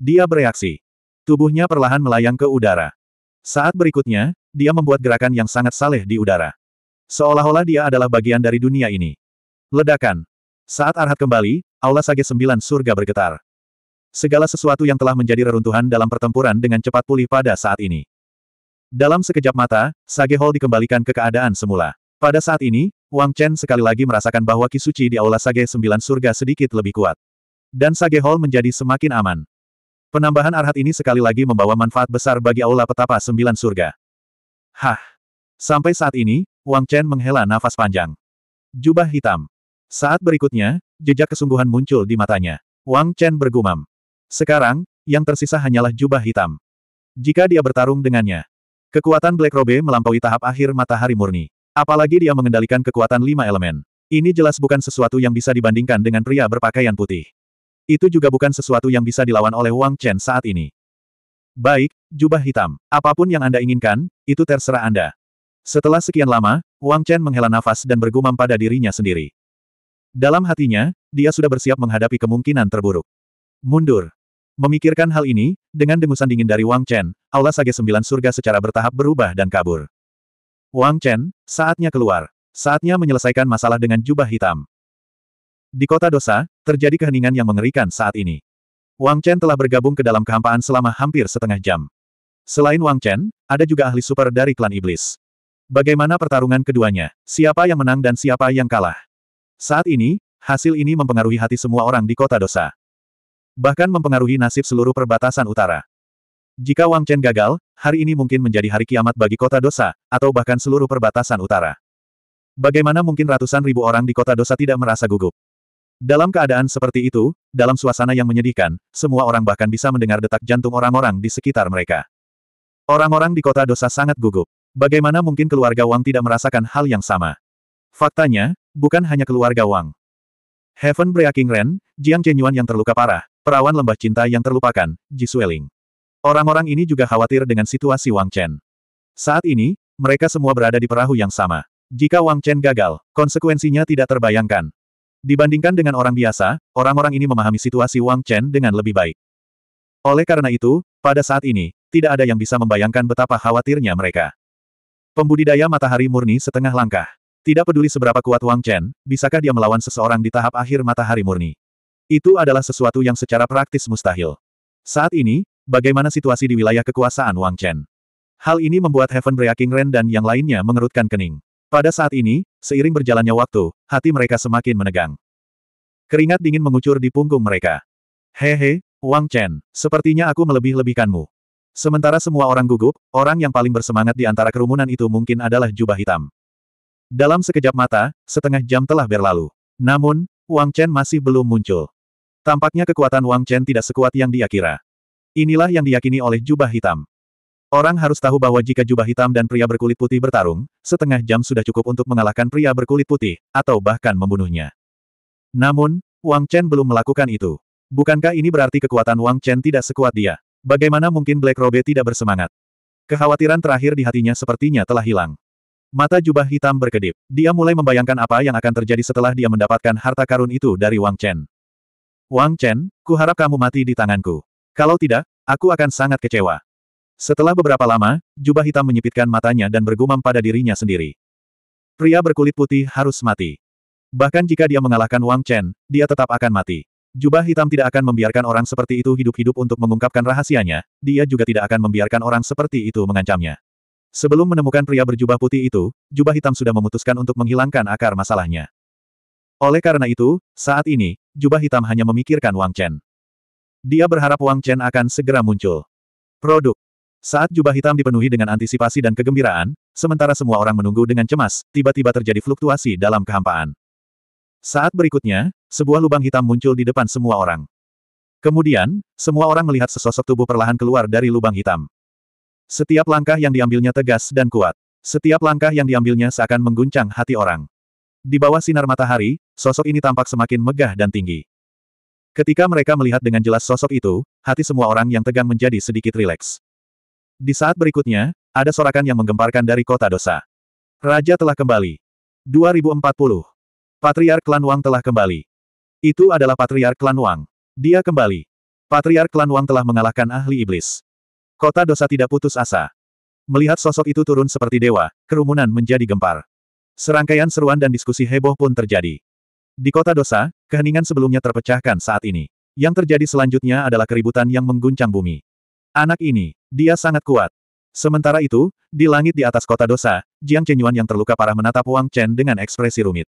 Dia bereaksi. Tubuhnya perlahan melayang ke udara. Saat berikutnya, dia membuat gerakan yang sangat saleh di udara. Seolah-olah dia adalah bagian dari dunia ini. Ledakan. Saat Arhat kembali, Aula Sage Sembilan Surga bergetar segala sesuatu yang telah menjadi reruntuhan dalam pertempuran dengan cepat pulih pada saat ini. Dalam sekejap mata, Sage Hall dikembalikan ke keadaan semula. Pada saat ini, Wang Chen sekali lagi merasakan bahwa Kisuci di Aula Sage Sembilan Surga sedikit lebih kuat. Dan Sage Hall menjadi semakin aman. Penambahan arhat ini sekali lagi membawa manfaat besar bagi Aula Petapa Sembilan Surga. Hah! Sampai saat ini, Wang Chen menghela nafas panjang. Jubah hitam. Saat berikutnya, jejak kesungguhan muncul di matanya. Wang Chen bergumam. Sekarang, yang tersisa hanyalah jubah hitam. Jika dia bertarung dengannya, kekuatan Black Robe melampaui tahap akhir matahari murni. Apalagi dia mengendalikan kekuatan lima elemen. Ini jelas bukan sesuatu yang bisa dibandingkan dengan pria berpakaian putih. Itu juga bukan sesuatu yang bisa dilawan oleh Wang Chen saat ini. Baik, jubah hitam. Apapun yang Anda inginkan, itu terserah Anda. Setelah sekian lama, Wang Chen menghela nafas dan bergumam pada dirinya sendiri. Dalam hatinya, dia sudah bersiap menghadapi kemungkinan terburuk. Mundur. Memikirkan hal ini, dengan dengusan dingin dari Wang Chen, aula sage sembilan surga secara bertahap berubah dan kabur. Wang Chen, saatnya keluar. Saatnya menyelesaikan masalah dengan jubah hitam. Di kota dosa, terjadi keheningan yang mengerikan saat ini. Wang Chen telah bergabung ke dalam kehampaan selama hampir setengah jam. Selain Wang Chen, ada juga ahli super dari klan iblis. Bagaimana pertarungan keduanya? Siapa yang menang dan siapa yang kalah? Saat ini, hasil ini mempengaruhi hati semua orang di kota dosa bahkan mempengaruhi nasib seluruh perbatasan utara. Jika Wang Chen gagal, hari ini mungkin menjadi hari kiamat bagi kota dosa, atau bahkan seluruh perbatasan utara. Bagaimana mungkin ratusan ribu orang di kota dosa tidak merasa gugup? Dalam keadaan seperti itu, dalam suasana yang menyedihkan, semua orang bahkan bisa mendengar detak jantung orang-orang di sekitar mereka. Orang-orang di kota dosa sangat gugup. Bagaimana mungkin keluarga Wang tidak merasakan hal yang sama? Faktanya, bukan hanya keluarga Wang. Heaven Breaking Ren, Jiang Chenyuan yang terluka parah, Perawan lembah cinta yang terlupakan, Ji Sueling. Orang-orang ini juga khawatir dengan situasi Wang Chen. Saat ini, mereka semua berada di perahu yang sama. Jika Wang Chen gagal, konsekuensinya tidak terbayangkan. Dibandingkan dengan orang biasa, orang-orang ini memahami situasi Wang Chen dengan lebih baik. Oleh karena itu, pada saat ini, tidak ada yang bisa membayangkan betapa khawatirnya mereka. Pembudidaya matahari murni setengah langkah. Tidak peduli seberapa kuat Wang Chen, bisakah dia melawan seseorang di tahap akhir matahari murni? Itu adalah sesuatu yang secara praktis mustahil. Saat ini, bagaimana situasi di wilayah kekuasaan Wang Chen? Hal ini membuat Heaven Breaking Ren dan yang lainnya mengerutkan kening. Pada saat ini, seiring berjalannya waktu, hati mereka semakin menegang. Keringat dingin mengucur di punggung mereka. Hehe, Wang Chen, sepertinya aku melebih-lebihkanmu. Sementara semua orang gugup, orang yang paling bersemangat di antara kerumunan itu mungkin adalah jubah hitam. Dalam sekejap mata, setengah jam telah berlalu. Namun, Wang Chen masih belum muncul. Tampaknya kekuatan Wang Chen tidak sekuat yang dia kira. Inilah yang diyakini oleh jubah hitam. Orang harus tahu bahwa jika jubah hitam dan pria berkulit putih bertarung, setengah jam sudah cukup untuk mengalahkan pria berkulit putih, atau bahkan membunuhnya. Namun, Wang Chen belum melakukan itu. Bukankah ini berarti kekuatan Wang Chen tidak sekuat dia? Bagaimana mungkin Black Robe tidak bersemangat? Kekhawatiran terakhir di hatinya sepertinya telah hilang. Mata jubah hitam berkedip. Dia mulai membayangkan apa yang akan terjadi setelah dia mendapatkan harta karun itu dari Wang Chen. Wang Chen, kuharap kamu mati di tanganku. Kalau tidak, aku akan sangat kecewa. Setelah beberapa lama, jubah hitam menyipitkan matanya dan bergumam pada dirinya sendiri. Pria berkulit putih harus mati. Bahkan jika dia mengalahkan Wang Chen, dia tetap akan mati. Jubah hitam tidak akan membiarkan orang seperti itu hidup-hidup untuk mengungkapkan rahasianya, dia juga tidak akan membiarkan orang seperti itu mengancamnya. Sebelum menemukan pria berjubah putih itu, jubah hitam sudah memutuskan untuk menghilangkan akar masalahnya. Oleh karena itu, saat ini, jubah hitam hanya memikirkan Wang Chen. Dia berharap Wang Chen akan segera muncul. Produk. Saat jubah hitam dipenuhi dengan antisipasi dan kegembiraan, sementara semua orang menunggu dengan cemas, tiba-tiba terjadi fluktuasi dalam kehampaan. Saat berikutnya, sebuah lubang hitam muncul di depan semua orang. Kemudian, semua orang melihat sesosok tubuh perlahan keluar dari lubang hitam. Setiap langkah yang diambilnya tegas dan kuat. Setiap langkah yang diambilnya seakan mengguncang hati orang. Di bawah sinar matahari, sosok ini tampak semakin megah dan tinggi. Ketika mereka melihat dengan jelas sosok itu, hati semua orang yang tegang menjadi sedikit rileks. Di saat berikutnya, ada sorakan yang menggemparkan dari kota dosa. Raja telah kembali. 2040. Patriark Klan Wang telah kembali. Itu adalah Patriark Klan Wang. Dia kembali. Patriark Klan Wang telah mengalahkan ahli iblis. Kota dosa tidak putus asa. Melihat sosok itu turun seperti dewa, kerumunan menjadi gempar. Serangkaian seruan dan diskusi heboh pun terjadi. Di kota dosa, keheningan sebelumnya terpecahkan saat ini. Yang terjadi selanjutnya adalah keributan yang mengguncang bumi. Anak ini, dia sangat kuat. Sementara itu, di langit di atas kota dosa, Jiang Chenyuan yang terluka parah menatap Wang Chen dengan ekspresi rumit.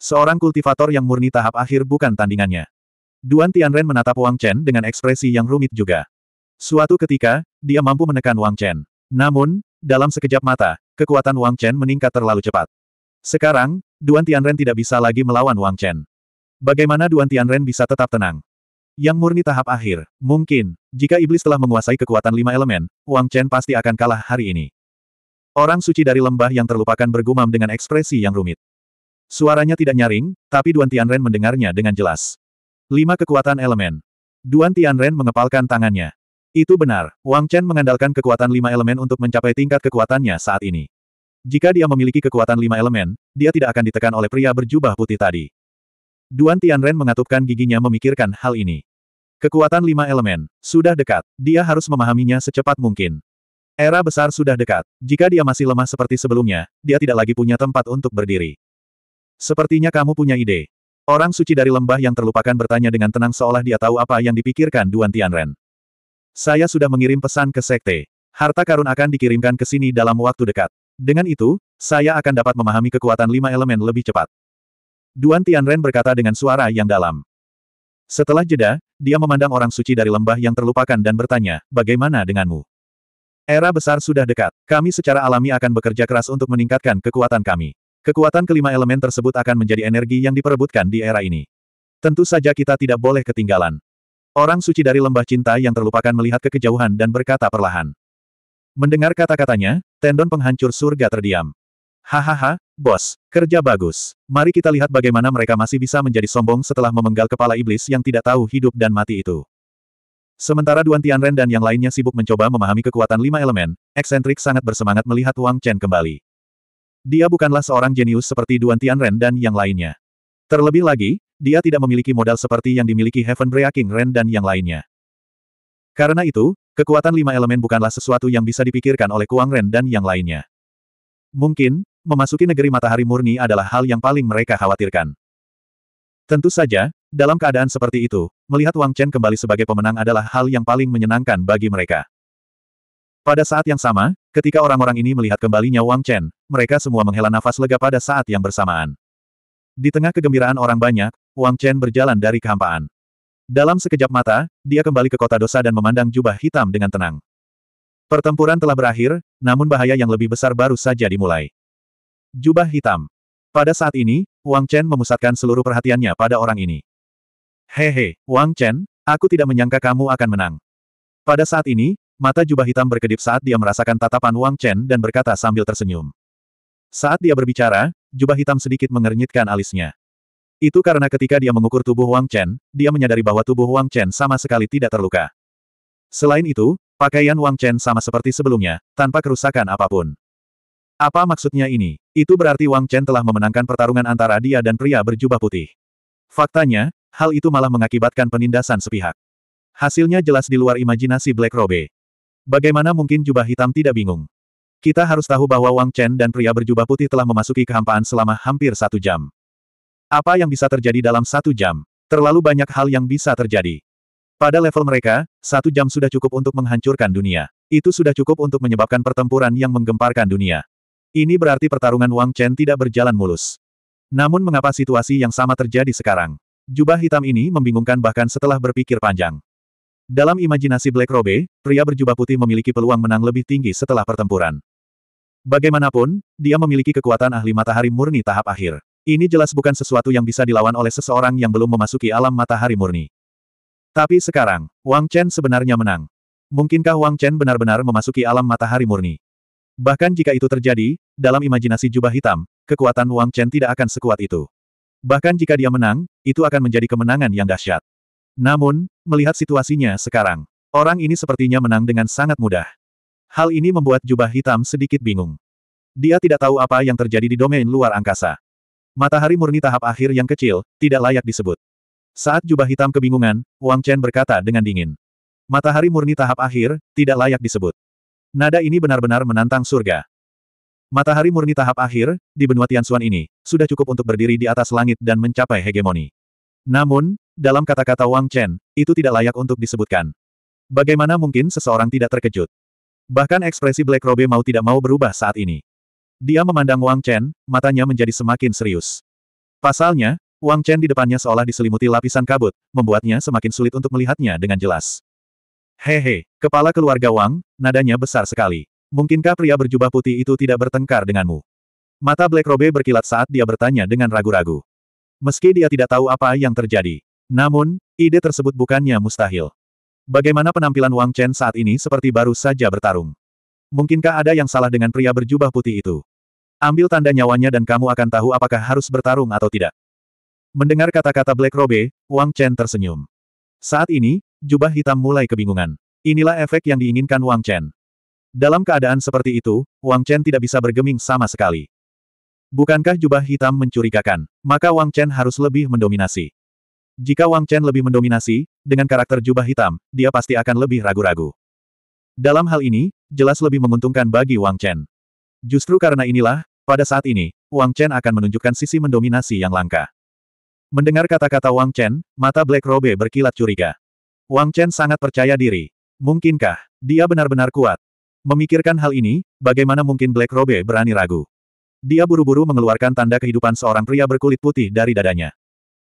Seorang kultivator yang murni tahap akhir bukan tandingannya. Duan Tianren menatap Wang Chen dengan ekspresi yang rumit juga. Suatu ketika, dia mampu menekan Wang Chen. Namun, dalam sekejap mata, kekuatan Wang Chen meningkat terlalu cepat. Sekarang, Duan Tianren tidak bisa lagi melawan Wang Chen. Bagaimana Duan Tianren bisa tetap tenang? Yang murni tahap akhir, mungkin, jika iblis telah menguasai kekuatan lima elemen, Wang Chen pasti akan kalah hari ini. Orang suci dari lembah yang terlupakan bergumam dengan ekspresi yang rumit. Suaranya tidak nyaring, tapi Duan Tianren mendengarnya dengan jelas. Lima kekuatan elemen. Duan Tianren mengepalkan tangannya. Itu benar, Wang Chen mengandalkan kekuatan lima elemen untuk mencapai tingkat kekuatannya saat ini. Jika dia memiliki kekuatan lima elemen, dia tidak akan ditekan oleh pria berjubah putih tadi. Duan Tianren mengatupkan giginya memikirkan hal ini. Kekuatan lima elemen, sudah dekat, dia harus memahaminya secepat mungkin. Era besar sudah dekat, jika dia masih lemah seperti sebelumnya, dia tidak lagi punya tempat untuk berdiri. Sepertinya kamu punya ide. Orang suci dari lembah yang terlupakan bertanya dengan tenang seolah dia tahu apa yang dipikirkan Duan Tianren. Saya sudah mengirim pesan ke sekte. Harta karun akan dikirimkan ke sini dalam waktu dekat. Dengan itu, saya akan dapat memahami kekuatan lima elemen lebih cepat. Duan Tianren berkata dengan suara yang dalam. Setelah jeda, dia memandang orang suci dari lembah yang terlupakan dan bertanya, bagaimana denganmu? Era besar sudah dekat. Kami secara alami akan bekerja keras untuk meningkatkan kekuatan kami. Kekuatan kelima elemen tersebut akan menjadi energi yang diperebutkan di era ini. Tentu saja kita tidak boleh ketinggalan. Orang suci dari lembah cinta yang terlupakan melihat ke kejauhan dan berkata perlahan. Mendengar kata-katanya, tendon penghancur surga terdiam. Hahaha, bos, kerja bagus. Mari kita lihat bagaimana mereka masih bisa menjadi sombong setelah memenggal kepala iblis yang tidak tahu hidup dan mati itu. Sementara Duan Tianren dan yang lainnya sibuk mencoba memahami kekuatan lima elemen, eksentrik sangat bersemangat melihat Wang Chen kembali. Dia bukanlah seorang jenius seperti Duan Tianren dan yang lainnya. Terlebih lagi, dia tidak memiliki modal seperti yang dimiliki Heaven Breaking Ren dan yang lainnya. Karena itu, Kekuatan lima elemen bukanlah sesuatu yang bisa dipikirkan oleh Kuang Ren dan yang lainnya. Mungkin, memasuki negeri matahari murni adalah hal yang paling mereka khawatirkan. Tentu saja, dalam keadaan seperti itu, melihat Wang Chen kembali sebagai pemenang adalah hal yang paling menyenangkan bagi mereka. Pada saat yang sama, ketika orang-orang ini melihat kembalinya Wang Chen, mereka semua menghela nafas lega pada saat yang bersamaan. Di tengah kegembiraan orang banyak, Wang Chen berjalan dari kehampaan. Dalam sekejap mata, dia kembali ke kota dosa dan memandang jubah hitam dengan tenang. Pertempuran telah berakhir, namun bahaya yang lebih besar baru saja dimulai. Jubah hitam. Pada saat ini, Wang Chen memusatkan seluruh perhatiannya pada orang ini. Hehe, Wang Chen, aku tidak menyangka kamu akan menang. Pada saat ini, mata jubah hitam berkedip saat dia merasakan tatapan Wang Chen dan berkata sambil tersenyum. Saat dia berbicara, jubah hitam sedikit mengernyitkan alisnya. Itu karena ketika dia mengukur tubuh Wang Chen, dia menyadari bahwa tubuh Wang Chen sama sekali tidak terluka. Selain itu, pakaian Wang Chen sama seperti sebelumnya, tanpa kerusakan apapun. Apa maksudnya ini? Itu berarti Wang Chen telah memenangkan pertarungan antara dia dan pria berjubah putih. Faktanya, hal itu malah mengakibatkan penindasan sepihak. Hasilnya jelas di luar imajinasi Black Robe. Bagaimana mungkin jubah hitam tidak bingung? Kita harus tahu bahwa Wang Chen dan pria berjubah putih telah memasuki kehampaan selama hampir satu jam. Apa yang bisa terjadi dalam satu jam? Terlalu banyak hal yang bisa terjadi. Pada level mereka, satu jam sudah cukup untuk menghancurkan dunia. Itu sudah cukup untuk menyebabkan pertempuran yang menggemparkan dunia. Ini berarti pertarungan Wang Chen tidak berjalan mulus. Namun mengapa situasi yang sama terjadi sekarang? Jubah hitam ini membingungkan bahkan setelah berpikir panjang. Dalam imajinasi Black Robe, pria berjubah putih memiliki peluang menang lebih tinggi setelah pertempuran. Bagaimanapun, dia memiliki kekuatan ahli matahari murni tahap akhir. Ini jelas bukan sesuatu yang bisa dilawan oleh seseorang yang belum memasuki alam matahari murni. Tapi sekarang, Wang Chen sebenarnya menang. Mungkinkah Wang Chen benar-benar memasuki alam matahari murni? Bahkan jika itu terjadi, dalam imajinasi jubah hitam, kekuatan Wang Chen tidak akan sekuat itu. Bahkan jika dia menang, itu akan menjadi kemenangan yang dahsyat. Namun, melihat situasinya sekarang, orang ini sepertinya menang dengan sangat mudah. Hal ini membuat jubah hitam sedikit bingung. Dia tidak tahu apa yang terjadi di domain luar angkasa. Matahari murni tahap akhir yang kecil, tidak layak disebut. Saat jubah hitam kebingungan, Wang Chen berkata dengan dingin. Matahari murni tahap akhir, tidak layak disebut. Nada ini benar-benar menantang surga. Matahari murni tahap akhir, di benua Tianxuan ini, sudah cukup untuk berdiri di atas langit dan mencapai hegemoni. Namun, dalam kata-kata Wang Chen, itu tidak layak untuk disebutkan. Bagaimana mungkin seseorang tidak terkejut? Bahkan ekspresi Black Robe mau tidak mau berubah saat ini. Dia memandang Wang Chen, matanya menjadi semakin serius. Pasalnya, Wang Chen di depannya seolah diselimuti lapisan kabut, membuatnya semakin sulit untuk melihatnya dengan jelas. Hehe, kepala keluarga Wang, nadanya besar sekali. Mungkinkah pria berjubah putih itu tidak bertengkar denganmu? Mata Black Robe berkilat saat dia bertanya dengan ragu-ragu. Meski dia tidak tahu apa yang terjadi. Namun, ide tersebut bukannya mustahil. Bagaimana penampilan Wang Chen saat ini seperti baru saja bertarung. Mungkinkah ada yang salah dengan pria berjubah putih itu? Ambil tanda nyawanya dan kamu akan tahu apakah harus bertarung atau tidak. Mendengar kata-kata Black Robe, Wang Chen tersenyum. Saat ini, jubah hitam mulai kebingungan. Inilah efek yang diinginkan Wang Chen. Dalam keadaan seperti itu, Wang Chen tidak bisa bergeming sama sekali. Bukankah jubah hitam mencurigakan? Maka Wang Chen harus lebih mendominasi. Jika Wang Chen lebih mendominasi, dengan karakter jubah hitam, dia pasti akan lebih ragu-ragu. Dalam hal ini, jelas lebih menguntungkan bagi Wang Chen. Justru karena inilah, pada saat ini, Wang Chen akan menunjukkan sisi mendominasi yang langka. Mendengar kata-kata Wang Chen, mata Black Robe berkilat curiga. Wang Chen sangat percaya diri. Mungkinkah, dia benar-benar kuat? Memikirkan hal ini, bagaimana mungkin Black Robe berani ragu? Dia buru-buru mengeluarkan tanda kehidupan seorang pria berkulit putih dari dadanya.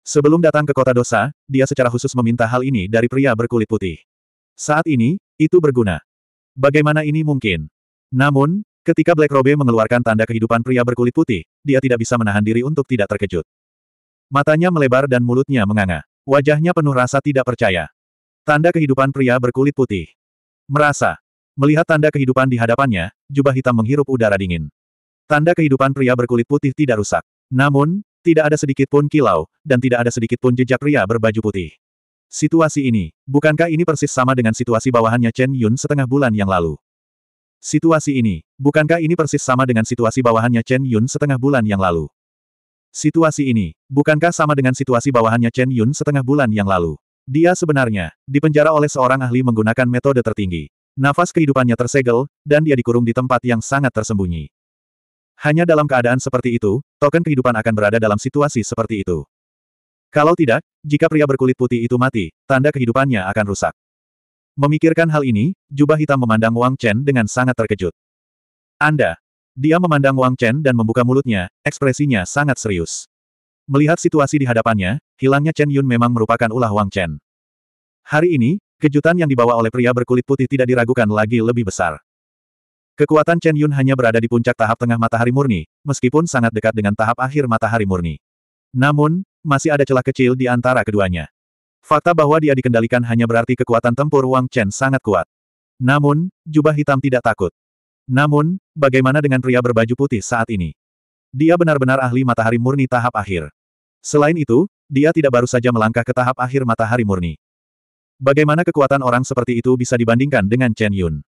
Sebelum datang ke kota dosa, dia secara khusus meminta hal ini dari pria berkulit putih. Saat ini, itu berguna. Bagaimana ini mungkin? Namun, ketika Black Robe mengeluarkan tanda kehidupan pria berkulit putih, dia tidak bisa menahan diri untuk tidak terkejut. Matanya melebar dan mulutnya menganga. Wajahnya penuh rasa tidak percaya. Tanda kehidupan pria berkulit putih. Merasa. Melihat tanda kehidupan di hadapannya, jubah hitam menghirup udara dingin. Tanda kehidupan pria berkulit putih tidak rusak. Namun, tidak ada sedikit pun kilau, dan tidak ada sedikit pun jejak pria berbaju putih. Situasi ini, bukankah ini persis sama dengan situasi bawahannya Chen Yun setengah bulan yang lalu? Situasi ini, bukankah ini persis sama dengan situasi bawahannya Chen Yun setengah bulan yang lalu? Situasi ini, bukankah sama dengan situasi bawahannya Chen Yun setengah bulan yang lalu? Dia sebenarnya, dipenjara oleh seorang ahli menggunakan metode tertinggi. Nafas kehidupannya tersegel, dan dia dikurung di tempat yang sangat tersembunyi. Hanya dalam keadaan seperti itu, token kehidupan akan berada dalam situasi seperti itu. Kalau tidak, jika pria berkulit putih itu mati, tanda kehidupannya akan rusak. Memikirkan hal ini, jubah hitam memandang Wang Chen dengan sangat terkejut. Anda. Dia memandang Wang Chen dan membuka mulutnya, ekspresinya sangat serius. Melihat situasi di hadapannya, hilangnya Chen Yun memang merupakan ulah Wang Chen. Hari ini, kejutan yang dibawa oleh pria berkulit putih tidak diragukan lagi lebih besar. Kekuatan Chen Yun hanya berada di puncak tahap tengah matahari murni, meskipun sangat dekat dengan tahap akhir matahari murni. Namun, masih ada celah kecil di antara keduanya. Fakta bahwa dia dikendalikan hanya berarti kekuatan tempur Wang Chen sangat kuat. Namun, jubah hitam tidak takut. Namun, bagaimana dengan pria berbaju putih saat ini? Dia benar-benar ahli matahari murni tahap akhir. Selain itu, dia tidak baru saja melangkah ke tahap akhir matahari murni. Bagaimana kekuatan orang seperti itu bisa dibandingkan dengan Chen Yun?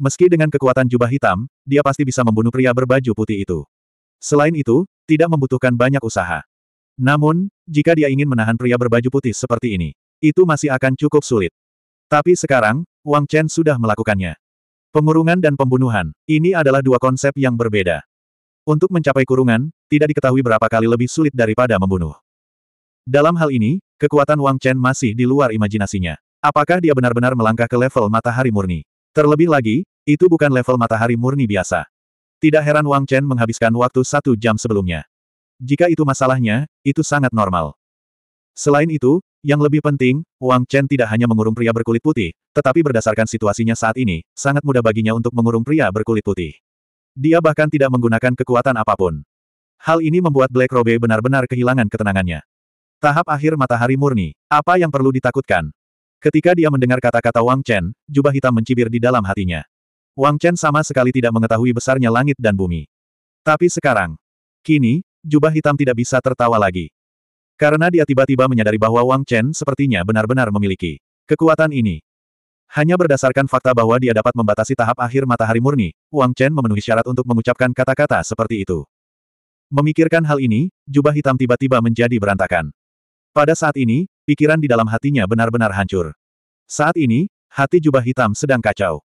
Meski dengan kekuatan jubah hitam, dia pasti bisa membunuh pria berbaju putih itu. Selain itu, tidak membutuhkan banyak usaha. Namun, jika dia ingin menahan pria berbaju putih seperti ini, itu masih akan cukup sulit. Tapi sekarang, Wang Chen sudah melakukannya. Pengurungan dan pembunuhan, ini adalah dua konsep yang berbeda. Untuk mencapai kurungan, tidak diketahui berapa kali lebih sulit daripada membunuh. Dalam hal ini, kekuatan Wang Chen masih di luar imajinasinya. Apakah dia benar-benar melangkah ke level matahari murni? Terlebih lagi, itu bukan level matahari murni biasa. Tidak heran Wang Chen menghabiskan waktu satu jam sebelumnya. Jika itu masalahnya, itu sangat normal. Selain itu, yang lebih penting, Wang Chen tidak hanya mengurung pria berkulit putih, tetapi berdasarkan situasinya saat ini, sangat mudah baginya untuk mengurung pria berkulit putih. Dia bahkan tidak menggunakan kekuatan apapun. Hal ini membuat Black Robe benar-benar kehilangan ketenangannya. Tahap akhir matahari murni, apa yang perlu ditakutkan? Ketika dia mendengar kata-kata Wang Chen, jubah hitam mencibir di dalam hatinya. Wang Chen sama sekali tidak mengetahui besarnya langit dan bumi. Tapi sekarang, kini, jubah hitam tidak bisa tertawa lagi. Karena dia tiba-tiba menyadari bahwa Wang Chen sepertinya benar-benar memiliki kekuatan ini. Hanya berdasarkan fakta bahwa dia dapat membatasi tahap akhir matahari murni, Wang Chen memenuhi syarat untuk mengucapkan kata-kata seperti itu. Memikirkan hal ini, jubah hitam tiba-tiba menjadi berantakan. Pada saat ini, pikiran di dalam hatinya benar-benar hancur. Saat ini, hati jubah hitam sedang kacau.